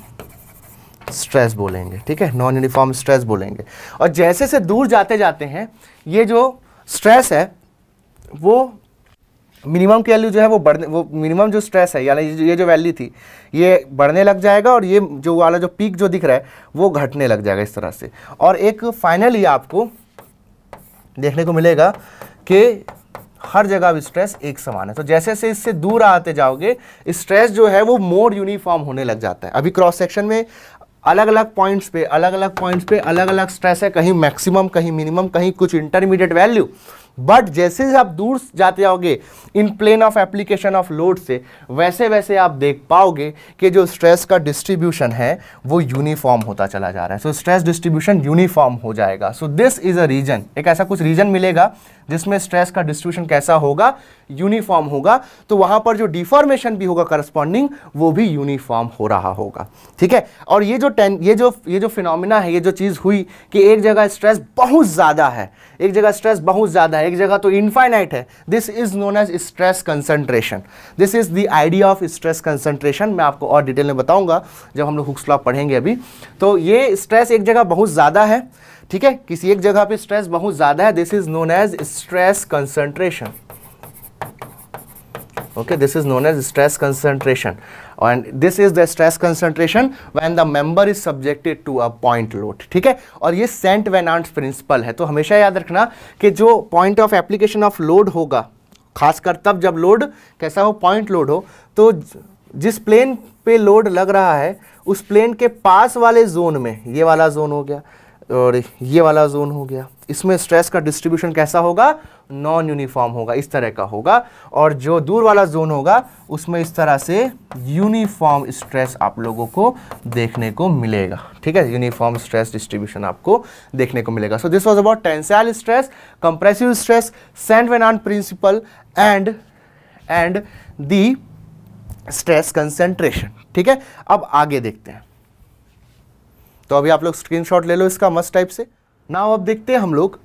[SPEAKER 1] stress बोलेंगे ठीक है नॉन यूनिफॉर्म स्ट्रेस बोलेंगे और जैसे से दूर जाते जाते हैं ये जो स्ट्रेस है वो मिनिमम की वैल्यू जो है वो बढ़ने वो मिनिमम जो स्ट्रेस है यानी ये जो वैल्यू थी ये बढ़ने लग जाएगा और ये जो वाला जो पीक जो दिख रहा है वो घटने लग जाएगा इस तरह से और एक फाइनली आपको देखने को मिलेगा कि हर जगह स्ट्रेस एक समान है तो जैसे जैसे इससे दूर आते जाओगे स्ट्रेस जो है वो मोर यूनिफॉर्म होने लग जाता है अभी क्रॉस सेक्शन में अलग अलग पॉइंट्स पे अलग अलग पॉइंट्स पे अलग अलग स्ट्रेस है कहीं मैक्सिमम कहीं मिनिमम कहीं कुछ इंटरमीडिएट वैल्यू बट जैसे आप दूर जाते जाओगे in plane of application of load से वैसे वैसे आप देख पाओगे कि जो स्ट्रेस का डिस्ट्रीब्यूशन है वो यूनिफॉर्म होता चला जा रहा है सो स्ट्रेस डिस्ट्रीब्यूशन यूनिफॉर्म हो जाएगा so this is a reason एक ऐसा कुछ रीजन मिलेगा जिसमें स्ट्रेस का डिस्ट्रीब्यूशन कैसा होगा यूनिफॉर्म होगा तो वहां पर जो डिफॉर्मेशन भी होगा करस्पॉन्डिंग वो भी यूनिफॉर्म हो रहा होगा ठीक है और ये जो टेन ये जो ये जो फिनोमिना है ये जो चीज़ हुई कि एक जगह स्ट्रेस बहुत ज़्यादा है एक जगह स्ट्रेस बहुत ज़्यादा है एक जगह तो इनफाइनाइट है this is known as stress concentration this is the idea of stress concentration मैं आपको और डिटेल में बताऊँगा जब हम लोग हुक्सलॉ पढ़ेंगे अभी तो ये स्ट्रेस एक जगह बहुत ज़्यादा है ठीक है किसी एक जगह पे स्ट्रेस बहुत ज्यादा है this is known as stress concentration okay this is known as stress concentration and this is the stress concentration when the member is subjected to a point load ठीक है और ये सेंट वेनांट प्रिंसिपल है तो हमेशा याद रखना कि जो point of application of load होगा खासकर तब जब लोड कैसा हो पॉइंट लोड हो तो जिस प्लेन पे लोड लग रहा है उस प्लेन के पास वाले जोन में ये वाला जोन हो गया और ये वाला जोन हो गया इसमें स्ट्रेस का डिस्ट्रीब्यूशन कैसा होगा नॉन यूनिफॉर्म होगा इस तरह का होगा और जो दूर वाला जोन होगा उसमें इस तरह से यूनिफॉर्म स्ट्रेस आप लोगों को देखने को मिलेगा ठीक है यूनिफॉर्म स्ट्रेस डिस्ट्रीब्यूशन आपको देखने को मिलेगा so this was about tensile stress compressive stress Saint Venant principle and and the stress concentration ठीक है अब आगे देखते हैं तो अभी आप लोग स्क्रीनशॉट ले लो इसका मस्ट टाइप से नाउ अब देखते हैं हम लोग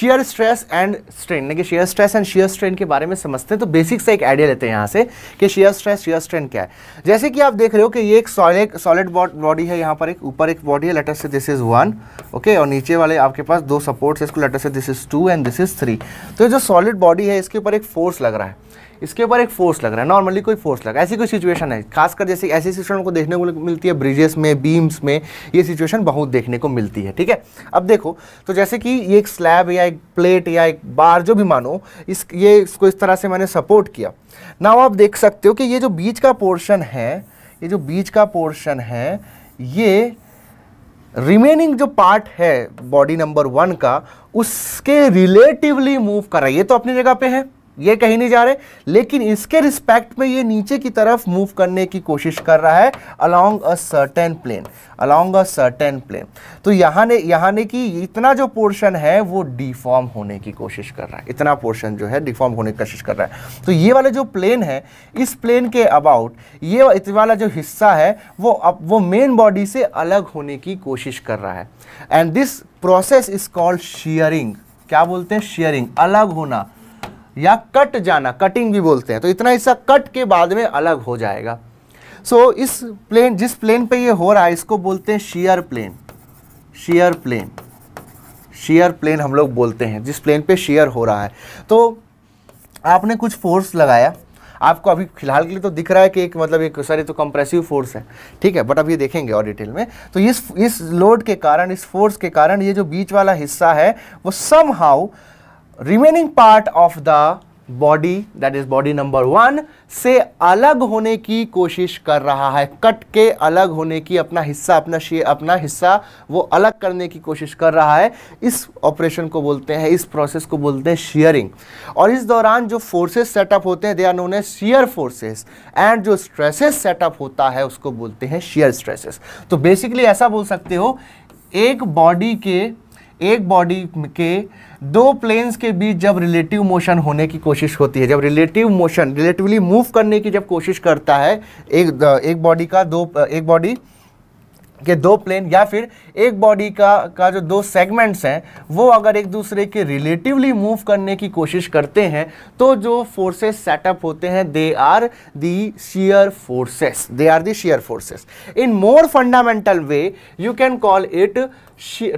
[SPEAKER 1] शेयर स्ट्रेस एंड स्ट्रेन यानी कि shear stress and shear strain के बारे में समझते हैं तो बेसिक से एक आइडिया लेते हैं यहाँ से कि शेयर स्ट्रेस शेयर स्ट्रेन क्या है जैसे कि आप देख रहे हो कि ये एक सॉलिड सॉलिड बॉडी है यहाँ पर एक ऊपर एक बॉडी है लेटर से दिस इज वन ओके और नीचे वाले आपके पास दो सपोर्ट्स है इसको लेटर से this is two and this is three तो जो सॉलिड बॉडी है इसके ऊपर एक फोर्स लग रहा है इसके ऊपर एक फोर्स लग रहा है नॉर्मली कोई फोर्स लग रहा है ऐसी कोई सिचुएशन है खासकर जैसे ऐसी सिचुएशन को देखने को मिलती है ब्रिजेस में बीम्स में ये सिचुएशन बहुत देखने को मिलती है ठीक है अब देखो तो जैसे कि ये एक स्लैब या एक प्लेट या एक बार जो भी मानो इस ये इसको इस तरह से मैंने सपोर्ट किया ना आप देख सकते हो कि ये जो बीच का पोर्शन है ये जो बीच का पोर्शन है ये रिमेनिंग जो पार्ट है बॉडी नंबर वन का उसके रिलेटिवली मूव कर रहा है ये तो अपनी जगह पे है ये कहीं नहीं जा रहे लेकिन इसके रिस्पेक्ट में ये नीचे की तरफ मूव करने की कोशिश कर रहा है along a certain plane along a certain plane तो यहाँ ने यहाँ ने कि इतना जो पोर्शन है वो डिफॉर्म होने की कोशिश कर रहा है इतना पोर्शन जो है डिफॉर्म होने की कोशिश कर रहा है तो ये वाला जो प्लेन है इस प्लेन के अबाउट ये वाला जो हिस्सा है वो अब वो मेन बॉडी से अलग होने की कोशिश कर रहा है and this process is called shearing क्या बोलते हैं शेयरिंग अलग होना या कट जाना कटिंग भी बोलते हैं तो इतना हिस्सा कट के बाद में अलग हो जाएगा सो so, इस प्लेन जिस प्लेन पे ये हो रहा है इसको बोलते हैं shear plane shear plane shear plane हम लोग बोलते हैं जिस प्लेन पे शेयर हो रहा है तो आपने कुछ फोर्स लगाया आपको अभी फिलहाल के लिए तो दिख रहा है कि एक मतलब एक सर तो कंप्रेसिव फोर्स है ठीक है बट अब ये देखेंगे और डिटेल में तो इस इस लोड के कारण इस फोर्स के कारण ये जो बीच वाला हिस्सा है वो somehow remaining part of the body that is body number one से अलग होने की कोशिश कर रहा है कट के अलग होने की अपना हिस्सा अपना शे अपना हिस्सा वो अलग करने की कोशिश कर रहा है इस ऑपरेशन को बोलते हैं इस प्रोसेस को बोलते हैं शेयरिंग और इस दौरान जो फोर्सेस सेटअप होते हैं they are known as shear forces and जो स्ट्रेसेस सेटअप होता है उसको बोलते हैं शेयर स्ट्रेसेस तो बेसिकली ऐसा बोल सकते हो एक बॉडी के एक बॉडी के दो प्लेन्स के बीच जब रिलेटिव मोशन होने की कोशिश होती है जब रिलेटिव मोशन रिलेटिवली मूव करने की जब कोशिश करता है एक एक बॉडी का दो एक बॉडी के दो प्लेन या फिर एक बॉडी का का जो दो सेगमेंट्स हैं वो अगर एक दूसरे के रिलेटिवली मूव करने की कोशिश करते हैं तो जो फोर्सेस सेटअप होते हैं they are the shear forces they are the shear forces in more fundamental way you can call it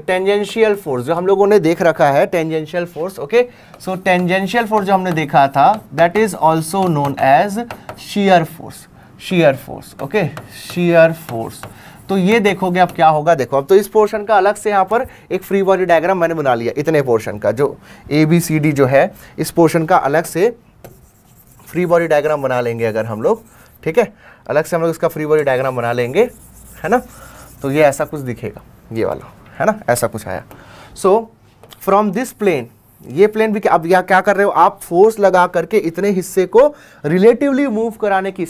[SPEAKER 1] tangential force जो हम लोगों ने देख रखा है tangential force okay so tangential force जो हमने देखा था that is also known as shear force shear force okay shear force तो ये देखोगे अब क्या होगा देखो अब तो इस पोर्शन का अलग से यहाँ पर एक फ्री बॉडी डायग्राम मैंने बना लिया इतने पोर्शन का जो ए बी सी डी जो है इस पोर्शन का अलग से फ्री बॉडी डायग्राम बना लेंगे अगर हम लोग ठीक है अलग से हम लोग इसका फ्री बॉडी डायग्राम बना लेंगे है ना तो ये ऐसा कुछ दिखेगा ये वाला है ना ऐसा कुछ आया सो फ्रॉम दिस प्लेन ये प्लेन भी क्या अब यहाँ क्या कर रहे हो आप फोर्स लगा करके इतने हिस्से को रिलेटिवली मूव कराने की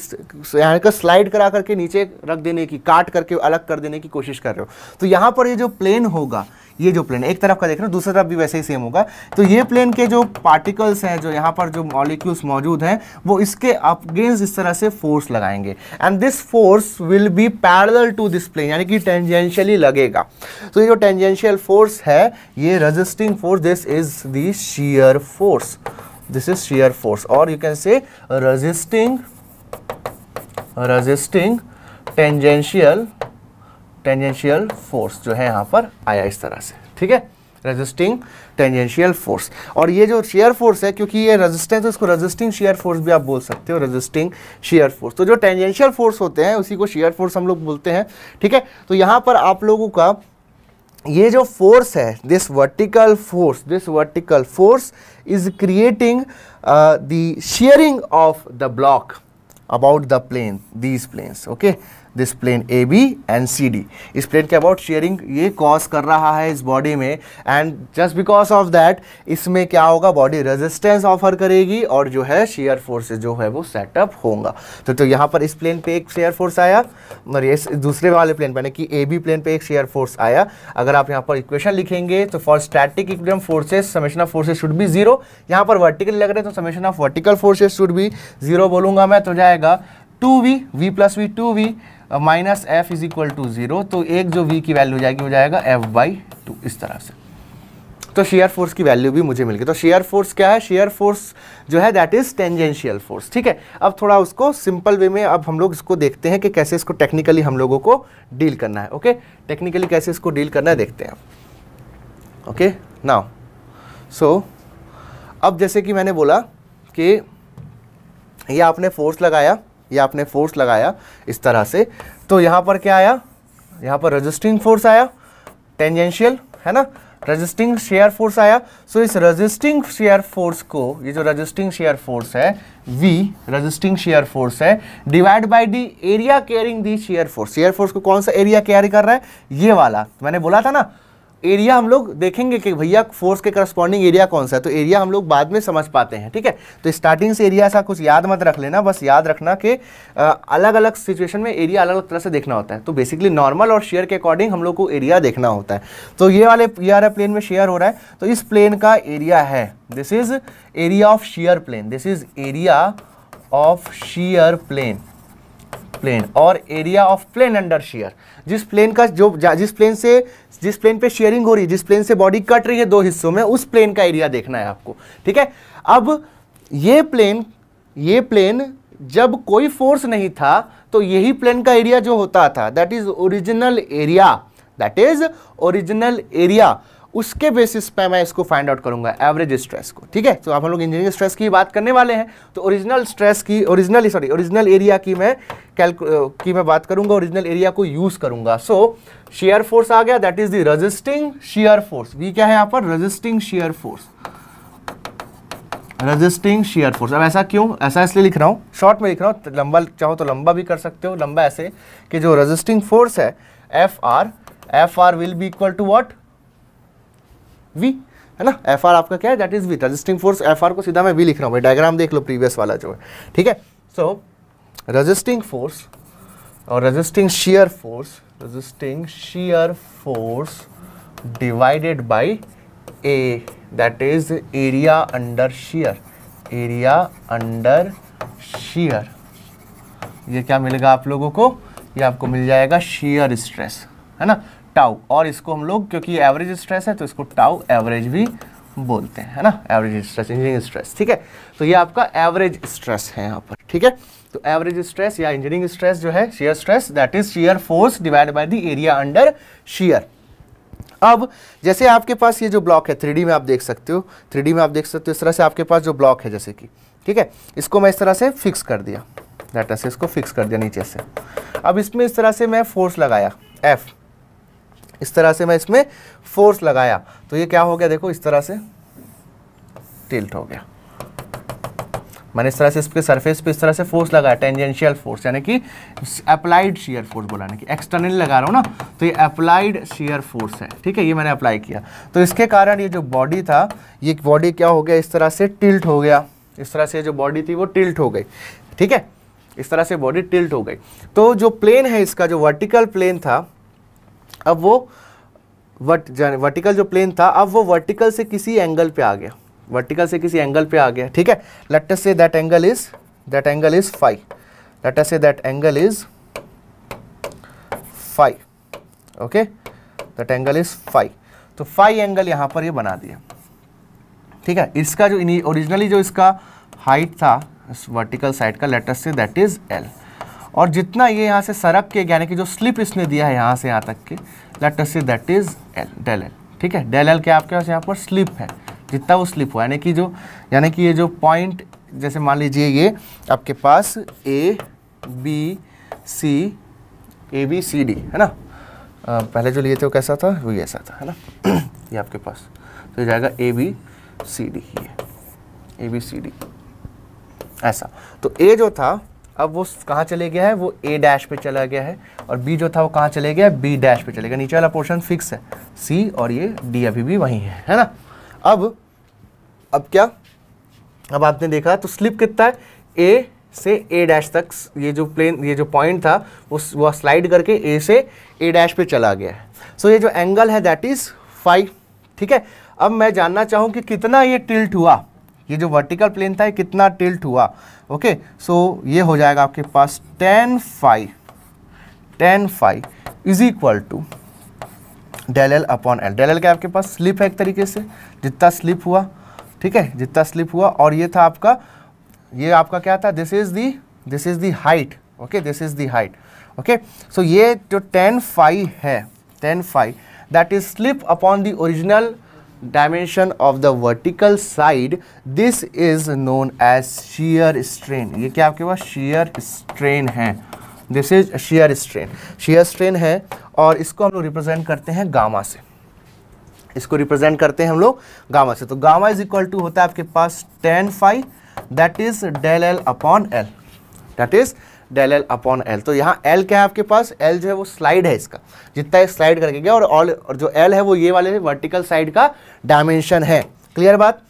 [SPEAKER 1] यानी कि स्लाइड करा करके नीचे रख देने की काट करके अलग कर देने की कोशिश कर रहे हो तो यहाँ पर ये जो प्लेन होगा ये जो प्लेन एक तरफ का देख रहे हो दूसरी तरफ भी वैसे ही सेम होगा तो ये प्लेन के जो पार्टिकल्स हैं जो यहाँ पर जो मॉलिक्यूल्स मौजूद हैं वो इसके अपगेंस्ट इस तरह से फोर्स लगाएंगे and this force will be parallel to this plane यानी कि टेंजेंशियली लगेगा तो ये जो टेंजेंशियल फोर्स है ये resisting force this is their force this is shear force और you can say resisting resisting tangential tangential force जो है यहाँ पर आया इस तरह से ठीक है रेजिस्टिंग टेंजेंशियल फोर्स और ये जो शेयर फोर्स है क्योंकि ये रेजिस्टेंस तो इसको रेजिस्टिंग शेयर फोर्स भी आप बोल सकते हो रेजिस्टिंग शेयर फोर्स तो जो टेंजेंशियल फोर्स होते हैं उसी को शेयर फोर्स हम लोग बोलते हैं ठीक है तो यहाँ पर आप लोगों का ये जो फोर्स है this vertical force this vertical force is creating the shearing of the block about the plane these planes okay this plane A B and C D इस प्लेन के अबाउट शेयरिंग ये कॉज कर रहा है इस body में and just because of that इसमें क्या होगा बॉडी रेजिस्टेंस ऑफर करेगी और जो है शेयर फोर्सेज जो है वो सेटअप होगा तो तो यहाँ पर इस प्लेन पे एक शेयर फोर्स आया और ये दूसरे वाले प्लेन पे यानी कि ए बी प्लेन पे एक शेयर फोर्स आया अगर आप यहाँ पर इक्वेशन लिखेंगे तो for static equilibrium forces summation of forces should भी जीरो यहाँ पर वर्टिकल लग रहे हैं तो summation of vertical forces should भी जीरो बोलूंगा मैं तो जाएगा two V V plus V two V minus F is equal to zero तो एक जो वी की वैल्यू हो जाएगी वो जाएगा एफ बाई टू इस तरह से तो शेयर फोर्स की वैल्यू भी मुझे मिल गई तो शेयर फोर्स क्या है शेयर फोर्स जो है दैट इज टेंजेंशियल फोर्स ठीक है अब थोड़ा उसको सिंपल वे में अब हम लोग इसको देखते हैं कि कैसे इसको टेक्निकली हम लोगों को डील करना है ओके टेक्निकली कैसे इसको डील करना है देखते हैं ओके नाउ सो अब जैसे कि मैंने बोला कि यह आपने फोर्स लगाया ये आपने फोर्स लगाया इस तरह से तो यहाँ पर क्या आया यहाँ पर रजिस्टिंग फोर्स आया टेंजेंशियल है ना रजिस्टिंग शेयर फोर्स आया सो इस रजिस्टिंग शेयर फोर्स को ये जो रजिस्टिंग शेयर फोर्स है वी रजिस्टिंग शेयर फोर्स है divide by the area carrying the shear force shear force को कौन सा एरिया कैरी कर रहा है ये वाला मैंने बोला था ना एरिया हम लोग देखेंगे कि भैया फोर्स के करस्पॉन्डिंग एरिया कौन सा है तो एरिया हम लोग बाद में समझ पाते हैं ठीक है तो स्टार्टिंग से एरिया ऐसा कुछ याद मत रख लेना बस याद रखना कि अलग अलग सिचुएशन में एरिया अलग अलग तरह से देखना होता है तो बेसिकली नॉर्मल और शेयर के अकॉर्डिंग हम लोग को एरिया देखना होता है तो ये वाले ये प्लेन में शेयर हो रहा है तो इस प्लेन का एरिया है this is area of shear plane this is area of shear plane plane और area of plane under shear जिस प्लेन का जो जिस प्लेन से जिस प्लेन पे शेयरिंग हो रही है जिस प्लेन से बॉडी कट रही है दो हिस्सों में उस प्लेन का एरिया देखना है आपको ठीक है अब ये प्लेन ये प्लेन जब कोई फोर्स नहीं था तो यही प्लेन का एरिया जो होता था that is original area that is original area उसके बेसिस पे मैं इसको फाइंड आउट करूंगा एवरेज स्ट्रेस को ठीक है तो आप हम लोग इंजीनियरिंग स्ट्रेस की बात करने वाले हैं तो ओरिजिनल स्ट्रेस की ओरिजिनल सॉरी ओरिजिनल एरिया की मैं कैलकु की मैं बात करूंगा ओरिजिनल एरिया को यूज़ करूंगा सो शेयर फोर्स आ गया that is the resisting shear force V क्या है यहाँ पर resisting shear force resisting shear force अब ऐसा क्यों ऐसा इसलिए लिख रहा हूँ शॉर्ट में लिख रहा हूँ लंबा चाहो तो लंबा भी कर सकते हो लंबा ऐसे कि जो रजिस्टिंग फोर्स है F R F R will be equal to what V है ना एफ आर आपका क्या है that is V resisting force F R को सीधा मैं वी लिख रहा हूँ डायग्राम देख लो प्रीवियस वाला जो है ठीक है सो रजिस्टिंग फोर्स और resisting shear force resisting shear force divided by A that is area under shear area under shear ये क्या मिलेगा आप लोगों को ये आपको मिल जाएगा shear स्ट्रेस है ना टाउ और इसको हम लोग क्योंकि एवरेज स्ट्रेस है तो इसको टाउ एवरेज भी बोलते हैं है ना एवरेज स्ट्रेस इंजीनियरिंग स्ट्रेस ठीक है तो ये आपका एवरेज स्ट्रेस है यहाँ पर ठीक है तो एवरेज स्ट्रेस या इंजीनियरिंग स्ट्रेस जो है shear stress that is shear force divide by the area under shear अब जैसे आपके पास ये जो ब्लॉक है थ्री में आप देख सकते हो थ्री में आप देख सकते हो इस तरह से आपके पास जो ब्लॉक है जैसे कि ठीक है इसको मैं इस तरह से फिक्स कर दिया डाटा से इसको फिक्स कर दिया नीचे से अब इसमें इस तरह से मैं फोर्स लगाया एफ़ इस तरह से मैं इसमें फोर्स लगाया तो ये क्या हो गया देखो इस तरह से टिल्ट हो गया मैंने इस तरह से इसके सरफेस पे इस तरह से फोर्स लगाया टेंजेंशियल फोर्स यानी कि अप्लाइड शेयर फोर्स बोला ना कि एक्सटर्नल लगा रहा हूँ ना तो ये अप्लाइड शेयर फोर्स है ठीक है ये मैंने अप्लाई किया तो इसके कारण ये जो बॉडी था ये बॉडी क्या हो गया इस तरह से टिल्ट हो गया इस तरह से जो बॉडी थी वो टिल्ट हो गई ठीक है इस तरह से बॉडी टिल्ट हो गई तो जो प्लेन है इसका जो वर्टिकल प्लेन था अब वो वट वर्टिकल जो प्लेन था अब वो वर्टिकल से किसी एंगल पे आ गया वर्टिकल से किसी एंगल पे आ गया ठीक है let us say that angle is that angle is phi let us say that angle is phi okay that angle is phi तो फाइव एंगल यहां पर ये यह बना दिया ठीक है इसका जो ओरिजिनली जो इसका हाइट था इस वर्टिकल साइड का लेटर से दैट इज एल और जितना ये यहाँ से सरक के यानी कि जो स्लिप इसने दिया है यहाँ से यहाँ तक के let see that is L del L ठीक है डेल एल के आपके पास यहाँ पर स्लिप है जितना वो स्लिप हुआ यानी कि जो यानी कि ये जो पॉइंट जैसे मान लीजिए ये आपके पास A B C A B C D है ना आ, पहले जो लिए थे वो कैसा था वो ऐसा था है ना ये आपके पास तो ये जाएगा ए बी सी डी ये ए बी सी डी ऐसा तो ए जो था अब वो कहाँ चले गया है वो ए डैश पे चला गया है और बी जो था वो कहाँ चले गया बी डैश पे चले गया नीचे वाला पोर्शन फिक्स है सी और ये डी अभी भी वहीं है है ना अब अब क्या अब आपने देखा तो स्लिप कितना है ए से ए डैश तक ये जो प्लेन ये जो पॉइंट था उस वो स्लाइड करके ए से ए डैश पे चला गया है सो ये जो एंगल है दैट इज़ फाइव ठीक है अब मैं जानना चाहूँ कि कितना ये टिल्ट हुआ ये जो वर्टिकल प्लेन था ये कितना टिल्ट हुआ ओके सो ये हो जाएगा आपके पास tan phi tan phi is equal to del L upon L del L क्या आपके पास स्लिप है एक तरीके से जितना स्लिप हुआ ठीक है जितना स्लिप हुआ और ये था आपका ये आपका क्या था this is the this is the height okay this is the height okay so ये जो टेन फाइव है tan phi that is slip upon the original dimension of the vertical side this is known as shear strain ये क्या आपके पास shear strain है this is shear strain shear strain है और इसको हम लोग रिप्रेजेंट करते हैं गामा से इसको रिप्रेजेंट करते हैं हम लोग गामा से तो गामा इज इक्वल टू होता है आपके पास tan phi that is del L upon L that is del L upon L तो यहाँ एल क्या है आपके पास एल जो है वो स्लाइड है इसका जितना स्लाइड करके गया और ऑल और जो एल है वो ये वाले वर्टिकल साइड का डायमेंशन है क्लियर बात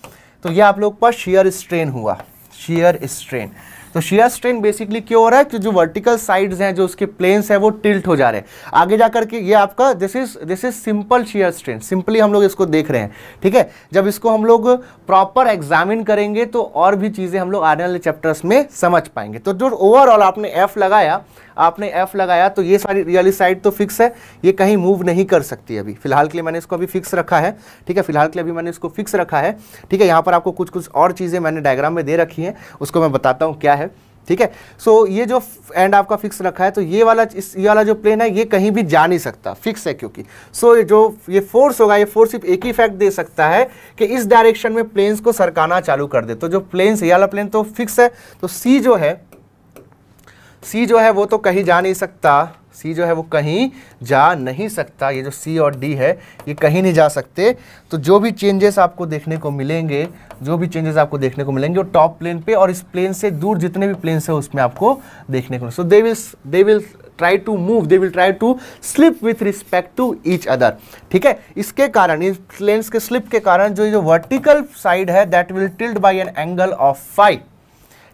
[SPEAKER 1] तो ये आप लोग पास शेयर स्ट्रेन हुआ शेयर स्ट्रेन तो शियर स्ट्रेन बेसिकली क्यों हो रहा है कि जो वर्टिकल साइड्स हैं जो उसके प्लेन्स हैं वो टिल्ट हो जा रहे हैं आगे जा करके ये आपका this is this is simple shear strain simply हम लोग इसको देख रहे हैं ठीक है जब इसको हम लोग प्रॉपर एग्जामिन करेंगे तो और भी चीज़ें हम लोग आने वाले चैप्टर्स में समझ पाएंगे तो जो ओवरऑल आपने एफ लगाया आपने एफ लगाया तो ये सारी रियली साइड तो फिक्स है ये कहीं मूव नहीं कर सकती अभी फिलहाल के लिए मैंने इसको अभी फिक्स रखा है ठीक है फिलहाल के लिए अभी मैंने इसको फिक्स रखा है ठीक है यहाँ पर आपको कुछ कुछ और चीज़ें मैंने डायग्राम में दे रखी हैं उसको मैं बताता हूँ क्या है ठीक है सो so, ये जो एंड आपका फिक्स रखा है तो ये वाला इस ये वाला जो प्लेन है ये कहीं भी जा नहीं सकता फिक्स है क्योंकि सो so, जो ये फोर्स होगा ये फोर्स सिर्फ एक ही फैक्ट दे सकता है कि इस डायरेक्शन में प्लेन्स को सरकाना चालू कर दे तो जो प्लेन्स ये वाला प्लेन तो फिक्स है तो सी जो है सी जो है वो तो कहीं जा नहीं सकता सी जो है वो कहीं जा नहीं सकता ये जो सी और डी है ये कहीं नहीं जा सकते तो जो भी चेंजेस आपको देखने को मिलेंगे जो भी चेंजेस आपको देखने को मिलेंगे वो टॉप प्लेन पे और इस प्लेन से दूर जितने भी प्लेन्स हैं उसमें आपको देखने को so they will they will try to move they will try to slip with respect to each other ठीक है इसके कारण इस प्लेन्स के स्लिप के कारण जो जो वर्टिकल साइड है that will tilt by an angle of phi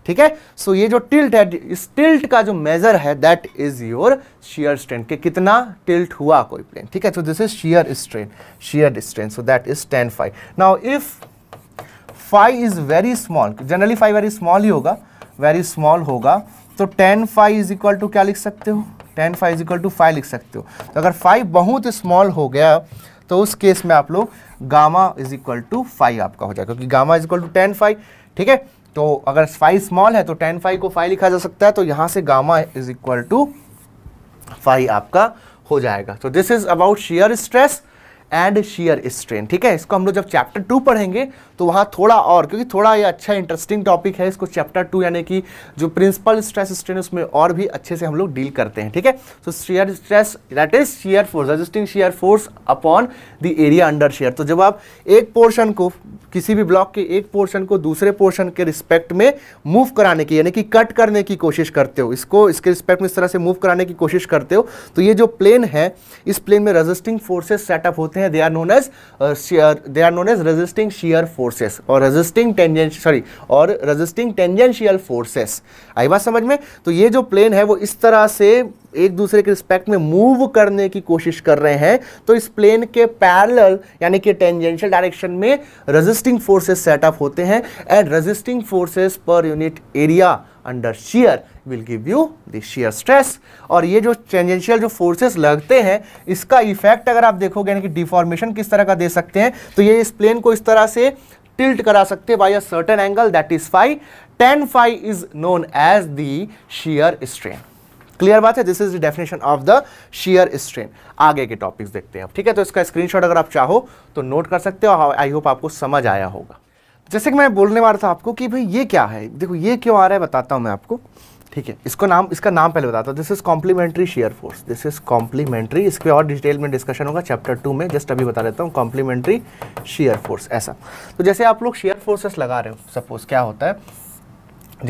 [SPEAKER 1] ठीक है सो ये जो टिल्ट है इस टिल्ट का जो मेजर है that is your shear strain के कितना टिल्ट हुआ कोई प्लेन ठीक है so this is shear strain shear strain so that is tan phi now if phi is very small generally phi very small ही होगा वेरी स्मॉल होगा तो tan phi is equal to क्या लिख सकते हो tan phi is equal to phi लिख सकते हो तो अगर फाइव बहुत स्मॉल हो गया तो उस केस में आप लोग gamma is equal to phi आपका हो जाएगा क्योंकि gamma is equal to tan phi ठीक है तो अगर फाइव स्मॉल है तो टेन फाइव को फाइव लिखा जा सकता है तो यहां से gamma is equal to phi आपका हो जाएगा तो this is about shear stress and shear strain ठीक है इसको हम लोग जब चैप्टर टू पढ़ेंगे तो वहाँ थोड़ा और क्योंकि थोड़ा ये अच्छा इंटरेस्टिंग टॉपिक है इसको चैप्टर टू यानी कि जो प्रिंसिपल स्ट्रेस स्ट्रेन उसमें और भी अच्छे से हम लोग डील करते हैं ठीक है so shear stress that is shear force resisting shear force upon the area under shear तो जब आप एक पोर्शन को किसी भी ब्लॉक के एक पोर्शन को दूसरे पोर्शन के रिस्पेक्ट में मूव कराने की यानी कि कट करने की कोशिश करते हो इसको इसके रिस्पेक्ट में इस तरह से मूव कराने की कोशिश करते हो तो ये जो प्लेन है इस प्लेन में रजिस्टिंग फोर्सेस सेटअप होते हैं सकते हैं they are known as they are known as resisting shear forces और रेजिस्टिंग टेंजेंट सॉरी और रेजिस्टिंग टेंजेंशियल फोर्सेस आई बात समझ में तो ये जो प्लेन है वो इस तरह से एक दूसरे के रिस्पेक्ट में मूव करने की कोशिश कर रहे हैं तो इस प्लेन के पैरल यानी कि टेंजेंशियल डायरेक्शन में रजिस्टिंग फोर्सेस सेटअप होते हैं and resisting forces per unit area under shear will give you the shear stress और ये जो चेंजेंशियल जो फोर्सेस लगते हैं इसका इफेक्ट अगर आप देखोगे यानी कि डिफॉर्मेशन किस तरह का दे सकते हैं तो ये इस प्लेन को इस तरह से टिल्ट करा सकते हैं by a certain angle that is phi tan phi is known as the shear strain clear बात है this is the definition of the shear strain आगे के टॉपिक्स देखते हैं ठीक है तो इसका स्क्रीनशॉट अगर आप चाहो तो नोट कर सकते हो आई हाँ, होप आपको समझ आया होगा जैसे कि मैं बोलने वाला था आपको कि भाई ये क्या है देखो ये क्यों आ रहा है बताता हूं मैं आपको ठीक है इसको नाम इसका नाम पहले बताता हूँ this is complementary shear force this is complementary इस पर और डिटेल में डिस्कशन होगा चैप्टर टू में जस्ट अभी बता देता हूँ कॉम्प्लीमेंट्री शेयर फोर्स ऐसा तो जैसे आप लोग शेयर फोर्सेस लगा रहे हो सपोज क्या होता है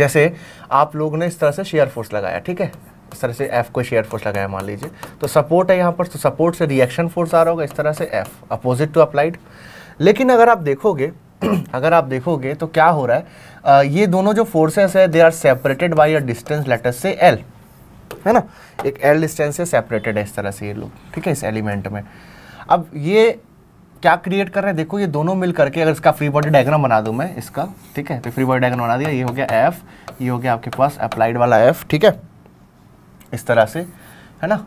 [SPEAKER 1] जैसे आप लोग ने इस तरह से शेयर फोर्स लगाया ठीक है इस तरह से एफ को शेयर फोर्स लगाया मान लीजिए तो सपोर्ट है यहाँ पर तो सपोर्ट से रिएक्शन फोर्स आ रहा होगा इस तरह से एफ अपोजिट टू अप्लाइड लेकिन अगर आप देखोगे अगर आप देखोगे तो क्या हो रहा है आ, ये दोनों जो फोर्सेस है they are separated by a distance letter से एल है ना एक एल डिस्टेंस से सेपरेटेड है इस तरह से ये लोग ठीक है इस एलिमेंट में अब ये क्या क्रिएट कर रहे हैं देखो ये दोनों मिल करके अगर इसका फ्री बॉडी डायग्राम बना दूं मैं इसका ठीक है तो फ्री बॉडी डायग्राम बना दिया ये हो गया एफ ये हो गया आपके पास अप्लाइड वाला एफ ठीक है इस तरह से है ना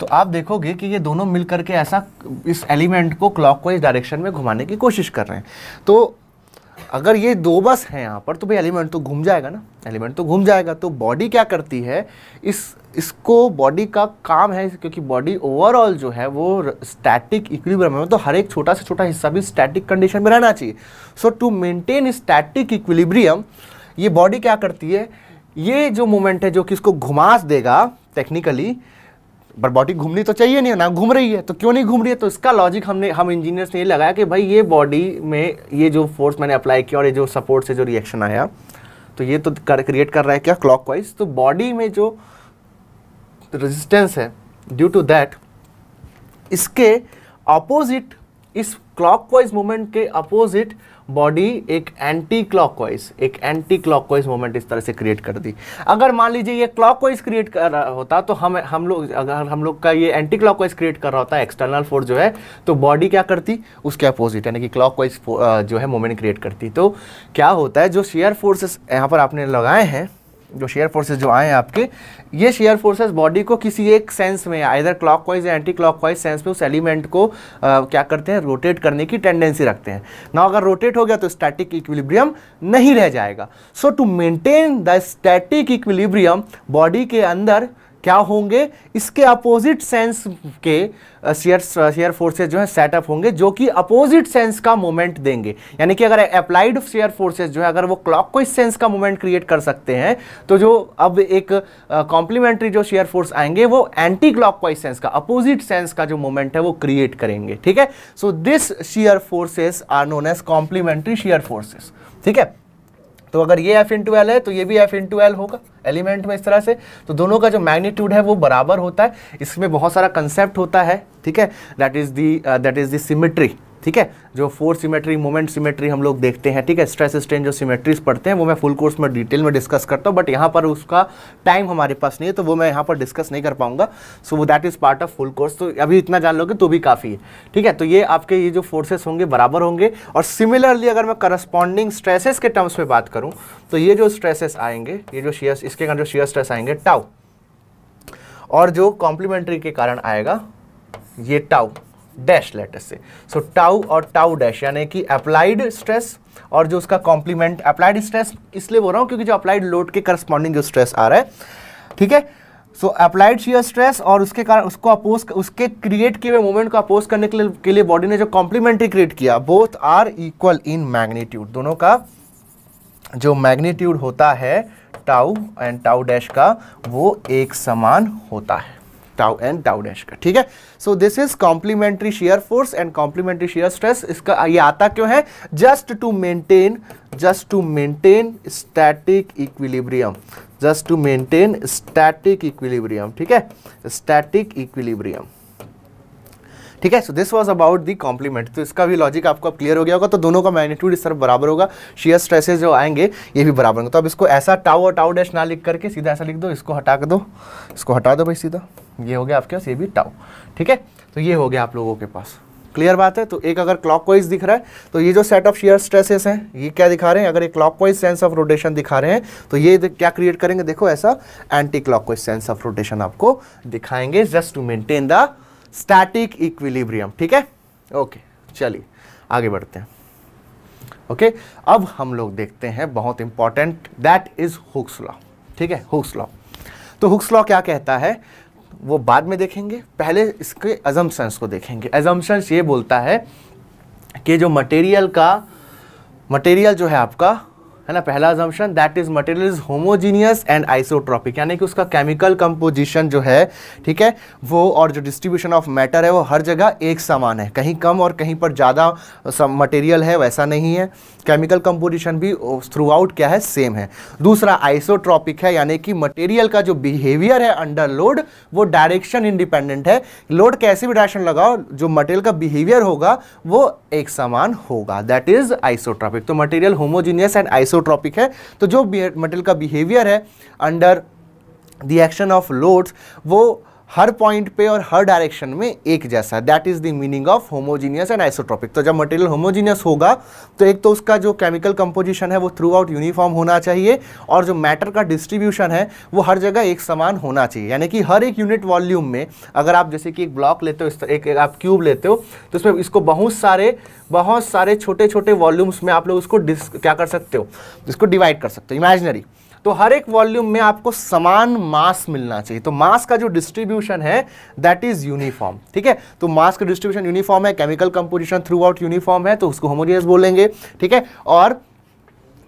[SPEAKER 1] तो आप देखोगे कि ये दोनों मिल करके ऐसा इस एलिमेंट को क्लॉक को इस डायरेक्शन में घुमाने की कोशिश कर रहे हैं तो अगर ये दो बस हैं यहाँ पर तो भाई एलिमेंट तो घूम जाएगा ना एलिमेंट तो घूम जाएगा तो बॉडी क्या करती है इस इसको बॉडी का काम है क्योंकि बॉडी ओवरऑल जो है वो स्टैटिक इक्विलिब्रियम में तो हर एक छोटा से छोटा हिस्सा भी स्टैटिक कंडीशन में रहना चाहिए so to maintain static equilibrium ये बॉडी क्या करती है ये जो मोमेंट है जो कि इसको घुमास देगा टेक्निकली पर बॉडी घूमनी तो चाहिए नहीं ना घूम रही है तो क्यों नहीं घूम रही है तो इसका लॉजिक हमने हम इंजीनियर्स ने ये लगाया कि भाई ये बॉडी में ये जो फोर्स मैंने अप्लाई किया और ये जो सपोर्ट से जो रिएक्शन आया तो ये तो कर क्रिएट कर रहा है क्या क्लॉक तो बॉडी में जो रजिस्टेंस है ड्यू टू दैट इसके अपोजिट इस क्लॉक मूवमेंट के अपोजिट बॉडी एक एंटी क्लॉकवाइज एक एंटी क्लॉकवाइज मोमेंट इस तरह से क्रिएट कर दी अगर मान लीजिए ये क्लॉकवाइज क्रिएट कर रहा होता तो हम हम लोग अगर हम लोग का ये एंटी क्लॉकवाइज क्रिएट कर रहा होता एक्सटर्नल फोर्स जो है तो बॉडी क्या करती उसके अपोजिट यानी कि क्लॉकवाइज जो है मोमेंट क्रिएट करती तो क्या होता है जो शेयर फोर्सेस यहाँ पर आपने लगाए हैं जो शेयर फोर्सेस जो आए हैं आपके ये शेयर फोर्सेस बॉडी को किसी एक सेंस में आइधर क्लॉकवाइज या एंटी क्लॉकवाइज सेंस में उस एलिमेंट को आ, क्या करते हैं रोटेट करने की टेंडेंसी रखते हैं ना अगर रोटेट हो गया तो स्टैटिक इक्विलिब्रियम नहीं रह जाएगा so to maintain the static equilibrium body के अंदर क्या होंगे इसके अपोजिट सेंस के शेयर शेयर फोर्सेज जो है सेटअप होंगे जो कि अपोजिट सेंस का मोमेंट देंगे यानी कि अगर अप्लाइड शेयर फोर्सेज जो है अगर वो क्लॉक को इस सेंस का मोमेंट क्रिएट कर सकते हैं तो जो अब एक कॉम्प्लीमेंट्री जो शेयर फोर्स आएंगे वो एंटी क्लॉक सेंस का अपोजिट सेंस का जो मोमेंट है वो क्रिएट करेंगे ठीक है so this shear forces are known as complementary shear forces ठीक है तो अगर ये एफ इंटू एल है तो ये भी एफ इंटू एल होगा एलिमेंट में इस तरह से तो दोनों का जो मैग्नीट्यूड है वो बराबर होता है इसमें बहुत सारा कंसेप्ट होता है ठीक है that is the that is the symmetry ठीक है जो फोर सिमेट्री मोमेंट सिमेट्री हम लोग देखते हैं ठीक है स्ट्रेस स्ट्रेन जो सिमेट्रीज पढ़ते हैं वो मैं फुल कोर्स में डिटेल में डिस्कस करता हूँ बट यहाँ पर उसका टाइम हमारे पास नहीं है तो वो मैं यहाँ पर डिस्कस नहीं कर पाऊंगा सो वो that is part of full course तो अभी इतना जान लोगे तो भी काफ़ी है ठीक है तो ये आपके ये जो फोर्सेस होंगे बराबर होंगे और सिमिलरली अगर मैं करस्पॉन्डिंग स्ट्रेसेस के टर्म्स में बात करूँ तो ये जो स्ट्रेसेस आएंगे ये जो शेयर इसके कारण जो शेयर स्ट्रेस आएंगे टाउ और जो कॉम्प्लीमेंट्री के कारण आएगा ये टाउ डैश लेटेस्ट से सो so, टाउ और टाउ डैश यानी कि अप्लाइड स्ट्रेस और जो उसका कॉम्प्लीमेंट अप्लाइड स्ट्रेस इसलिए बोल रहा हूँ क्योंकि जो अप्लाइड लोड के करस्पॉन्डिंग जो स्ट्रेस आ रहा है ठीक है सो अप्लाइड शीयर स्ट्रेस और उसके कारण उसको अपोज उसके क्रिएट किए हुए मूवमेंट को अपोज करने के लिए के लिए बॉडी ने जो कॉम्प्लीमेंट्री क्रिएट किया both are equal in magnitude दोनों का जो मैग्नीट्यूड होता है टाउ एंड टाउ डैश का वो एक समान होता है टाउ एंड टाउ डैश का ठीक है so this is complementary shear force and complementary shear stress इसका ये आता क्यों है just to maintain just to maintain static equilibrium just to maintain static equilibrium ठीक है स्टैटिक इक्विलिब्रियम ठीक है so this was about the complement तो इसका भी लॉजिक आपको अब क्लियर हो गया होगा तो दोनों का मैग्नीट्यूड इस तरफ बराबर होगा शेयर स्ट्रेसेस जो आएंगे ये भी बराबर होंगे तो अब इसको ऐसा टाउ और टाउ डैश ना लिख करके सीधा ऐसा लिख दो इसको हटा कर दो इसको हटा दो भाई सीधा ये हो गया आपके पास ये भी टाउ ठीक है तो ये हो गया आप लोगों के पास क्लियर बात है तो एक अगर क्लॉकवाइज दिख रहा है तो ये जो सेट ऑफ शेयर स्ट्रेसेस हैं ये क्या दिखा रहे हैं अगर ये क्लॉकवाइज सेंस ऑफ रोटेशन दिखा रहे हैं तो ये क्या क्रिएट करेंगे देखो ऐसा anti clockwise sense of rotation आपको दिखाएंगे just to maintain the static equilibrium ठीक है ओके चलिए आगे बढ़ते हैं ओके अब हम लोग देखते हैं बहुत important that is Hooke's law ठीक है हुक्स लॉ तो हुक्स लॉ क्या कहता है वो बाद में देखेंगे पहले इसके एजम्पन्स को देखेंगे एजम्पन्स ये बोलता है कि जो मटेरियल का मटेरियल जो है आपका है ना पहला assumption that is material is homogeneous and isotropic यानी कि उसका केमिकल कंपोजिशन जो है ठीक है वो और जो डिस्ट्रीब्यूशन ऑफ मैटर है वो हर जगह एक समान है कहीं कम और कहीं पर ज़्यादा मटेरियल है वैसा नहीं है केमिकल कंपोजिशन भी थ्रू आउट क्या है सेम है दूसरा आइसोट्रॉपिक है यानी कि मटेरियल का जो बिहेवियर है अंडर लोड वो डायरेक्शन इंडिपेंडेंट है लोड कैसे भी डायरेक्शन लगाओ जो मटेरियल का बिहेवियर होगा वो एक समान होगा दैट इज आइसोट्रॉपिक तो मटेरियल होमोजीनियस एंड आइसोट्रॉपिक है तो जो मटेरियल का बिहेवियर है under the action of loads वो हर पॉइंट पे और हर डायरेक्शन में एक जैसा है that is the meaning of homogeneous and isotropic तो जब मटेरियल होमोजीनियस होगा तो एक तो उसका जो केमिकल कंपोजिशन है वो थ्रू आउट यूनिफॉर्म होना चाहिए और जो मैटर का डिस्ट्रीब्यूशन है वो हर जगह एक समान होना चाहिए यानी कि हर एक यूनिट वॉल्यूम में अगर आप जैसे कि एक ब्लॉक लेते हो एक, एक आप क्यूब लेते हो तो उसमें इसको बहुत सारे बहुत सारे छोटे छोटे वॉल्यूम्स में आप लोग उसको डिस क्या कर सकते हो इसको डिवाइड कर सकते हो इमेजनरी तो हर एक वॉल्यूम में आपको समान मास मिलना चाहिए तो मास का जो डिस्ट्रीब्यूशन है दैट इज यूनिफॉर्म ठीक है तो मास का डिस्ट्रीब्यूशन यूनिफॉर्म है chemical composition throughout uniform है तो उसको होमोजियस बोलेंगे ठीक है और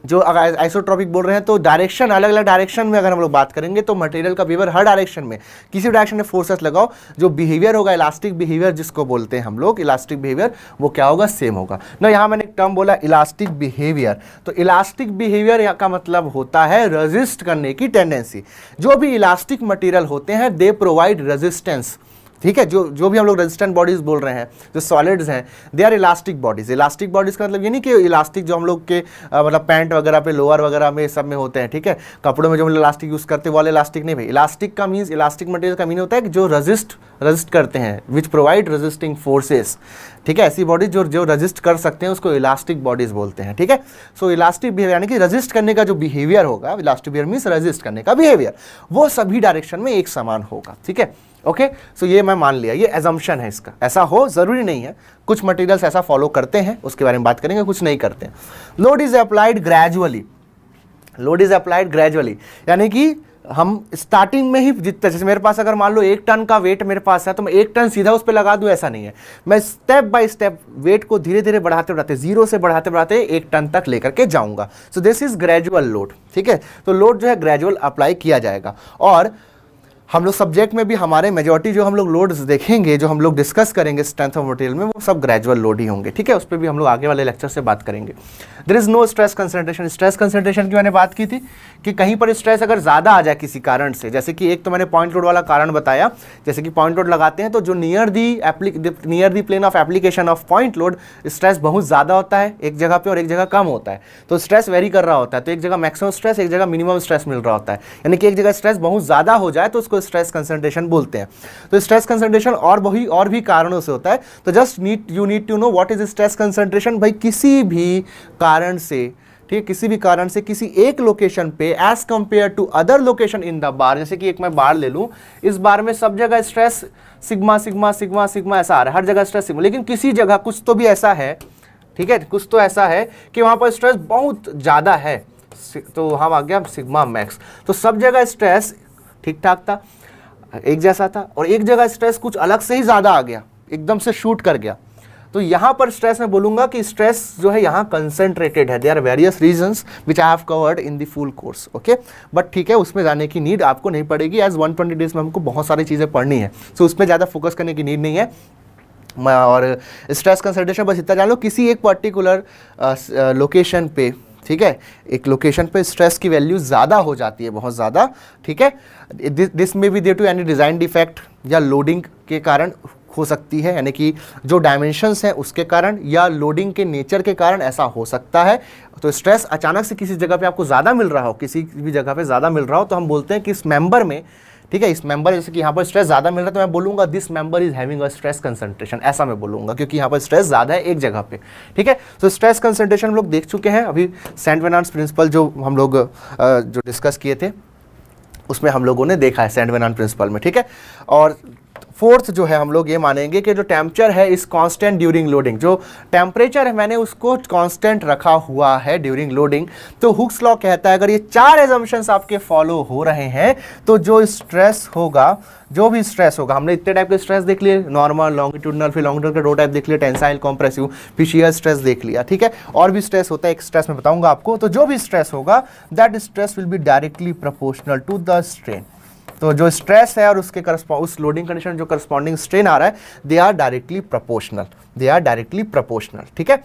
[SPEAKER 1] जो अगर आइसोट्रॉपिक बोल रहे हैं तो डायरेक्शन अलग अलग डायरेक्शन में अगर हम लोग बात करेंगे तो मटेरियल का बिहेवियर हर डायरेक्शन में किसी डायरेक्शन में फोर्सेस लगाओ जो बिहेवियर होगा इलास्टिक बिहेवियर जिसको बोलते हैं हम लोग इलास्टिक बिहेवियर वो क्या होगा सेम होगा ना यहाँ मैंने एक टर्म बोला इलास्टिक बिहेवियर तो इलास्टिक बिहेवियर का मतलब होता है रजिस्ट करने की टेंडेंसी जो भी इलास्टिक मटीरियल होते हैं दे प्रोवाइड रजिस्टेंस ठीक है जो जो भी हम लोग रेजिस्टेंट बॉडीज बोल रहे हैं जो सॉलिड्स हैं they are elastic bodies elastic bodies का मतलब ये नहीं कि इलास्टिक जो हम लोग के मतलब पैंट वगैरह पे लोअर वगैरह में सब में होते हैं ठीक है कपड़ों में जो हम इलास्टिक यूज़ करते हैं वाले इलास्टिक नहीं भाई इलास्टिक का मीन्स इलास्टिक मटेरियल का मीन होता है कि जो रजिस्ट रजिस्ट करते हैं विच प्रोवाइड रजिस्टिंग फोर्सेस ठीक है ऐसी बॉडीज जो जो रजिस्ट कर सकते हैं उसको इलास्टिक बॉडीज बोलते हैं ठीक है सो इलास्टिक बिहेवियर यानी कि रजिस्ट करने का जो बिहेवियर होगा इलास्टिक बिहेवियर मीन्स रजिस्ट करने का बिहेवियर वो सभी डायरेक्शन में एक समान होगा ठीक है ओके okay? सो so, ये मैं मान लिया ये एजम्पन है इसका ऐसा हो ज़रूरी नहीं है कुछ मटेरियल्स ऐसा फॉलो करते हैं उसके बारे में बात करेंगे कुछ नहीं करते हैं load is applied gradually load is applied gradually यानी कि हम स्टार्टिंग में ही जितना जैसे मेरे पास अगर मान लो एक टन का वेट मेरे पास है तो मैं एक टन सीधा उस पर लगा दूं ऐसा नहीं है मैं स्टेप बाय स्टेप वेट को धीरे धीरे बढ़ाते बढ़ाते जीरो से बढ़ाते बढ़ाते एक टन तक लेकर के जाऊंगा so this is gradual load ठीक है तो लोड जो है ग्रेजुअल अप्लाई किया जाएगा और हम लोग सब्जेक्ट में भी हमारे मेजोरिटी जो हम लोग लोड्स देखेंगे जो हम लोग डिस्कस करेंगे स्ट्रेंथ ऑफ मटेरियल में वो सब ग्रेजुअल लोड ही होंगे ठीक है उस पर भी हम लोग आगे वाले लेक्चर से बात करेंगे there is no stress concentration stress concentration की मैंने बात की थी कि कहीं पर स्ट्रेस अगर ज़्यादा आ जाए किसी कारण से जैसे कि एक तो मैंने पॉइंट लोड वाला कारण बताया जैसे कि पॉइंट लोड लगाते हैं तो जो नियर दी एप्ली near the plane of application of point load stress बहुत ज़्यादा होता है एक जगह पर और एक जगह कम होता है तो स्ट्रेस वेरी कर रहा होता है तो एक जगह मैक्सिमम स्ट्रेस एक जगह मिनिमम स्ट्रेस मिल रहा होता है यानी कि एक जगह स्ट्रेस बहुत ज़्यादा हो जाए तो उसको स्ट्रेस कंसनट्रेशन बोलते हैं तो स्ट्रेस कंसनट्रेशन और वही और भी कारणों से होता है तो just need you need to know what is stress concentration भाई किसी भी कारण से ठीक है किसी भी कारण से किसी एक लोकेशन पे as compare to other location in the bar जैसे कि एक मैं बार ले लूँ इस बार में सब जगह stress sigma sigma sigma sigma ऐसा आ रहा है हर जगह स्ट्रेस सिग्मा लेकिन किसी जगह कुछ तो भी ऐसा है ठीक है कुछ तो ऐसा है कि वहाँ पर स्ट्रेस बहुत ज़्यादा है तो हम आ गया सिग्मा मैक्स तो सब जगह स्ट्रेस ठीक ठाक था एक जैसा था और एक जगह स्ट्रेस कुछ अलग से ही ज़्यादा आ गया एकदम से शूट कर गया तो यहाँ पर स्ट्रेस मैं बोलूँगा कि स्ट्रेस जो है यहाँ कंसेंट्रेटेड है they are various reasons which I have covered in the full course okay but ठीक है उसमें जाने की नीड आपको नहीं पड़ेगी एज 120 डेज में हमको बहुत सारी चीज़ें पढ़नी है सो so, उसमें ज़्यादा फोकस करने की नीड नहीं है और स्ट्रेस कंसल्टेशन बस इतना जान लो किसी एक पर्टिकुलर लोकेशन uh, uh, पे ठीक है एक लोकेशन पे स्ट्रेस की वैल्यू ज़्यादा हो जाती है बहुत ज़्यादा ठीक है दिस में भी due to any design defect या लोडिंग के कारण हो सकती है यानी कि जो डायमेंशंस हैं उसके कारण या लोडिंग के नेचर के कारण ऐसा हो सकता है तो स्ट्रेस अचानक से किसी जगह पे आपको ज़्यादा मिल रहा हो किसी भी जगह पे ज़्यादा मिल रहा हो तो हम बोलते हैं कि इस मेंबर में ठीक है इस मेंबर जैसे कि यहाँ पर स्ट्रेस ज़्यादा मिल रहा है तो मैं बोलूँगा this member is having a stress concentration ऐसा मैं बोलूँगा क्योंकि यहाँ पर स्ट्रेस ज़्यादा है एक जगह पे ठीक है तो स्ट्रेस कंसंट्रेशन हम लोग देख चुके हैं अभी सेंट वेनान्स प्रिंसिपल जो हम लोग जो डिस्कस किए थे उसमें हम लोगों ने देखा है सेंट वेनान प्रिंसिपल में ठीक है और फोर्थ जो है हम लोग ये मानेंगे कि जो टेम्परेचर है इस कांस्टेंट ड्यूरिंग लोडिंग जो टेम्परेचर है मैंने उसको कांस्टेंट रखा हुआ है ड्यूरिंग लोडिंग तो हुक्स लॉ कहता है अगर ये चार एजम्पन्स आपके फॉलो हो रहे हैं तो जो स्ट्रेस होगा जो भी स्ट्रेस होगा हमने इतने टाइप के स्ट्रेस देख लिए नॉर्मल लॉन्गिट्यूडनल फिर लॉन्गिट्यूड का दो टाइप देख लिया टेंसाइल कॉम्प्रेसिव फिर स्ट्रेस देख लिया ठीक है और भी स्ट्रेस होता है एक स्ट्रेस में बताऊंगा आपको तो जो भी स्ट्रेस होगा that stress will be directly proportional to the strain तो जो स्ट्रेस है और उसके उस लोडिंग कंडीशन जो करस्पॉन्डिंग स्ट्रेन आ रहा है they are directly proportional they are directly proportional ठीक है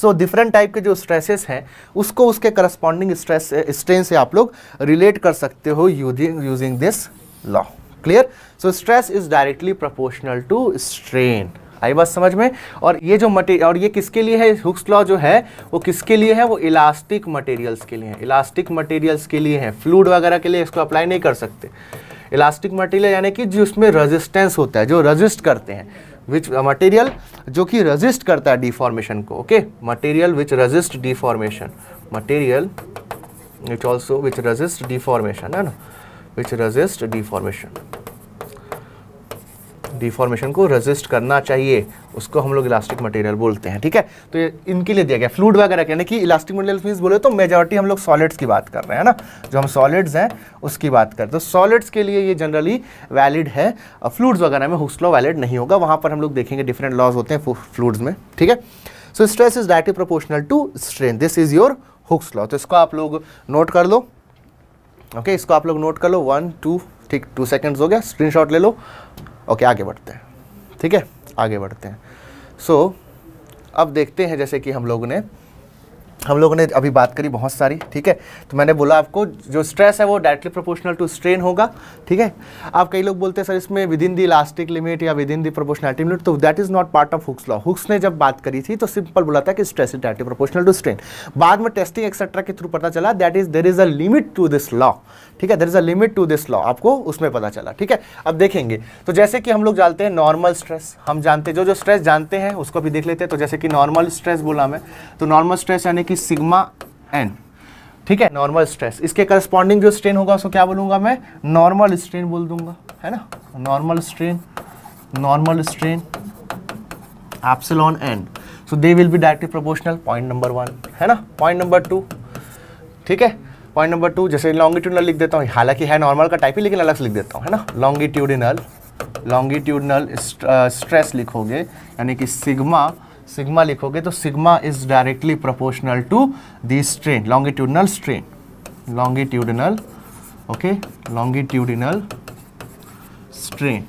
[SPEAKER 1] सो डिफरेंट टाइप के जो स्ट्रेसेस हैं उसको उसके करस्पॉन्डिंग स्ट्रेस स्ट्रेन से आप लोग रिलेट कर सकते हो using this law clear so stress is directly proportional to strain आई बात समझ में और ये जो मटेरियल और ये किसके लिए है हुक्स लॉ जो है वो किसके लिए है वो इलास्टिक मटेरियल्स के लिए है इलास्टिक मटेरियल्स के लिए है फ्लूड वगैरह के लिए इसको अप्लाई नहीं कर सकते इलास्टिक मटेरियल यानी कि जिसमें रजिस्टेंस होता है जो रजिस्ट करते हैं विच मटेरियल uh, जो कि रजिस्ट करता है डिफॉर्मेशन को okay material which resist deformation material which also which resist deformation है ना विच रजिस्ट डिफॉर्मेशन डिफॉर्मेशन को रेजिस्ट करना चाहिए उसको हम लोग इलास्टिक मटेरियल बोलते हैं ठीक है तो ये इनके लिए दिया गया फ्लूड वगैरह यानी कि इलास्टिक मटेरियल फीस बोले तो मेजॉरिटी हम लोग सॉलिड्स की बात कर रहे हैं ना जो हम सॉलिड्स हैं उसकी बात कर तो सॉलिड्स के लिए ये जनरली वैलिड है फ्लूड्स वगैरह में हुक्स लॉ वैलिड नहीं होगा वहाँ पर हम लोग देखेंगे डिफरेंट लॉज होते हैं फ्लूड्स में ठीक है so stress is directly proportional to strain this is your Hooke's law तो इसको आप लोग नोट कर लो ओके okay, इसको आप लोग नोट कर लो वन टू ठीक टू सेकेंड्स हो गया स्क्रीनशॉट ले लो ओके आगे बढ़ते हैं ठीक है आगे बढ़ते हैं सो so, अब देखते हैं जैसे कि हम लोगों ने हम लोगों ने अभी बात करी बहुत सारी ठीक है तो मैंने बोला आपको जो स्ट्रेस है वो डायरेक्टली प्रोपोर्शनल टू स्ट्रेन होगा ठीक है आप कई लोग बोलते हैं सर इसमें within the elastic limit या within the proportionality limit तो that is not part of Hooke's law Hooke's ने जब बात करी थी तो सिंपल बोला था कि stress is directly proportional to strain बाद में टेस्टिंग एक्सेट्रा के थ्रू पता चला that is there is a limit to this law ठीक है there is a limit to this law आपको उसमें पता चला ठीक है अब देखेंगे तो जैसे कि हम लोग जानते हैं नॉर्मल स्ट्रेस हम जानते जो जो स्ट्रेस जानते हैं उसको भी देख लेते हैं तो जैसे कि नॉर्मल स्ट्रेस बोला मैं तो नॉर्मल स्ट्रेस यानी कि कि सिग्मा एन ठीक है नॉर्मल स्ट्रेस इसके करस्पॉन्डिंग जो स्ट्रेन होगा उसको क्या बोलूंगा मैं नॉर्मल स्ट्रेन बोल दूंगा है ना normal strain normal strain epsilon n so they will be directly proportional point number one है ना पॉइंट नंबर टू ठीक है पॉइंट नंबर टू जैसे लॉन्गिट्यूडनल लिख देता हूँ हालांकि है नॉर्मल का टाइप ही लेकिन अलग से लिख देता हूँ है ना लॉन्गिट्यूडिनल लॉन्गिट्यूडनल स्ट्रेस लिखोगे यानी कि सिग्मा सिग्मा लिखोगे तो sigma is directly proportional to the strain longitudinal strain longitudinal okay longitudinal strain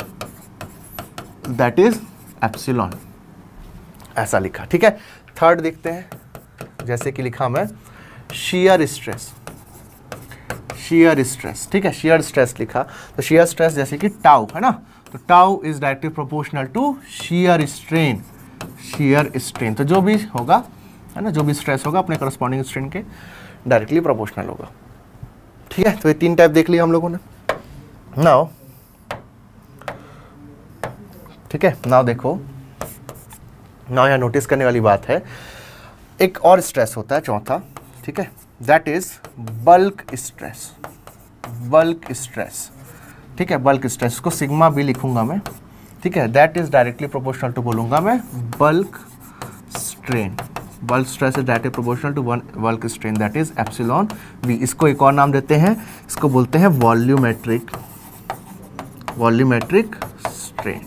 [SPEAKER 1] that is epsilon ऐसा लिखा ठीक है थर्ड देखते हैं जैसे कि लिखा मैं शीयर स्ट्रेस शीयर स्ट्रेस ठीक है शीयर स्ट्रेस लिखा तो शीयर स्ट्रेस जैसे कि टाउ है ना तो tau is directly proportional to shear strain shear strain तो जो भी होगा है ना जो भी स्ट्रेस होगा अपने करस्पॉन्डिंग स्ट्रेन के डायरेक्टली प्रोपोर्शनल होगा ठीक है तो ये तीन टाइप देख लिया हम लोगों ने नाव ठीक है नाव देखो नाव यहाँ नोटिस करने वाली बात है एक और स्ट्रेस होता है चौथा ठीक है that is bulk stress bulk stress ठीक है बल्क स्ट्रेस को सिग्मा भी लिखूंगा मैं ठीक है that is directly proportional to बोलूंगा मैं bulk strain bulk stress is directly proportional to one bulk strain that is epsilon v इसको एक और नाम देते हैं इसको बोलते हैं वॉल्यूमेट्रिक वॉल्यूमेट्रिक स्ट्रेन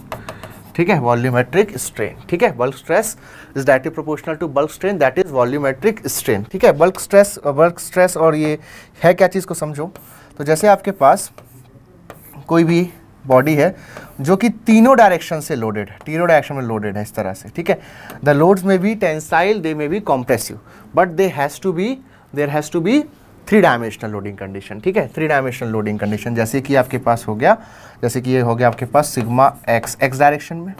[SPEAKER 1] ठीक है वॉल्यूमेट्रिक स्ट्रेन ठीक है bulk stress is directly proportional to bulk strain that is volumetric strain ठीक है बल्क स्ट्रेस बल्क स्ट्रेस और ये है क्या चीज़ को समझो तो जैसे आपके पास कोई भी बॉडी है जो कि तीनों डायरेक्शन से लोडेड है तीनों डायरेक्शन में लोडेड है इस तरह से ठीक है द लोड्स में भी टेंसाइल दे में भी compressive but they has to be there has to be three dimensional loading condition ठीक है थ्री डायमेंशनल लोडिंग कंडीशन जैसे कि आपके पास हो गया जैसे कि ये हो गया आपके पास सिग्मा एक्स एक्स डायरेक्शन में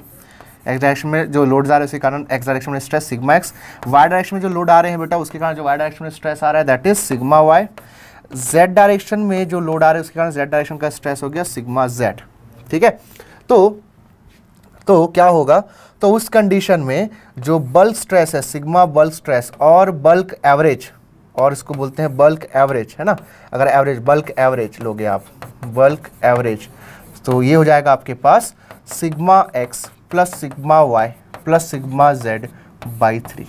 [SPEAKER 1] एक्स डायरेक्शन में जो लोड आ रहे हैं उसके कारण एक्स डायरेक्शन में stress sigma x y direction में जो लोड आ रहे हैं बेटा उसके कारण जो वाई डायरेक्शन में स्ट्रेस आ रहा है that is sigma y z direction में जो लोड आ रहा है उसके कारण जेड डायरेक्शन का स्ट्रेस हो गया सिग्मा जेड ठीक है तो तो क्या होगा तो उस कंडीशन में जो बल्क स्ट्रेस है सिग्मा बल्क स्ट्रेस और बल्क एवरेज और इसको बोलते हैं बल्क एवरेज है ना अगर एवरेज बल्क एवरेज लोगे आप बल्क एवरेज तो ये हो जाएगा आपके पास sigma x plus sigma Y plus sigma Z by three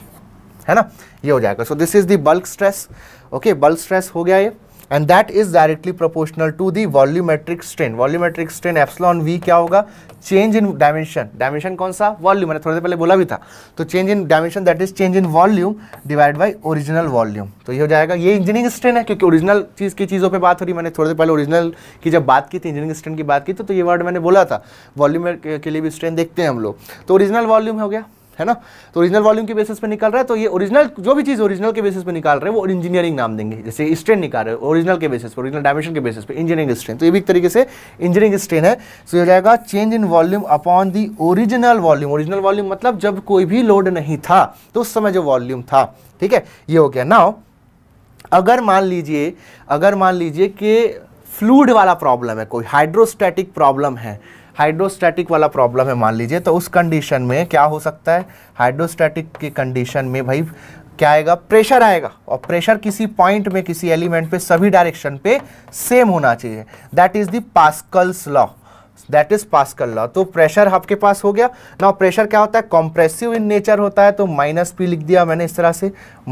[SPEAKER 1] है ना ये हो जाएगा so this is bulk bulk stress okay bulk stress हो गया ये and that is directly proportional to the volumetric strain volumetric strain epsilon v क्या होगा चेंज इन डायमेंशन डायमेंशन कौन सा वॉल्यूम मैंने थोड़ी देर पहले बोला भी था तो change in dimension that is change in volume divide by original volume तो ये हो जाएगा ये इंजीनियरिंग स्ट्रेन है क्योंकि ओरिजिनल चीज़ की चीज़ों पर बात हो रही मैंने थोड़ी देर पहले ओरिजिनल की जब बात की थी इंजीनियरिंग स्ट्रेन की बात की तो, तो ये वर्ड मैंने बोला था वॉल्यूम के लिए भी स्ट्रेन देखते हैं हम लोग तो ओरिजिनल वॉल्यूम हो गया है ना तो ओरिजिनल वॉल्यूम के बेसिस पे निकाल रहा है तो ये ओरिजिनल जो भी चीज़ ओरिजिनल के बेसिस पे निकाल रहे हैं वो इंजीनियरिंग नाम देंगे जैसे स्ट्रेन निकाल रहे हैं ओरिजिनल के बेसिस पर ओरिजिनल डायमेंशन के बेसिस पे इंजीनियरिंग स्ट्रेन तो ये भी एक तरीके से इंजीनियरिंग स्ट्रेन है सो so, हो जाएगा change in volume upon the original volume original volume मतलब जब कोई भी लोड नहीं था तो उस समय जो वॉल्यूम था ठीक है ये हो गया नाउ अगर मान लीजिए अगर मान लीजिए कि फ्लूड वाला प्रॉब्लम है कोई हाइड्रोस्टैटिक प्रॉब्लम है हाइड्रोस्टैटिक वाला प्रॉब्लम है मान लीजिए तो उस कंडीशन में क्या हो सकता है हाइड्रोस्टैटिक के कंडीशन में भाई क्या आएगा प्रेशर आएगा और प्रेशर किसी पॉइंट में किसी एलिमेंट पे सभी डायरेक्शन पे सेम होना चाहिए that is Pascal's Pascal's law that is Pascal law तो प्रेशर आपके पास हो गया ना प्रेशर क्या होता है कॉम्प्रेसिव इन नेचर होता है तो माइनस पी लिख दिया मैंने इस तरह से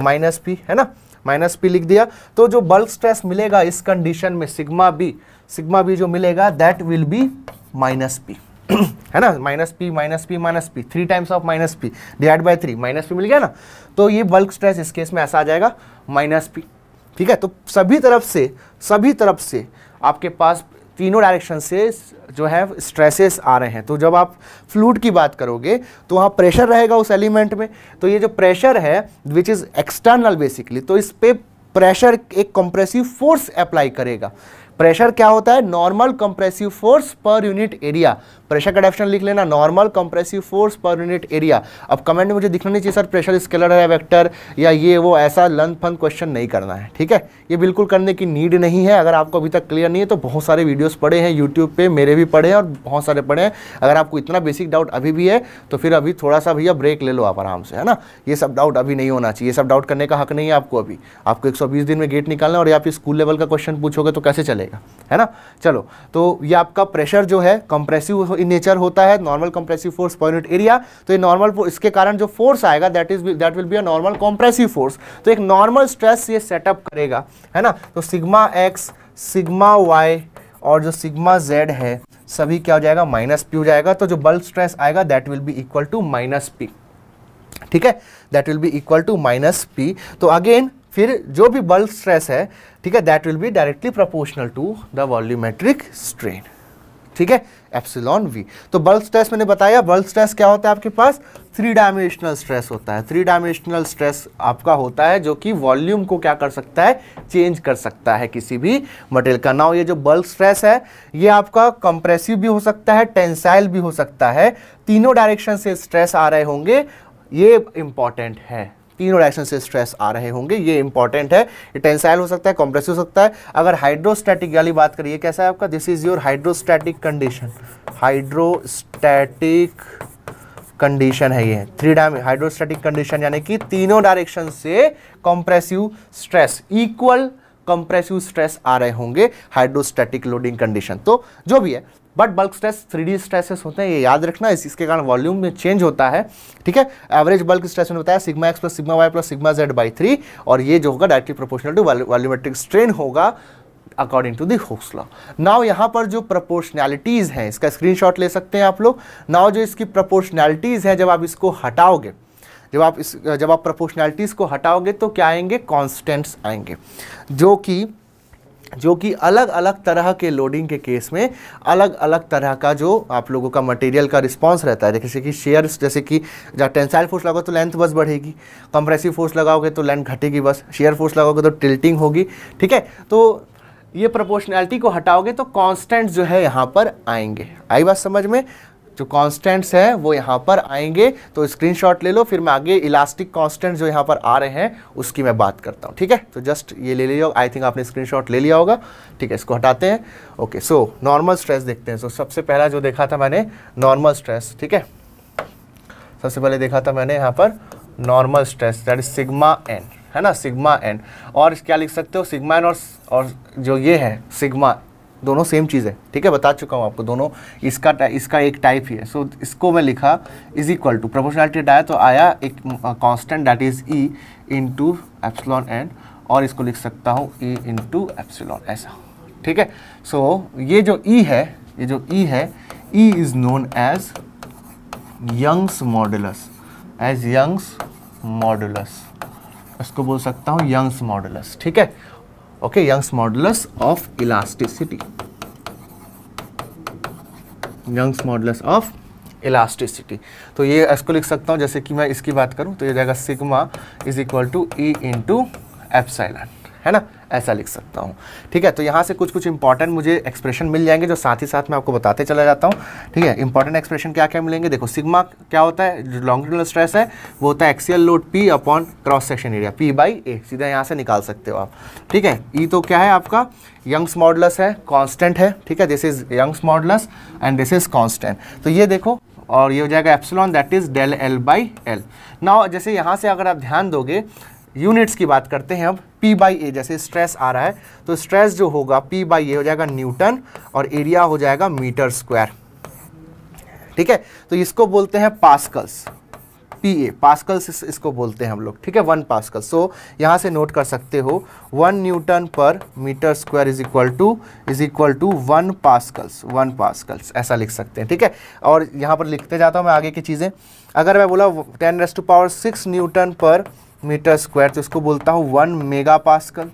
[SPEAKER 1] माइनस पी है ना माइनस पी लिख दिया तो जो बल्क स्ट्रेस मिलेगा इस कंडीशन में सिग्मा बी सिग्मा बी जो मिलेगा that will be minus p है ना minus p minus p minus p three times of minus p divide by three minus p मिल गया ना तो ये बल्क स्ट्रेस इस केस में ऐसा आ जाएगा माइनस पी ठीक है तो सभी तरफ से सभी तरफ से आपके पास तीनों डायरेक्शन से जो है स्ट्रेसेस आ रहे हैं तो जब आप फ्लूड की बात करोगे तो वहाँ प्रेशर रहेगा उस एलिमेंट में तो ये जो प्रेशर है विच इज़ एक्सटर्नल बेसिकली तो इस पर प्रेशर एक कंप्रेसिव फोर्स अप्लाई करेगा प्रेशर क्या होता है नॉर्मल कंप्रेसिव फोर्स पर यूनिट एरिया प्रेशर का डेफिनेशन लिख लेना नॉर्मल कंप्रेसिव फोर्स पर यूनिट एरिया अब कमेंट में मुझे दिखना नहीं चाहिए सर प्रेशर स्केलर है वेक्टर या ये वो ऐसा लंद फन क्वेश्चन नहीं करना है ठीक है ये बिल्कुल करने की नीड नहीं है अगर आपको अभी तक क्लियर नहीं है तो बहुत सारे वीडियोस पड़े हैं यूट्यूब पे मेरे भी पढ़े हैं और बहुत सारे पढ़े हैं अगर आपको इतना बेसिक डाउट अभी भी है तो फिर अभी थोड़ा सा भैया ब्रेक ले लो आप आराम से है ना ये सब डाउट अभी नहीं होना चाहिए ये सब डाउट करने का हक नहीं है आपको अभी आपको एक दिन में गेट निकालना और आप स्कूल लेवल का क्वेश्चन पूछोगे तो कैसे चले जाएगा है ना चलो तो ये आपका प्रेशर जो है कंप्रेसिव इन नेचर होता है नॉर्मल कंप्रेसिव फोर्स पर यूनिट एरिया तो ये नॉर्मल इसके कारण जो फोर्स आएगा that is that will be a normal compressive force तो एक नॉर्मल स्ट्रेस ये सेटअप करेगा है ना तो सिग्मा एक्स सिग्मा वाई और जो सिग्मा जेड है सभी क्या हो जाएगा माइनस पी हो जाएगा तो जो बल्ब स्ट्रेस आएगा that will be equal to minus P ठीक है that will be equal to minus P तो अगेन फिर जो भी बल्क स्ट्रेस है ठीक है that will be directly proportional to the volumetric strain ठीक है एप्सिलॉन वी तो बल्क स्ट्रेस मैंने बताया बल्क स्ट्रेस क्या होता है आपके पास थ्री डायमेंशनल स्ट्रेस होता है थ्री डायमेंशनल स्ट्रेस आपका होता है जो कि वॉल्यूम को क्या कर सकता है चेंज कर सकता है किसी भी मटेरियल का नाउ ये जो बल्क स्ट्रेस है ये आपका कंप्रेसिव भी हो सकता है टेंसाइल भी हो सकता है तीनों डायरेक्शन से स्ट्रेस आ रहे होंगे ये इंपॉर्टेंट है तीनों डायरेक्शन से स्ट्रेस आ रहे होंगे ये इंपॉर्टेंट है ये टेंसाइल हो सकता है कॉम्प्रेसिव हो सकता है अगर हाइड्रोस्टैटिक वाली बात करिए कैसा है आपका this is your hydrostatic condition hydrostatic condition है ये थ्री डायम हाइड्रोस्टैटिक कंडीशन यानी कि तीनों डायरेक्शन से compressive stress equal compressive stress आ रहे होंगे हाइड्रोस्टैटिक लोडिंग कंडीशन तो जो भी है but bulk stress three stresses होते हैं ये याद रखना इस, इसके कारण वॉल्यूम में चेंज होता है ठीक है एवरेज बल्क स्ट्रेस में बताया sigma x plus sigma Y plus sigma Z by three और ये जो होगा directly proportional to volumetric strain होगा according to the Hooke's law now यहाँ पर जो प्रपोर्शनैलिटीज़ हैं इसका स्क्रीनशॉट ले सकते हैं आप लोग नाव जो इसकी प्रपोर्शनैलिटीज़ हैं जब आप इसको हटाओगे जब आप इस जब आप प्रपोर्शनैलिटीज़ को हटाओगे तो क्या आएंगे कॉन्स्टेंट्स आएंगे जो कि जो कि अलग अलग तरह के लोडिंग के केस में अलग अलग तरह का जो आप लोगों का मटेरियल का रिस्पांस रहता है जैसे कि शेयर जैसे कि जहाँ टेंसाइल फोर्स लगाओ तो लेंथ बस बढ़ेगी कंप्रेसिव फोर्स लगाओगे तो लेंथ घटेगी बस शेयर फोर्स लगाओगे तो टिल्टिंग होगी ठीक है तो ये प्रोपोर्शनैलिटी को हटाओगे तो कॉन्स्टेंट जो है यहाँ पर आएंगे आई बात समझ में जो कांस्टेंट्स हैं वो यहाँ पर आएंगे तो स्क्रीनशॉट ले लो फिर मैं आगे इलास्टिक कांस्टेंट जो यहाँ पर आ रहे हैं उसकी मैं बात करता हूँ ठीक है तो जस्ट ये ले लिया आई थिंक आपने स्क्रीनशॉट ले लिया होगा ठीक है इसको हटाते हैं ओके सो नॉर्मल स्ट्रेस देखते हैं सो so, सबसे पहला जो देखा था मैंने नॉर्मल स्ट्रेस ठीक है सबसे पहले देखा था मैंने यहाँ पर normal stress that is sigma N है ना सिग्मा एन और क्या लिख सकते हो सिग्मा एन और, और जो ये है सिग्मा दोनों सेम चीज़ है ठीक है बता चुका हूँ आपको दोनों इसका इसका एक टाइप ही है सो so, इसको मैं लिखा इज इक्वल टू प्रोपोर्शनलिटी आया तो आया एक constant that is E into epsilon and और इसको लिख सकता हूँ ई इंटू एप्सलॉन ऐसा ठीक है सो so, ये जो ई e है ये जो ई e है E is known as Young's modulus as Young's modulus इसको बोल सकता हूँ यंग्स मॉडुलस ठीक है okay young's modulus of elasticity young's modulus of elasticity तो ये इसको लिख सकता हूँ जैसे कि मैं इसकी बात करूँ तो ये जाएगा sigma is equal to E into F है ना ऐसा लिख सकता हूँ ठीक है तो यहाँ से कुछ कुछ इंपॉर्टेंट मुझे एक्सप्रेशन मिल जाएंगे जो साथ ही साथ मैं आपको बताते चला जाता हूँ ठीक है इंपॉर्टेंट एक्सप्रेशन क्या क्या मिलेंगे देखो सिग्मा क्या होता है जो लॉन्ग स्ट्रेस है वो होता है axial load P upon cross section area P by A सीधा यहाँ से निकाल सकते हो आप ठीक है ई e तो क्या है आपका यंग्स मॉडलस है कॉन्स्टेंट है ठीक है this is Young's modulus and this is constant तो ये देखो और ये हो जाएगा epsilon that is del L by L ना जैसे यहाँ से अगर आप ध्यान दोगे यूनिट्स की बात करते हैं अब पी बाई ए जैसे स्ट्रेस आ रहा है तो स्ट्रेस जो होगा पी बाई ए हो जाएगा न्यूटन और एरिया हो जाएगा मीटर स्क्वायर ठीक है तो इसको बोलते हैं पास्कल्स पी ए पास्कल्स इस, इसको बोलते हैं हम लोग ठीक है वन पास्कल सो यहाँ से नोट कर सकते हो one newton per meter square is equal to is equal to one pascals one pascals ऐसा लिख सकते हैं ठीक है और यहाँ पर लिखते जाता हूँ मैं आगे की चीज़ें अगर मैं बोला ten raise to power six newton per meter square तो इसको बोलता हूँ one mega pascal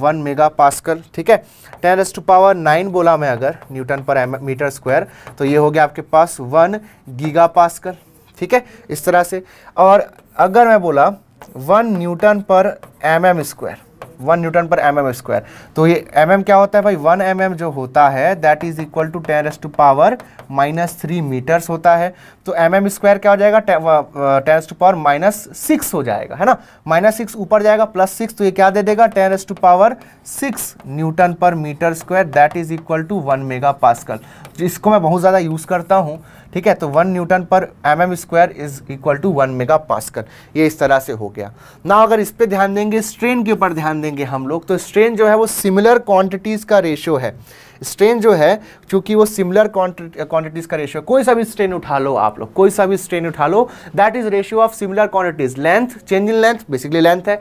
[SPEAKER 1] one mega pascal ठीक है ten raise to power nine बोला मैं अगर न्यूटन पर मीटर स्क्वायर तो ये हो गया आपके पास वन गीगा पास्कल ठीक है इस तरह से और अगर मैं बोला one newton per M M square one newton per M M square तो ये एम mm क्या होता है भाई वन एम mm जो होता है that is equal to ten raise to power minus three meters होता है तो एम एम स्क्वायर क्या हो जाएगा ten raise to power minus six हो जाएगा है ना माइनस सिक्स ऊपर जाएगा प्लस सिक्स तो ये क्या दे देगा ten raise to power six newton per meter square that is equal to one mega pascal इसको मैं बहुत ज़्यादा यूज़ करता हूँ ठीक है तो one newton per M M square is equal to one mega pascal ये इस तरह से हो गया ना अगर इस पर ध्यान देंगे स्ट्रेन के ऊपर ध्यान देंगे हम लोग तो स्ट्रेन जो है वो सिमिलर क्वांटिटीज का रेशियो है स्ट्रेन जो है क्योंकि वो सिमिलर क्वांटिटीज का रेशियो कोई सा भी स्ट्रेन उठा लो आप लोग कोई सा भी स्ट्रेन उठा लो that is ratio of similar quantities length change in length basically length है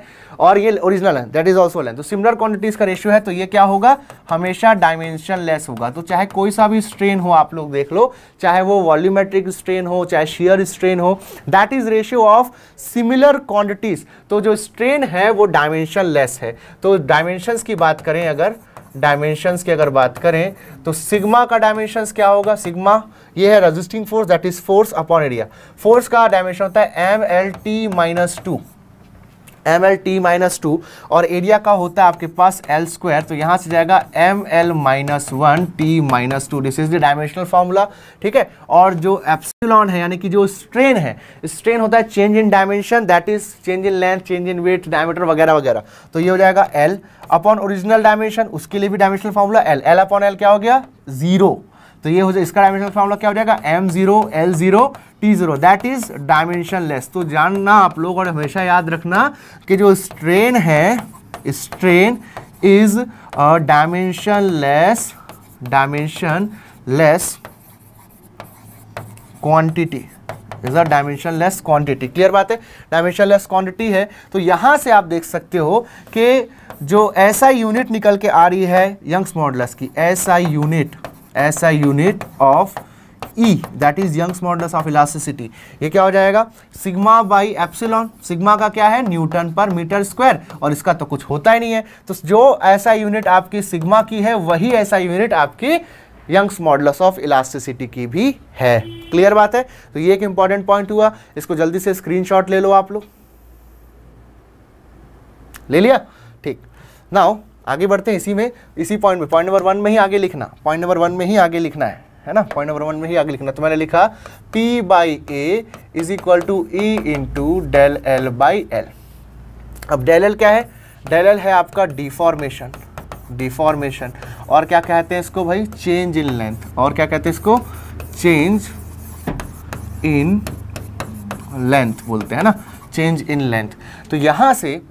[SPEAKER 1] और ये ओरिजिनल है दैट इज ऑल्सो लेंथ तो सिमिलर क्वांटिटीज का रेशियो है तो ये क्या होगा हमेशा डायमेंशन लेस होगा तो चाहे कोई सा भी स्ट्रेन हो आप लोग देख लो चाहे वो वॉल्यूमेट्रिक स्ट्रेन हो चाहे शेयर स्ट्रेन हो that is ratio of similar quantities तो जो स्ट्रेन है वो डायमेंशन लेस है तो डायमेंशन की बात करें अगर डायमेंशंस की अगर बात करें तो सिग्मा का डायमेंशंस क्या होगा सिग्मा ये है resisting force that is force upon area force का डायमेंशन होता है M L T minus two M L T minus two और एरिया का होता है आपके पास एल स्क्वायर तो यहां से जाएगा M L minus one T minus two this is the dimensional formula ठीक है और जो एप्सिलॉन है यानी कि जो स्ट्रेन है स्ट्रेन होता है change in dimension that is change in length change in weight diameter वगैरह वगैरह तो ये हो जाएगा एल अपॉन ओरिजिनल डायमेंशन उसके लिए भी dimensional formula L L upon L क्या हो गया जीरो तो ये हो जाए इसका डायमेंशन फॉर्मला क्या हो जाएगा M zero L zero T zero that is dimensionless तो जानना आप लोग और हमेशा याद रखना कि जो स्ट्रेन है strain is dimensionless dimensionless quantity is a dimensionless quantity clear बात है डायमेंशन लेस क्वांटिटी है तो यहां से आप देख सकते हो कि जो ऐसा यूनिट निकल के आ रही है यंग्स मॉडलस की ऐसा यूनिट ऐसा unit of E that is Young's modulus of elasticity ये क्या हो जाएगा सिग्मा बाई एप्सिलॉन सिग्मा का क्या है न्यूटन पर मीटर स्क्वायर और इसका तो कुछ होता ही नहीं है तो जो ऐसा यूनिट आपकी सिग्मा की है वही ऐसा यूनिट आपकी यंग्स मॉडल्स ऑफ इलास्टिसिटी की भी है क्लियर बात है तो ये एक इंपॉर्टेंट पॉइंट हुआ इसको जल्दी से स्क्रीन ले लो आप लोग ले लिया ठीक नाउ आगे बढ़ते हैं इसी में इसी पॉइंट में पॉइंट नंबर वन में ही आगे लिखना पॉइंट नंबर वन में ही आगे लिखना है है ना पॉइंट नंबर वन में ही आगे लिखना तो मैंने लिखा P by A is equal to E into del L by L अब डेल एल क्या है डेल एल है आपका डिफॉर्मेशन डिफॉर्मेशन और क्या कहते हैं इसको भाई चेंज इन लेंथ और क्या कहते हैं इसको चेंज इन लेंथ बोलते हैं ना चेंज इन लेंथ तो यहां से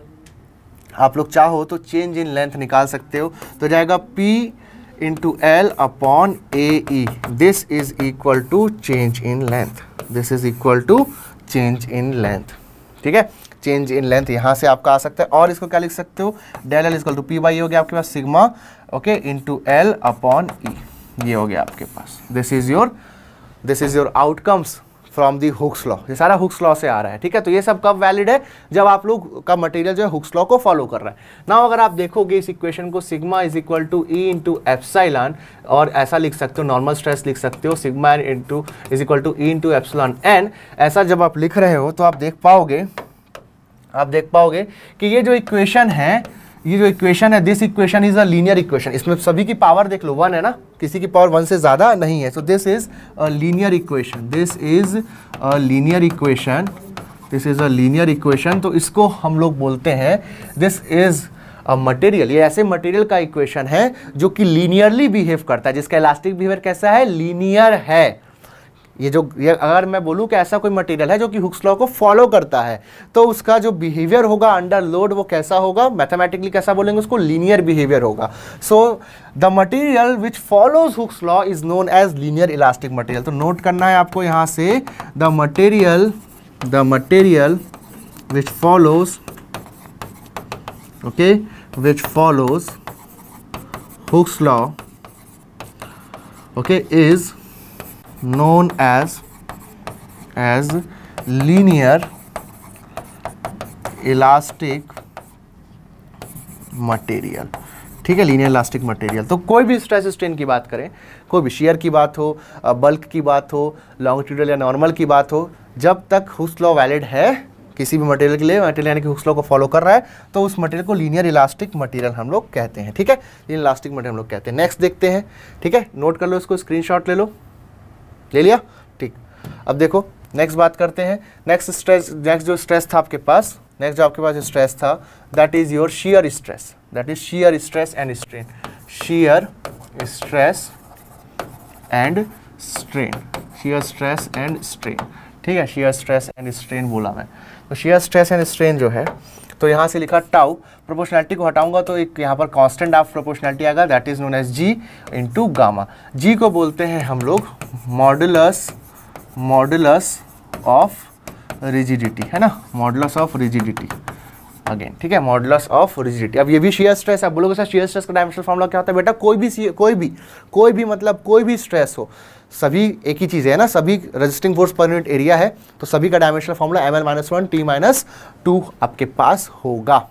[SPEAKER 1] आप लोग चाहो तो चेंज इन लेंथ निकाल सकते हो तो जाएगा P into L upon A E this is equal to change in length this is equal to change in length ठीक है चेंज इन लेंथ यहाँ से आपका आ सकता है और इसको क्या लिख सकते हो del L equal to P by हो गया आपके पास sigma okay into L upon E ये हो गया आपके पास this is your this is your outcomes from the Hooke's law ये सारा हुक्स लॉ से आ रहा है ठीक है तो ये सब कब वैलिड है जब आप लोग का मटेरियल जो है हुक्स लॉ को फॉलो कर रहा है ना अगर आप देखोगे इस इक्वेशन को sigma is equal to E into epsilon और ऐसा लिख सकते हो नॉर्मल स्ट्रेस लिख सकते हो sigma N into is equal to E into epsilon N ऐसा जब आप लिख रहे हो तो आप देख पाओगे आप देख पाओगे कि ये जो इक्वेशन है ये जो इक्वेशन है this equation is a linear equation इसमें सभी की पावर देख लो वन है ना किसी की पावर वन से ज़्यादा नहीं है so this is a linear equation this is a linear equation this is a linear equation तो इसको हम लोग बोलते हैं दिस इज़ मटेरियल ये ऐसे मटेरियल का इक्वेशन है जो कि लीनियरली बिहेव करता है जिसका इलास्टिक बिहेवियर कैसा है लीनियर है ये जो ये अगर मैं बोलूं कि ऐसा कोई मटेरियल है जो कि हुक्स लॉ को फॉलो करता है तो उसका जो बिहेवियर होगा अंडर लोड वो कैसा होगा मैथमेटिकली कैसा बोलेंगे उसको लीनियर बिहेवियर होगा so the material which follows Hooke's law is known as linear elastic material तो नोट करना है आपको यहाँ से the material the material which follows okay which follows Hooke's law okay is known as as linear elastic material ठीक है linear elastic material तो कोई भी स्ट्रेस स्ट्रेन की बात करें कोई भी शेयर की बात हो बल्क की बात हो लॉन्गिट्यूडल या नॉर्मल की बात हो जब तक हुक्स लॉ वैलिड है किसी भी मटेरियल के लिए मटेरियल यानी कि हुक्स लॉ को फॉलो कर रहा है तो उस मटेरियल को लीनियर इलास्टिक मटेरियल हम लोग कहते हैं ठीक है लीनियर इलास्टिक मटेरियल हम लोग कहते हैं नेक्स्ट देखते हैं ठीक है नोट कर लो इसको स्क्रीन ले लो ले लिया ठीक अब देखो नेक्स्ट बात करते हैं नेक्स्ट स्ट्रेस नेक्स्ट जो स्ट्रेस था आपके पास नेक्स्ट जो आपके पास स्ट्रेस था that is your shear stress that is shear stress and strain shear stress and strain shear stress and strain ठीक है शीयर स्ट्रेस एंड स्ट्रेन बोला मैं तो शीयर स्ट्रेस एंड स्ट्रेन जो है तो यहाँ से लिखा टाउ प्रोपोर्शनैलिटी को हटाऊंगा तो एक यहाँ पर कांस्टेंट ऑफ प्रोपोर्शनैलिटी आएगा that is known as G into gamma G को बोलते हैं हम लोग मॉडुलस मॉडुलस ऑफ रिजिडिटी है ना मॉडुलस ऑफ रिजिडिटी अगेन ठीक है मॉडुलस ऑफ रिजिडिटी अब ये भी शेयर स्ट्रेस है आप लोगों के शेयर स्ट्रेस का डायमेंशनल फॉर्मूला क्या होता है बेटा कोई भी कोई भी कोई भी मतलब कोई भी स्ट्रेस हो सभी एक ही चीज़ है ना सभी रजिस्टिंग फोर्स पर यूनिट एरिया है तो सभी का dimensional formula M L minus one T minus two आपके पास होगा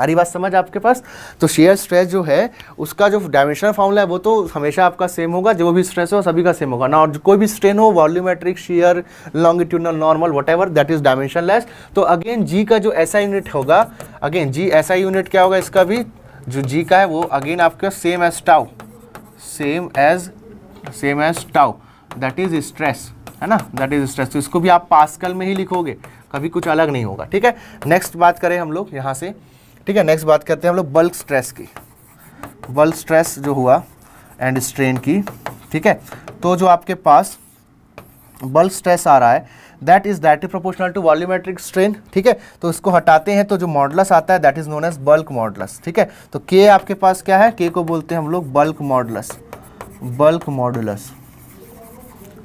[SPEAKER 1] अरे बात समझ आपके पास तो शेयर स्ट्रेस जो है उसका जो डायमेंशनल फॉर्मूला है वो तो हमेशा आपका सेम होगा जो भी स्ट्रेस हो सभी का सेम होगा ना और कोई भी स्ट्रेन हो volumetric shear longitudinal normal whatever that is dimensionless तो अगेन जी का जो ऐसा यूनिट होगा अगेन जी ऐसा यूनिट क्या होगा इसका भी जो जी का है वो अगेन आपका same as tau same as same as tau that is stress है ना दैट इज स्ट्रेस तो इसको भी आप पास्कल में ही लिखोगे कभी कुछ अलग नहीं होगा ठीक है नेक्स्ट बात करें हम लोग यहाँ से ठीक है नेक्स्ट बात करते हैं हम लोग बल्क स्ट्रेस की बल्क स्ट्रेस जो हुआ एंड स्ट्रेन की ठीक है तो जो आपके पास बल्क स्ट्रेस आ रहा है that is that is proportional to volumetric strain ठीक है तो इसको हटाते हैं तो जो मॉडलस आता है that is known as bulk modulus ठीक है तो के आपके पास क्या है के को बोलते हैं हम लोग बल्क मॉडलस बल्क मॉडुलस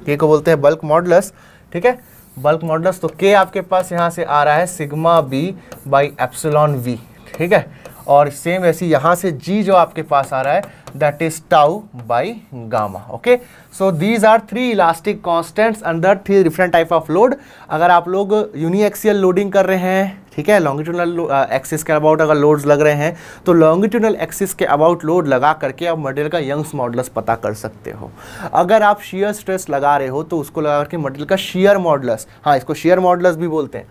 [SPEAKER 1] के को बोलते हैं बल्क मॉडुलस ठीक है बल्क मॉडुलस तो के आपके पास यहाँ से आ रहा है sigma B by epsilon V ठीक है और सेम ऐसी यहाँ से जी जो आपके पास आ रहा है that is tau by gamma okay so these are three elastic constants under three different type of load अगर आप लोग यूनिएक्सियल लोडिंग कर रहे हैं ठीक है लॉन्गिट्यूनल एक्सिस uh, के अबाउट अगर लोड्स लग रहे हैं तो लॉन्गिट्यूनल एक्सिस के अबाउट लोड लगा करके आप मटेरियल का यंग्स मॉडलस पता कर सकते हो अगर आप शेयर स्ट्रेस लगा रहे हो तो उसको लगा करके मटेरियल का शीयर मॉडलस हाँ इसको शेयर मॉडलस भी बोलते हैं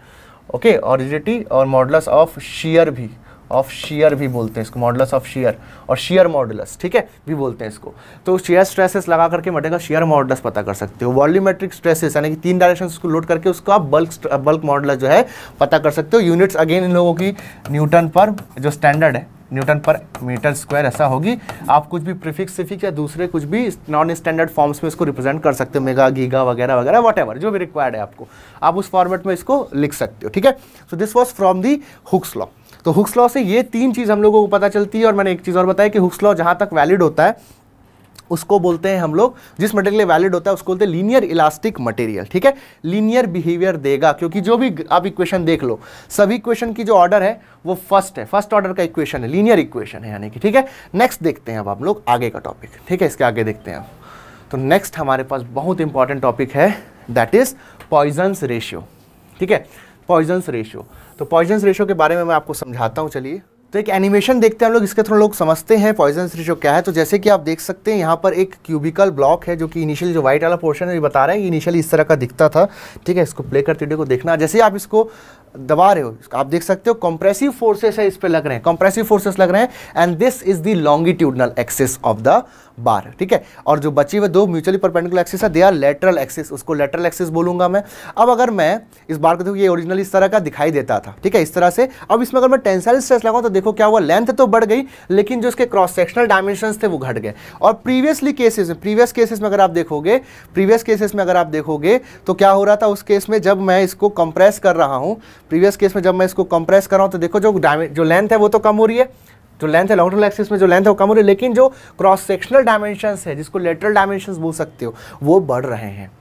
[SPEAKER 1] ओके ऑरिजिटी और मॉडलस ऑफ शीयर भी ऑफ शेयर भी बोलते हैं इसको मॉडलस ऑफ शेयर और शेयर मॉडलस ठीक है भी बोलते हैं इसको तो शेयर स्ट्रेसेस लगा करके मटे का शेयर मॉडलस पता कर सकते हो वॉल्यूमेट्रिक स्ट्रेसेस यानी कि तीन डायरेक्शन को लोड करके उसको आप बल्क बल्क मॉडल जो है पता कर सकते हो यूनिट्स अगेन इन लोगों की न्यूटन पर जो स्टैंडर्ड है न्यूटन पर मीटर स्क्वायर ऐसा होगी आप कुछ भी प्रिफिक्स सिफिक या दूसरे कुछ भी नॉन स्टैंडर्ड फॉर्म्स में इसको रिप्रेजेंट कर सकते हो मेगा गीगा वगैरह वगैरह वट जो भी रिक्वायर्ड है आपको आप उस फॉर्मेट में इसको लिख सकते हो ठीक है so this was from the Hooke's law तो हुक्स लॉ से ये तीन चीज़ हम लोगों को पता चलती है और मैंने एक चीज़ और बताया कि हुक्स लॉ जहाँ तक वैलिड होता है उसको बोलते हैं हम लोग जिस मटेरियल वैलिड होता है उसको बोलते हैं लीनियर इलास्टिक मटेरियल ठीक है लीनियर बिहेवियर देगा क्योंकि जो भी आप इक्वेशन देख लो सभी इक्वेशन की जो ऑर्डर है वो फर्स्ट है फर्स्ट ऑर्डर का इक्वेशन है लीनियर इक्वेशन है यानी कि ठीक है नेक्स्ट देखते हैं अब हम लोग आगे का टॉपिक ठीक है इसके आगे देखते हैं तो नेक्स्ट हमारे पास बहुत इंपॉर्टेंट टॉपिक है दैट इज पॉइजन्स रेशियो ठीक है पॉइजन्स रेशियो तो पॉइजन्स रेशो के बारे में मैं आपको समझाता हूँ चलिए तो एक एनिमेशन देखते हैं हम लोग इसके थ्रू लोग समझते हैं पॉइजन्स रेशो क्या है तो जैसे कि आप देख सकते हैं यहाँ पर एक क्यूबिकल ब्लॉक है जो कि इनिशियली जो व्हाइट वाला पोर्शन है ये बता रहा है इनिशियली इस तरह का दिखता था ठीक है इसको प्ले करते वीडियो को देखना जैसे आप इसको दबा रहे हो आप देख सकते हो कंप्रेसिव फोर्सेस है इस पे लग रहे हैं कंप्रेसिव फोर्सेस लग रहे हैं and this is the longitudinal axis of the bar ठीक है और जो बची हुए दो म्यूचुअली परपेंडिकुलर एक्सिस है दे आर लेटरल एक्सिस उसको लेटरल एक्सिस बोलूंगा मैं अब अगर मैं इस बार को देखो ये ओरिजिनल इस तरह का दिखाई देता था ठीक है इस तरह से अब इसमें अगर मैं टेंसाइल स्ट्रेस लगाऊँ तो देखो क्या हुआ लेंथ तो बढ़ गई लेकिन जो इसके क्रॉस सेक्शनल डायमेंशन थे वो घट गए और प्रीवियसली केसेस प्रीवियस केसेस में अगर आप देखोगे प्रीवियस केसेस में अगर आप देखोगे तो क्या हो रहा था उस केस में जब मैं इसको कंप्रेस कर रहा हूँ प्रीवियस केस में जब मैं इसको कंप्रेस कर रहा हूँ तो देखो जो जो लेंथ है वो तो कम हो रही है जो लेंथ है लॉन्ग एक्सिस में जो लेंथ है वो कम हो रही है लेकिन जो क्रॉस सेक्शनल डायमेंशन है जिसको लेटरल डायमेंशन बोल सकते हो वो बढ़ रहे हैं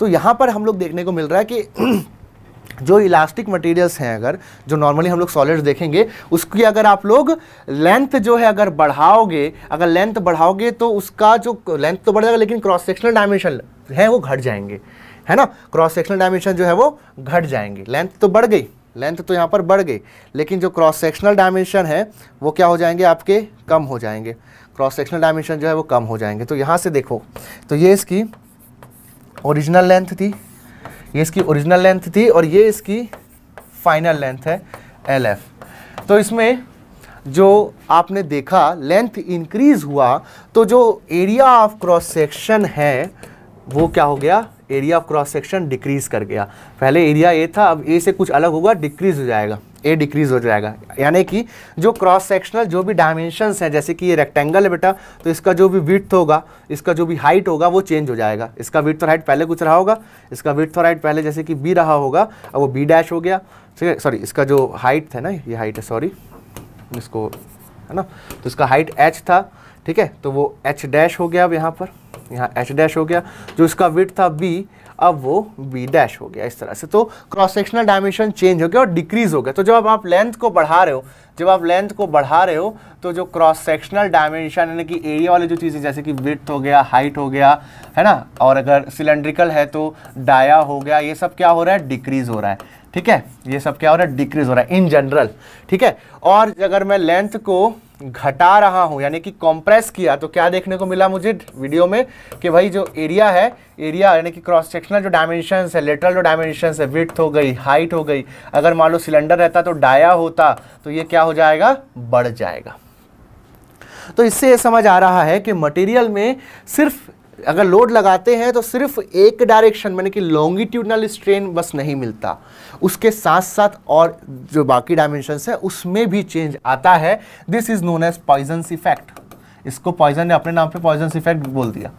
[SPEAKER 1] तो यहाँ पर हम लोग देखने को मिल रहा है कि जो इलास्टिक मटेरियल्स हैं अगर जो नॉर्मली हम लोग सॉलिड्स देखेंगे उसकी अगर आप लोग लेंथ जो है अगर बढ़ाओगे अगर लेंथ बढ़ाओगे तो उसका जो लेंथ तो बढ़ जाएगा लेकिन क्रॉस सेक्शनल डायमेंशन हैं वो घट जाएंगे है ना क्रॉस सेक्शनल डायमेंशन जो है वो घट जाएंगे लेंथ तो बढ़ गई लेंथ तो यहाँ पर बढ़ गई लेकिन जो क्रॉस सेक्शनल डायमेंशन है वो क्या हो जाएंगे आपके कम हो जाएंगे क्रॉस सेक्शनल डायमेंशन जो है वो कम हो जाएंगे तो यहाँ से देखो तो ये इसकी ओरिजिनल लेंथ थी ये इसकी ओरिजिनल लेंथ थी और ये इसकी फाइनल लेंथ है एल एफ तो इसमें जो आपने देखा लेंथ इंक्रीज हुआ तो जो एरिया ऑफ क्रॉस सेक्शन है वो क्या हो गया area of cross section decrease कर गया पहले एरिया ए था अब ए से कुछ अलग होगा डिक्रीज हो जाएगा ए डिक्रीज हो जाएगा यानी कि जो क्रॉस सेक्शनल जो भी डायमेंशन हैं जैसे कि ये रेक्टेंगल है बेटा तो इसका जो भी विथ होगा इसका जो भी हाइट होगा वो चेंज हो जाएगा इसका विथ और हाइट पहले कुछ रहा होगा इसका विथ और हाइट पहले जैसे कि बी रहा होगा अब वो बी डैश हो गया ठीक है सॉरी इसका जो हाइट है ना ये हाइट है सॉरी इसको है ना तो इसका हाइट एच था ठीक है तो वो एच डैश हो गया अब यहाँ पर यहाँ एच डैश हो गया जो इसका विथ था बी अब वो बी डैश हो गया इस तरह से तो क्रॉस सेक्शनल डायमेंशन चेंज हो गया और डिक्रीज हो गया तो जब आप लेंथ को बढ़ा रहे हो जब आप लेंथ को बढ़ा रहे हो तो जो क्रॉस सेक्शनल डायमेंशन यानी कि एरिया वाली जो चीज़ें जैसे कि विथ हो गया हाइट हो गया है ना और अगर सिलेंड्रिकल है तो डाया हो गया ये सब क्या हो रहा है डिक्रीज हो रहा है ठीक है ये सब क्या हो रहा है डिक्रीज हो रहा है इन जनरल ठीक है और अगर मैं लेंथ को घटा रहा हूं यानी कि कॉम्प्रेस किया तो क्या देखने को मिला मुझे वीडियो में कि भाई जो एरिया है एरिया यानी कि क्रॉस सेक्शनल जो डायमेंशन है लेटरल जो डायमेंशन है विथ हो गई हाइट हो गई अगर मान लो सिलेंडर रहता तो डाया होता तो ये क्या हो जाएगा बढ़ जाएगा तो इससे ये समझ आ रहा है कि मटेरियल में सिर्फ अगर लोड लगाते हैं तो सिर्फ एक डायरेक्शन यानी कि लॉन्गिट्यूडनल स्ट्रेन बस नहीं मिलता उसके साथ साथ और जो बाकी डायमेंशन है उसमें भी चेंज आता है this is known as Poisson effect इसको पॉइजन ने अपने नाम पे पॉइजन इफेक्ट बोल दिया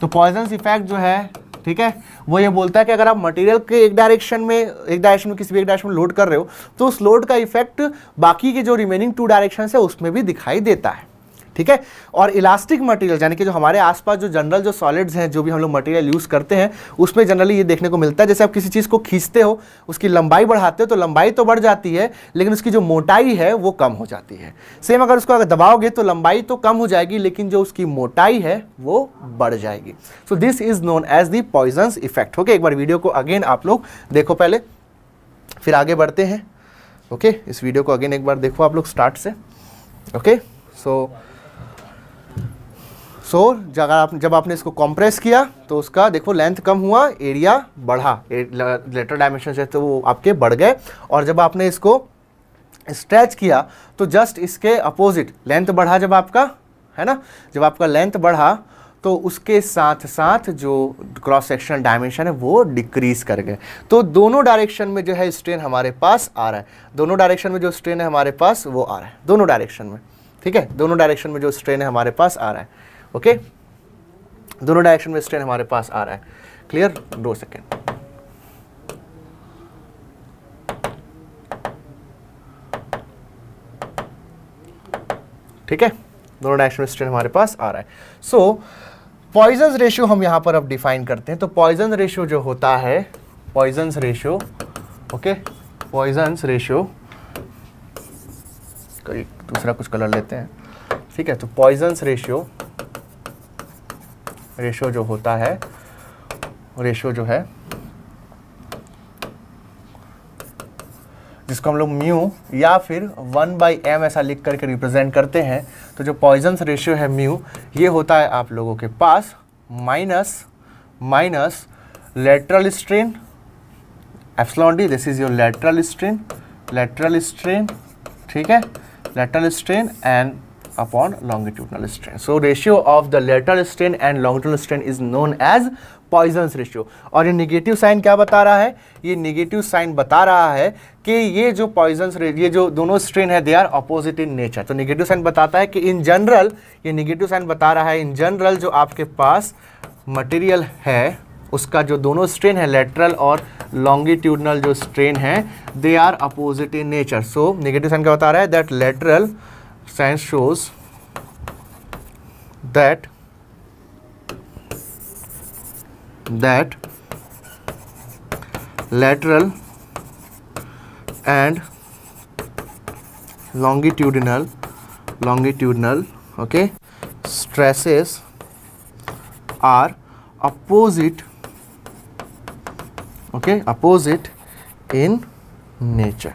[SPEAKER 1] तो पॉइजन इफेक्ट जो है ठीक है वो ये बोलता है कि अगर आप मटेरियल के एक डायरेक्शन में एक डायरेक्शन में किसी भी एक डायरेक्शन में लोड कर रहे हो तो उस लोड का इफेक्ट बाकी के जो रिमेनिंग टू डायरेक्शन है उसमें भी दिखाई देता है ठीक है और इलास्टिक मटेरियल यानी कि जो हमारे आसपास जो जनरल जो सॉलिड्स हैं जो भी हम लोग मटेरियल यूज़ करते हैं उसमें जनरली ये देखने को मिलता है जैसे आप किसी चीज़ को खींचते हो उसकी लंबाई बढ़ाते हो तो लंबाई तो बढ़ जाती है लेकिन उसकी जो मोटाई है वो कम हो जाती है सेम अगर उसको अगर दबाओगे तो लंबाई तो कम हो जाएगी लेकिन जो उसकी मोटाई है वो बढ़ जाएगी so this is known as the Poisson's effect okay एक बार वीडियो को अगेन आप लोग देखो पहले फिर आगे बढ़ते हैं ओके okay? इस वीडियो को अगेन एक बार देखो आप लोग स्टार्ट से okay okay? So so, so so, जब आप जब आपने इसको कॉम्प्रेस किया तो उसका देखो लेंथ कम हुआ एरिया बढ़ा लेटर डायमेंशन से तो वो आपके बढ़ गए और जब आपने इसको स्ट्रेच किया तो जस्ट इसके अपोजिट लेंथ बढ़ा जब आपका है ना जब आपका लेंथ बढ़ा तो उसके साथ साथ जो क्रॉस सेक्शनल डायमेंशन है वो डिक्रीज कर गए तो दोनों डायरेक्शन में जो है स्ट्रेन हमारे पास आ रहा है दोनों डायरेक्शन में जो स्ट्रेन है हमारे पास वो आ रहा है दोनों डायरेक्शन में ठीक है दोनों डायरेक्शन में जो स्ट्रेन है हमारे पास आ रहा है ओके दोनों डायरेक्शन में स्ट्रेन हमारे पास आ रहा है क्लियर दो सेकेंड ठीक है दोनों डायरेक्शन में स्ट्रेन हमारे पास आ रहा है सो पॉइजन रेशियो हम यहां पर अब डिफाइन करते हैं तो पॉइजन रेशियो जो होता है Poisson ratio okay Poisson ratio दूसरा कुछ कलर लेते हैं ठीक है तो पॉइजन रेशियो रेशो जो होता है रेशो जो है जिसको हम लोग म्यू या फिर वन बाई एम ऐसा लिख करके रिप्रेजेंट करते हैं तो जो पॉइजन्स रेशियो है म्यू ये होता है आप लोगों के पास minus minus lateral strain epsilon D this is your lateral strain lateral strain ठीक है lateral strain and upon longitudinal strain. So ratio of the lateral strain and longitudinal strain is known as Poisson's ratio और ये negative sign क्या बता रहा है ये negative sign बता रहा है कि ये जो पॉइजन्स ये जो दोनों स्ट्रेन है they are opposite in nature तो निगेटिव साइन बताता है कि इन जनरल ये निगेटिव साइन बता रहा है इन जनरल जो आपके पास मटेरियल है उसका जो दोनों स्ट्रेन है लेटरल और लॉन्गिट्यूडनल जो स्ट्रेन है they are opposite in nature so negative sign क्या बता रहा है that lateral science shows that that lateral and longitudinal longitudinal okay stresses are opposite okay opposite in nature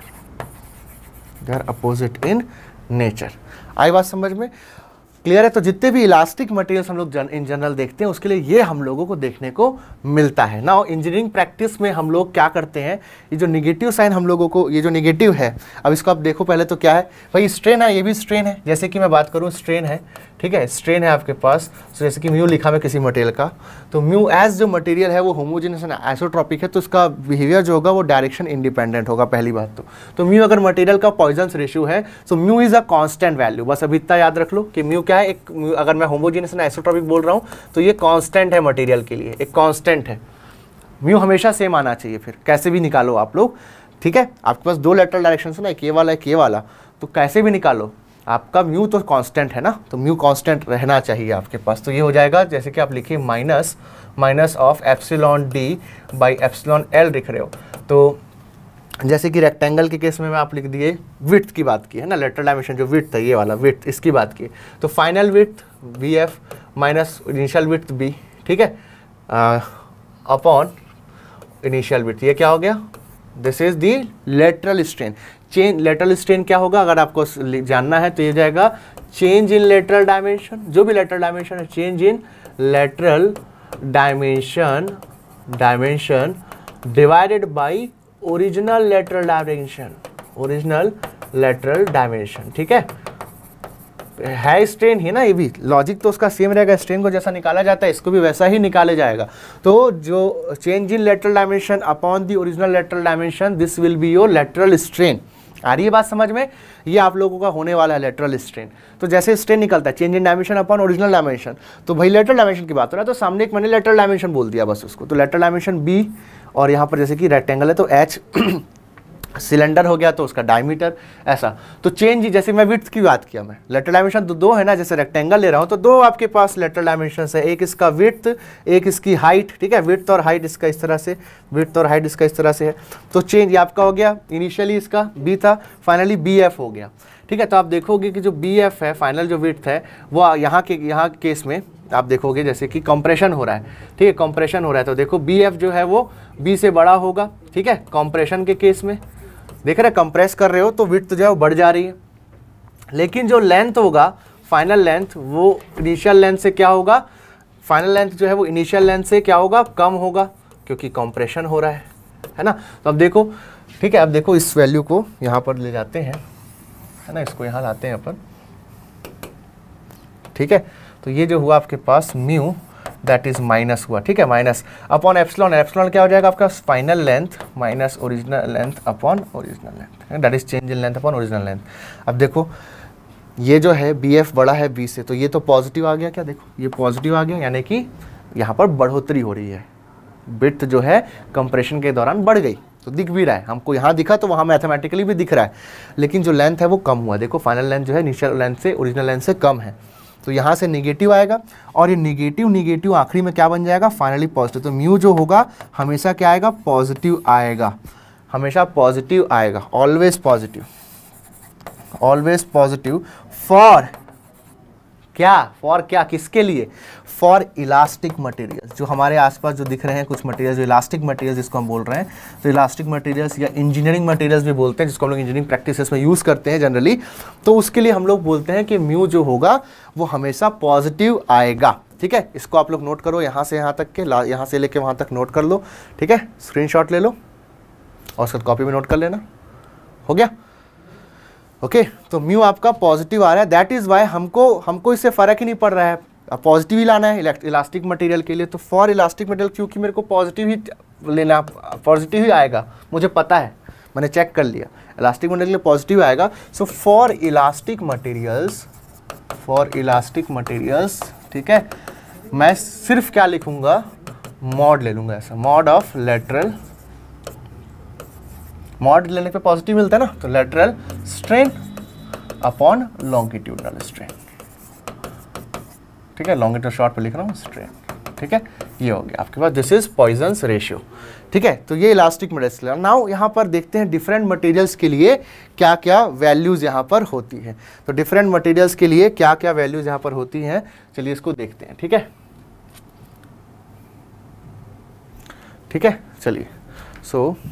[SPEAKER 1] they are opposite in nature आई बात समझ में clear है तो जितने भी इलास्टिक मटेरियल्स हम लोग जन, इन जनरल देखते हैं उसके लिए ये हम लोगों को देखने को मिलता है ना इंजीनियरिंग प्रैक्टिस में हम लोग क्या करते हैं ये जो निगेटिव साइन हम लोगों को ये जो निगेटिव है अब इसको आप देखो पहले तो क्या है भाई स्ट्रेन है ये भी स्ट्रेन है जैसे कि मैं बात करूँ स्ट्रेन है ठीक है स्ट्रेन है आपके पास तो जैसे कि म्यू लिखा है किसी मटेरियल का तो म्यू एज जो मटेरियल है वो होमोजेनस एंड आइसोट्रॉपिक है तो उसका बिहेवियर जो होगा वो डायरेक्शन इंडिपेंडेंट होगा पहली बात तो तो म्यू अगर मटेरियल का पॉइजन्स रेशियो है तो mu is a constant value बस अभी इतना याद रख लो कि म्यू क्या है एक अगर मैं होमोजेनस एंड आइसोट्रॉपिक बोल रहा हूँ तो ये कॉन्स्टेंट है मटेरियल के लिए एक कॉन्स्टेंट है म्यू हमेशा सेम आना चाहिए फिर कैसे भी निकालो आप लोग ठीक है आपके पास दो लेटरल डायरेक्शन है ना एक ये वाला एक ये वाला तो कैसे भी निकालो आपका म्यू तो कांस्टेंट है ना तो म्यू कांस्टेंट रहना चाहिए आपके पास तो ये हो जाएगा जैसे कि आप लिखिए minus minus of epsilon D by epsilon L लिख रहे हो तो जैसे कि रेक्टेंगल के केस में मैं आप लिख दिए विथ की बात की है ना लेटर डायमेंशन जो विथ था ये वाला विथ इसकी बात की तो final width V F minus initial width B ठीक है अपॉन इनिशियल विथ ये क्या हो गया this is the lateral strain change lateral strain क्या होगा अगर आपको जानना है तो ये जाएगा चेंज इन लेटरल डायमेंशन जो भी लेटरल डायमेंशन है change in lateral dimension dimension divided by original lateral dimension original lateral dimension ठीक है है स्ट्रेन ही ना ये भी लॉजिक तो उसका सेम रहेगा स्ट्रेन को जैसा निकाला जाता है इसको भी वैसा ही निकाले जाएगा तो जो change in lateral dimension upon the original lateral dimension this will be your lateral strain आ रही है बात समझ में ये आप लोगों का होने वाला है लेटरल स्ट्रेन तो जैसे स्ट्रेन निकलता है change in dimension upon original dimension तो भाई लेटरल डायमेंशन की बात हो रहा है तो सामने एक मैंने लेटरल डायमेंशन बोल दिया बस उसको तो लेटरल डायमेंशन बी और यहाँ पर जैसे कि रेक्टेंगल है तो एच सिलेंडर हो गया तो उसका डायमीटर ऐसा तो चेंज ही जैसे मैं विथ की बात किया मैं लेटर डायमेंशन तो दो है ना जैसे रेक्टेंगल ले रहा हूँ तो दो आपके पास लेटर डायमेंशन है एक इसका विथ एक इसकी हाइट ठीक है विथ और हाइट इसका इस तरह से विथ और हाइट इसका इस तरह से है तो चेंज आपका हो गया इनिशियली इसका बी था फाइनली बी एफ हो गया ठीक है तो आप देखोगे कि जो बी एफ है फाइनल जो विथ है वो यहाँ के यहाँ केस में आप देखोगे जैसे कि कंप्रेशन हो रहा है ठीक है कंप्रेशन हो रहा है तो देखो बी एफ जो है वो बी से बड़ा होगा ठीक है कंप्रेशन के केस में देख रहे कंप्रेस कर रहे हो तो विथ जो है वो बढ़ जा रही है लेकिन जो लेंथ होगा फाइनल लेंथ वो इनिशियल लेंथ से क्या होगा फाइनल लेंथ जो है वो इनिशियल लेंथ से क्या होगा कम होगा क्योंकि कंप्रेशन हो रहा है है ना तो अब देखो ठीक है अब देखो इस वैल्यू को यहाँ पर ले जाते हैं है ना इसको यहाँ लाते हैं अपन ठीक है तो ये जो हुआ आपके पास म्यू दैट इज माइनस हुआ ठीक है माइनस अपॉन एप्सलॉन एप्सलॉन क्या हो जाएगा आपका final length minus original length upon original length that is change in length upon original length अब देखो ये जो है बी एफ बड़ा है बी से तो ये तो पॉजिटिव आ गया क्या देखो ये पॉजिटिव आ गया यानी कि यहाँ पर बढ़ोतरी हो रही है बिट जो है कंप्रेशन के दौरान बढ़ गई तो दिख भी रहा है हमको यहाँ दिखा तो वहाँ मैथमेटिकली भी दिख रहा है लेकिन जो लेंथ है वो कम हुआ देखो फाइनल लेंथ जो है इनिशियल लेंथ से ओरिजिनल लेंथ से कम है तो यहाँ से निगेटिव आएगा और ये निगेटिव निगेटिव आखिरी में क्या बन जाएगा फाइनली पॉजिटिव तो म्यू जो होगा हमेशा क्या आएगा पॉजिटिव आएगा हमेशा पॉजिटिव आएगा always positive always positive for क्या फॉर क्या किसके लिए फॉर इलास्टिक मटेरियल जो हमारे आसपास जो दिख रहे हैं कुछ मटेरियल जो इलास्टिक मटेरियल जिसको हम बोल रहे हैं तो इलास्टिक मटेरियल्स या इंजीनियरिंग मटेरियल्स भी बोलते हैं जिसको हम लोग इंजीनियरिंग प्रैक्टिस में यूज़ करते हैं जनरली तो उसके लिए हम लोग बोलते हैं कि म्यू जो होगा वो हमेशा पॉजिटिव आएगा ठीक है इसको आप लोग नोट करो यहाँ से यहाँ तक के यहाँ से लेके वहाँ तक नोट कर लो ठीक है स्क्रीन ले लो और उसका कॉपी में नोट कर लेना हो गया ओके okay, तो म्यू आपका पॉजिटिव आ रहा है दैट इज़ वाई हमको हमको इससे फ़र्क ही नहीं पड़ रहा है पॉजिटिव ही लाना है इलास्टिक मटेरियल के लिए तो फॉर इलास्टिक मटेरियल क्योंकि मेरे को पॉजिटिव ही लेना पॉजिटिव ही आएगा मुझे पता है मैंने चेक कर लिया इलास्टिक मटेरियल के लिए पॉजिटिव आएगा so for elastic materials for elastic materials ठीक है मैं सिर्फ क्या लिखूंगा मॉड ले लूंगा ऐसा मॉड ऑफ लेटरल मॉड लेने पे पॉजिटिव मिलता है ना तो lateral strain upon longitudinal strain ठीक है लॉन्ग इंटर शॉर्ट पर लिख रहा हूँ स्ट्रेन ठीक है ये हो गया आपके पास दिस इज पॉइजन्स रेशियो ठीक है तो ये इलास्टिक मटेरियल नाउ यहाँ पर देखते हैं डिफरेंट मटेरियल्स के लिए क्या क्या वैल्यूज़ यहाँ पर होती है तो डिफरेंट मटेरियल्स के लिए क्या क्या वैल्यूज़ यहाँ पर होती हैं चलिए इसको देखते हैं ठीक है ठीक है चलिए सो so,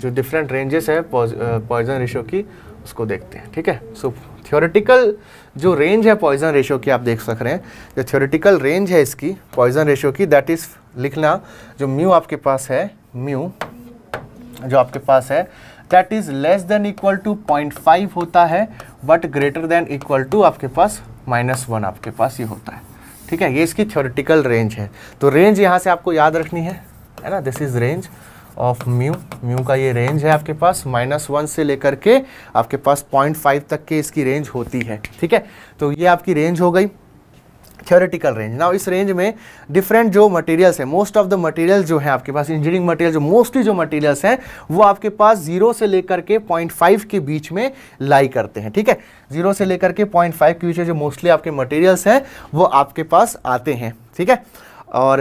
[SPEAKER 1] जो डिफरेंट रेंजेस है पॉइजन रेशो की उसको देखते हैं ठीक है सो थियोरेटिकल जो रेंज है पॉइजन रेशियो की आप देख सक रहे हैं जो थियोरेटिकल रेंज है इसकी पॉइजन रेशियो की दैट इज़ लिखना जो म्यू आपके पास है म्यू जो आपके पास है that is less than equal to point five होता है but greater than equal to आपके पास माइनस वन आपके पास ये होता है ठीक है ये इसकी थियोरेटिकल रेंज है तो रेंज यहाँ से आपको याद रखनी है है ना this is range of mu mu का ये रेंज है आपके पास माइनस वन से लेकर के आपके पास पॉइंट फाइव तक के इसकी रेंज होती है ठीक है तो ये आपकी रेंज हो गई थियोरेटिकल रेंज ना इस रेंज में डिफरेंट जो मटेरियल्स हैं मोस्ट ऑफ द मटेरियल्स जो हैं आपके पास इंजीनियरिंग मटेरियल जो मोस्टली जो मटेरियल्स हैं वो आपके पास जीरो से लेकर के पॉइंट फाइव के बीच में लाई करते हैं ठीक है जीरो से लेकर के पॉइंट फाइव के बीच में जो मोस्टली आपके मटेरियल्स हैं वो आपके पास आते हैं ठीक है और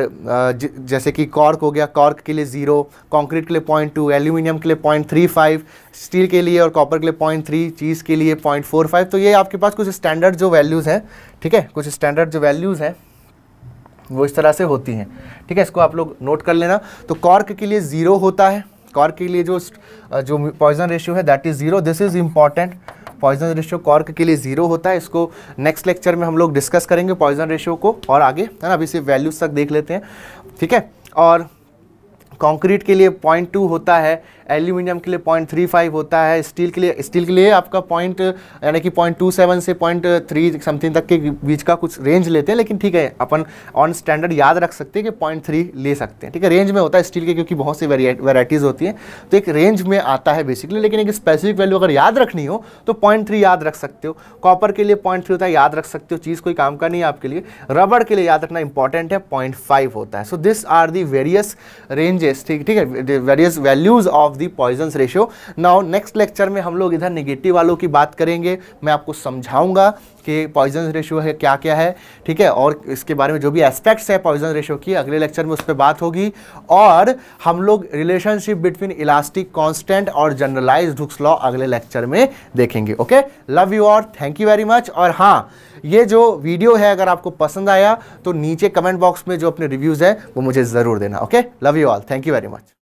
[SPEAKER 1] जैसे कि कॉर्क हो गया कॉर्क के लिए ज़ीरो कंक्रीट के लिए पॉइंट टू एल्यूमिनियम के लिए पॉइंट थ्री फाइव स्टील के लिए और कॉपर के लिए पॉइंट थ्री चीज़ के लिए पॉइंट फोर फाइव तो ये आपके पास कुछ स्टैंडर्ड जो वैल्यूज़ हैं ठीक है कुछ स्टैंडर्ड जो वैल्यूज़ हैं वो इस तरह से होती हैं ठीक है इसको आप लोग नोट कर लेना तो कॉर्क के लिए ज़ीरो होता है कॉर्क के लिए जो जो पॉइजन रेशियो है that is zero this is important Poisson ratio cork के लिए जीरो होता है इसको नेक्स्ट लेक्चर में हम लोग डिस्कस करेंगे पॉइजन रेशियो को और आगे है ना अभी सिर्फ वैल्यूज तक देख लेते हैं ठीक है और कॉन्क्रीट के लिए पॉइंट टू होता है एल्यूमिनियम के लिए पॉइंट थ्री फाइव होता है स्टील के लिए स्टील के लिए आपका पॉइंट यानी कि पॉइंट टू सेवन से पॉइंट थ्री समथिंग तक के बीच का कुछ रेंज लेते हैं लेकिन ठीक है अपन ऑन स्टैंडर्ड याद रख सकते हैं कि पॉइंट थ्री ले सकते हैं ठीक है रेंज में होता है स्टील के क्योंकि बहुत सी वेराइटीज़ होती हैं तो एक रेंज में आता है बेसिकली लेकिन एक स्पेसिफिक वैल्यू अगर याद रखनी हो तो पॉइंट थ्री याद रख सकते हो कॉपर के लिए पॉइंट थ्री होता है याद रख सकते हो चीज़ कोई काम का नहीं है आपके लिए रबड़ के लिए याद रखना इंपॉर्टेंट है पॉइंट फाइव होता है so this are the various ranges ठीक ठीक है various values of the Poisson ratio now next lecture में हम लोग इधर निगेटिव वालों की बात करेंगे मैं आपको समझाऊंगा कि पॉइजन रेशियो है क्या क्या है ठीक है और इसके बारे में जो भी एस्पेक्ट्स है पॉइजन रेशियो की अगले लेक्चर में उस पर बात होगी और हम लोग रिलेशनशिप बिटवीन इलास्टिक कांस्टेंट और जनरलाइज हुक्स लॉ अगले लेक्चर में देखेंगे ओके लव यू और थैंक यू वेरी मच और हाँ ये जो वीडियो है अगर आपको पसंद आया तो नीचे कमेंट बॉक्स में जो अपने रिव्यूज़ है वो मुझे ज़रूर देना okay love you all thank you very much